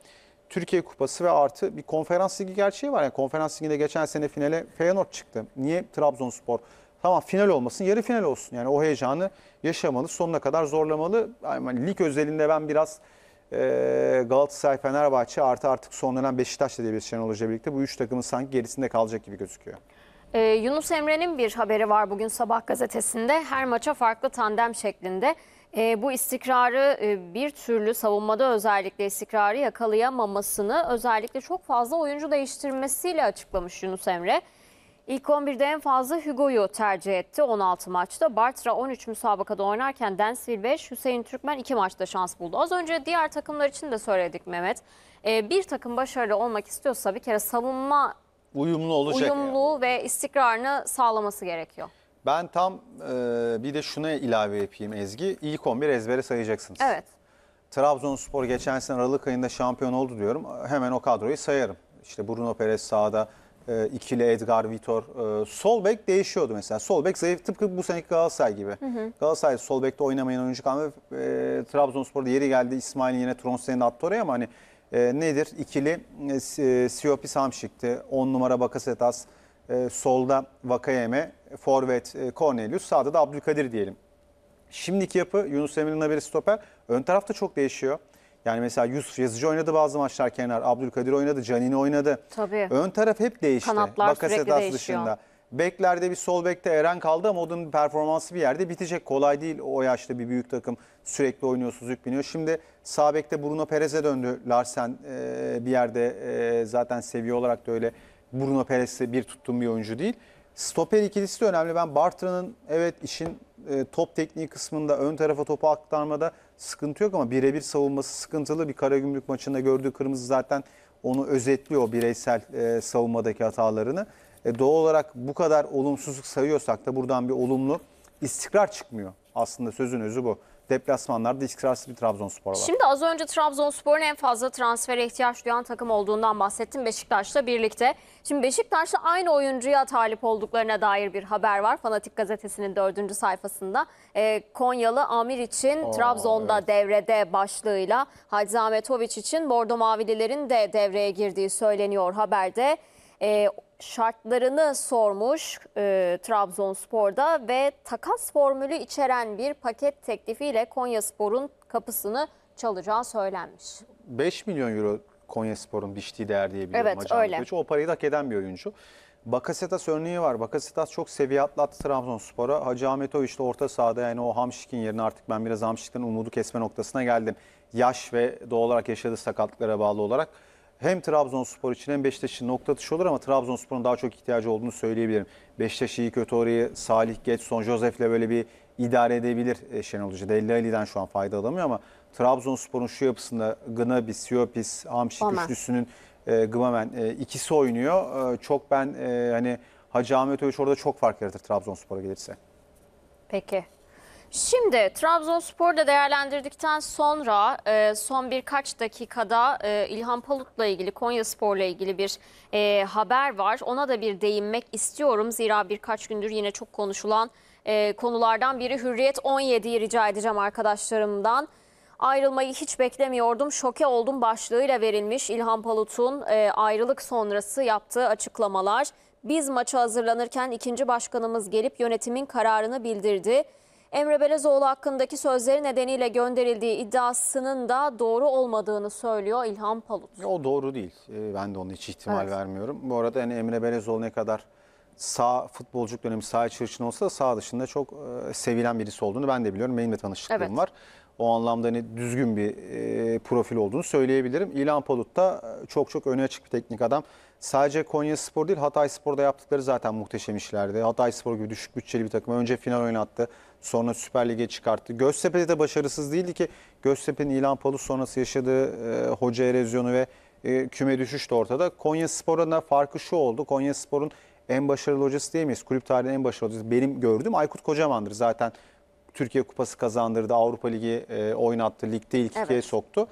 Türkiye Kupası ve artı bir konferans ligi gerçeği var. Yani konferans liginde geçen sene finale Feyenoord çıktı. Niye Trabzonspor? Tamam final olmasın, yarı final olsun. Yani o heyecanı yaşamalı, sonuna kadar zorlamalı. Yani lig özelinde ben biraz ee, Galatasaray, Fenerbahçe artı artık son dönem Beşiktaş'la diye bir Şenol Hoca birlikte bu üç takımın sanki gerisinde kalacak gibi gözüküyor. Ee, Yunus Emre'nin bir haberi var bugün sabah gazetesinde. Her maça farklı tandem şeklinde. E, bu istikrarı e, bir türlü savunmada özellikle istikrarı yakalayamamasını özellikle çok fazla oyuncu değiştirmesiyle açıklamış Yunus Emre. İlk 11'de en fazla Hugo'yu tercih etti 16 maçta. Bartra 13 müsabakada oynarken Densville 5, Hüseyin Türkmen 2 maçta şans buldu. Az önce diğer takımlar için de söyledik Mehmet. Ee, bir takım başarılı olmak istiyorsa bir kere savunma uyumlu olacak. Uyumlu yani. ve istikrarını sağlaması gerekiyor. Ben tam e, bir de şuna ilave yapayım Ezgi. İlk 11 ezbere sayacaksınız. Evet. Trabzonspor geçen sene Aralık ayında şampiyon oldu diyorum. Hemen o kadroyu sayarım. İşte Bruno Perez sağda, e, ikili Edgar Vitor. E, sol bek değişiyordu mesela. Sol bek zayıf tıpkı bu seneki Galatasaray gibi. Hı hı. Galatasaray sol bekte oynamayan oyuncu kalmadı. E, Trabzonspor'da yeri geldi İsmail yine Tronsen'i attı oraya ama hani e, nedir? ikili e, e Siopis Hamşik'ti. 10 numara Bakasetas. E, solda Vakayeme. Forvet e, Cornelius. Sağda da Abdülkadir diyelim. Şimdiki yapı Yunus Emre'nin haberi stoper. Ön tarafta çok değişiyor. Yani mesela Yusuf Yazıcı oynadı bazı maçlar kenar. Abdülkadir oynadı, Canini oynadı. Tabii. Ön taraf hep değişti. Kanatlar Bakasetas sürekli değişiyor. dışında. Beklerde bir sol bekte Eren kaldı ama onun performansı bir yerde bitecek. Kolay değil o yaşta bir büyük takım sürekli oynuyorsunuz, yükleniyor. Şimdi sağ bekte Bruno Perez'e döndü. Larsen e, bir yerde e, zaten seviye olarak da öyle Bruno Perez'e bir tuttuğum bir oyuncu değil. Stoper ikilisi de önemli. Ben Bartra'nın evet işin e, top tekniği kısmında ön tarafa topu aktarmada sıkıntı yok ama birebir savunması sıkıntılı. Bir Karagümrük maçında gördüğü kırmızı zaten onu özetliyor bireysel e, savunmadaki hatalarını. E, doğal olarak bu kadar olumsuzluk sayıyorsak da buradan bir olumlu istikrar çıkmıyor. Aslında sözün özü bu deplasmanlarda istikrarsız bir Trabzonspor var. Şimdi az önce Trabzonspor'un en fazla transfer ihtiyaç duyan takım olduğundan bahsettim Beşiktaş'la birlikte. Şimdi Beşiktaş'la aynı oyuncuya talip olduklarına dair bir haber var. Fanatik gazetesinin dördüncü sayfasında. E, Konyalı Amir için Oo, Trabzon'da evet. devrede başlığıyla Hacı Ahmetoviç için Bordo Mavililerin de devreye girdiği söyleniyor haberde. E, şartlarını sormuş e, Trabzonspor'da ve takas formülü içeren bir paket teklifiyle Konyaspor'un kapısını çalacağı söylenmiş. 5 milyon euro Konyaspor'un biçtiği değer diye biliyorum. Evet Hacan öyle. Köçü. O parayı da hak eden bir oyuncu. Bakasetas örneği var. Bakasetas çok seviye atlattı Trabzonspor'a. Hacı Ahmet Oğuz işte orta sahada yani o Hamşik'in yerine artık ben biraz Hamşik'ten umudu kesme noktasına geldim. Yaş ve doğal olarak yaşadığı sakatlıklara bağlı olarak hem Trabzonspor için hem Beşiktaş için nokta atışı olur ama Trabzonspor'un daha çok ihtiyacı olduğunu söyleyebilirim. Beşiktaş iyi kötü orayı Salih Geç, Son Josef'le böyle bir idare edebilir e, Şenol Hoca. Deli Ali'den şu an fayda alamıyor ama Trabzonspor'un şu yapısında Gnabi, Siopis, Amşi Olmaz. güçlüsünün e, Gımamen e, ikisi oynuyor. E, çok ben e, hani Hacı Ahmet Öğüç orada çok fark yaratır Trabzonspor'a gelirse. Peki. Şimdi Trabzonspor'da değerlendirdikten sonra e, son birkaç dakikada e, İlhan Palut'la ilgili Konya Spor'la ilgili bir e, haber var. Ona da bir değinmek istiyorum. Zira birkaç gündür yine çok konuşulan e, konulardan biri Hürriyet 17'yi rica edeceğim arkadaşlarımdan. Ayrılmayı hiç beklemiyordum, şoke oldum başlığıyla verilmiş İlhan Palut'un e, ayrılık sonrası yaptığı açıklamalar. Biz maça hazırlanırken ikinci başkanımız gelip yönetimin kararını bildirdi. Emre Belezoğlu hakkındaki sözleri nedeniyle gönderildiği iddiasının da doğru olmadığını söylüyor İlhan Palut. O doğru değil. Ee, ben de onun hiç ihtimal evet. vermiyorum. Bu arada hani Emre Belezoğlu ne kadar sağ futbolcuk dönemi sağ içi için olsa da sağ dışında çok e, sevilen birisi olduğunu ben de biliyorum. Benim de tanışıklığım evet. var. O anlamda hani düzgün bir e, profil olduğunu söyleyebilirim. İlhan Palut da e, çok çok öne açık bir teknik adam. Sadece Konya Spor değil Hatay Spor'da yaptıkları zaten muhteşem işlerdi. Hatay Spor gibi düşük bütçeli bir takıma önce final oynattı. Sonra Süper Lig'e çıkarttı. Göztepe'de de başarısız değildi ki. Göztepe'nin ilan palı sonrası yaşadığı e, hoca erozyonu ve e, küme düşüş de ortada. Konya Spor'a da farkı şu oldu. Konya Spor'un en başarılı hocası diyemeyiz. Kulüp tarihinin en başarılı hocası. Benim gördüğüm Aykut Kocaman'dır. Zaten Türkiye Kupası kazandırdı. Avrupa Ligi e, oynattı. Ligde ilk evet. ikiye soktu.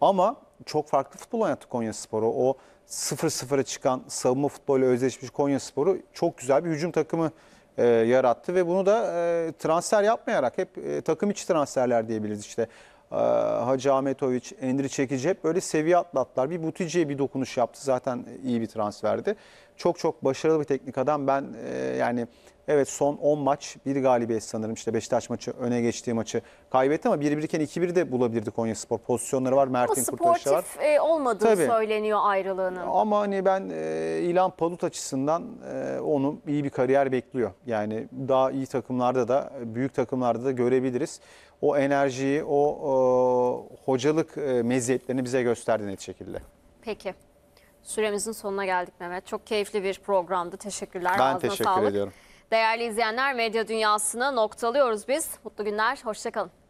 Ama çok farklı futbol oynattı Konya Spor'u. O 0-0'a çıkan savunma futbolu özdeşmiş Konya Sporu çok güzel bir hücum takımı e, yarattı ve bunu da e, transfer yapmayarak hep e, takım içi transferler diyebiliriz işte. E, Hacı Ahmetoviç, Endri Çekici hep böyle seviye atlattılar. Bir Butici'ye bir dokunuş yaptı zaten iyi bir transferdi. Çok çok başarılı bir teknik adam. Ben e, yani Evet son 10 maç bir galibiyet sanırım. İşte Beşiktaş maçı öne geçtiği maçı kaybetti ama 1-1 iken 2-1 de bulabilirdi Konyaspor Pozisyonları var, Mert'in kurtarışı var. Sportif e, olmadığı Tabii. söyleniyor ayrılığının. Ama hani ben e, İlhan Palut açısından e, onu iyi bir kariyer bekliyor. Yani daha iyi takımlarda da büyük takımlarda da görebiliriz. O enerjiyi, o e, hocalık e, meziyetlerini bize gösterdi net şekilde. Peki. Süremizin sonuna geldik Mehmet. Çok keyifli bir programdı. Teşekkürler. Ben Ağzına teşekkür sağlık. ediyorum. Değerli izleyenler medya dünyasını noktalıyoruz biz. Mutlu günler, hoşçakalın.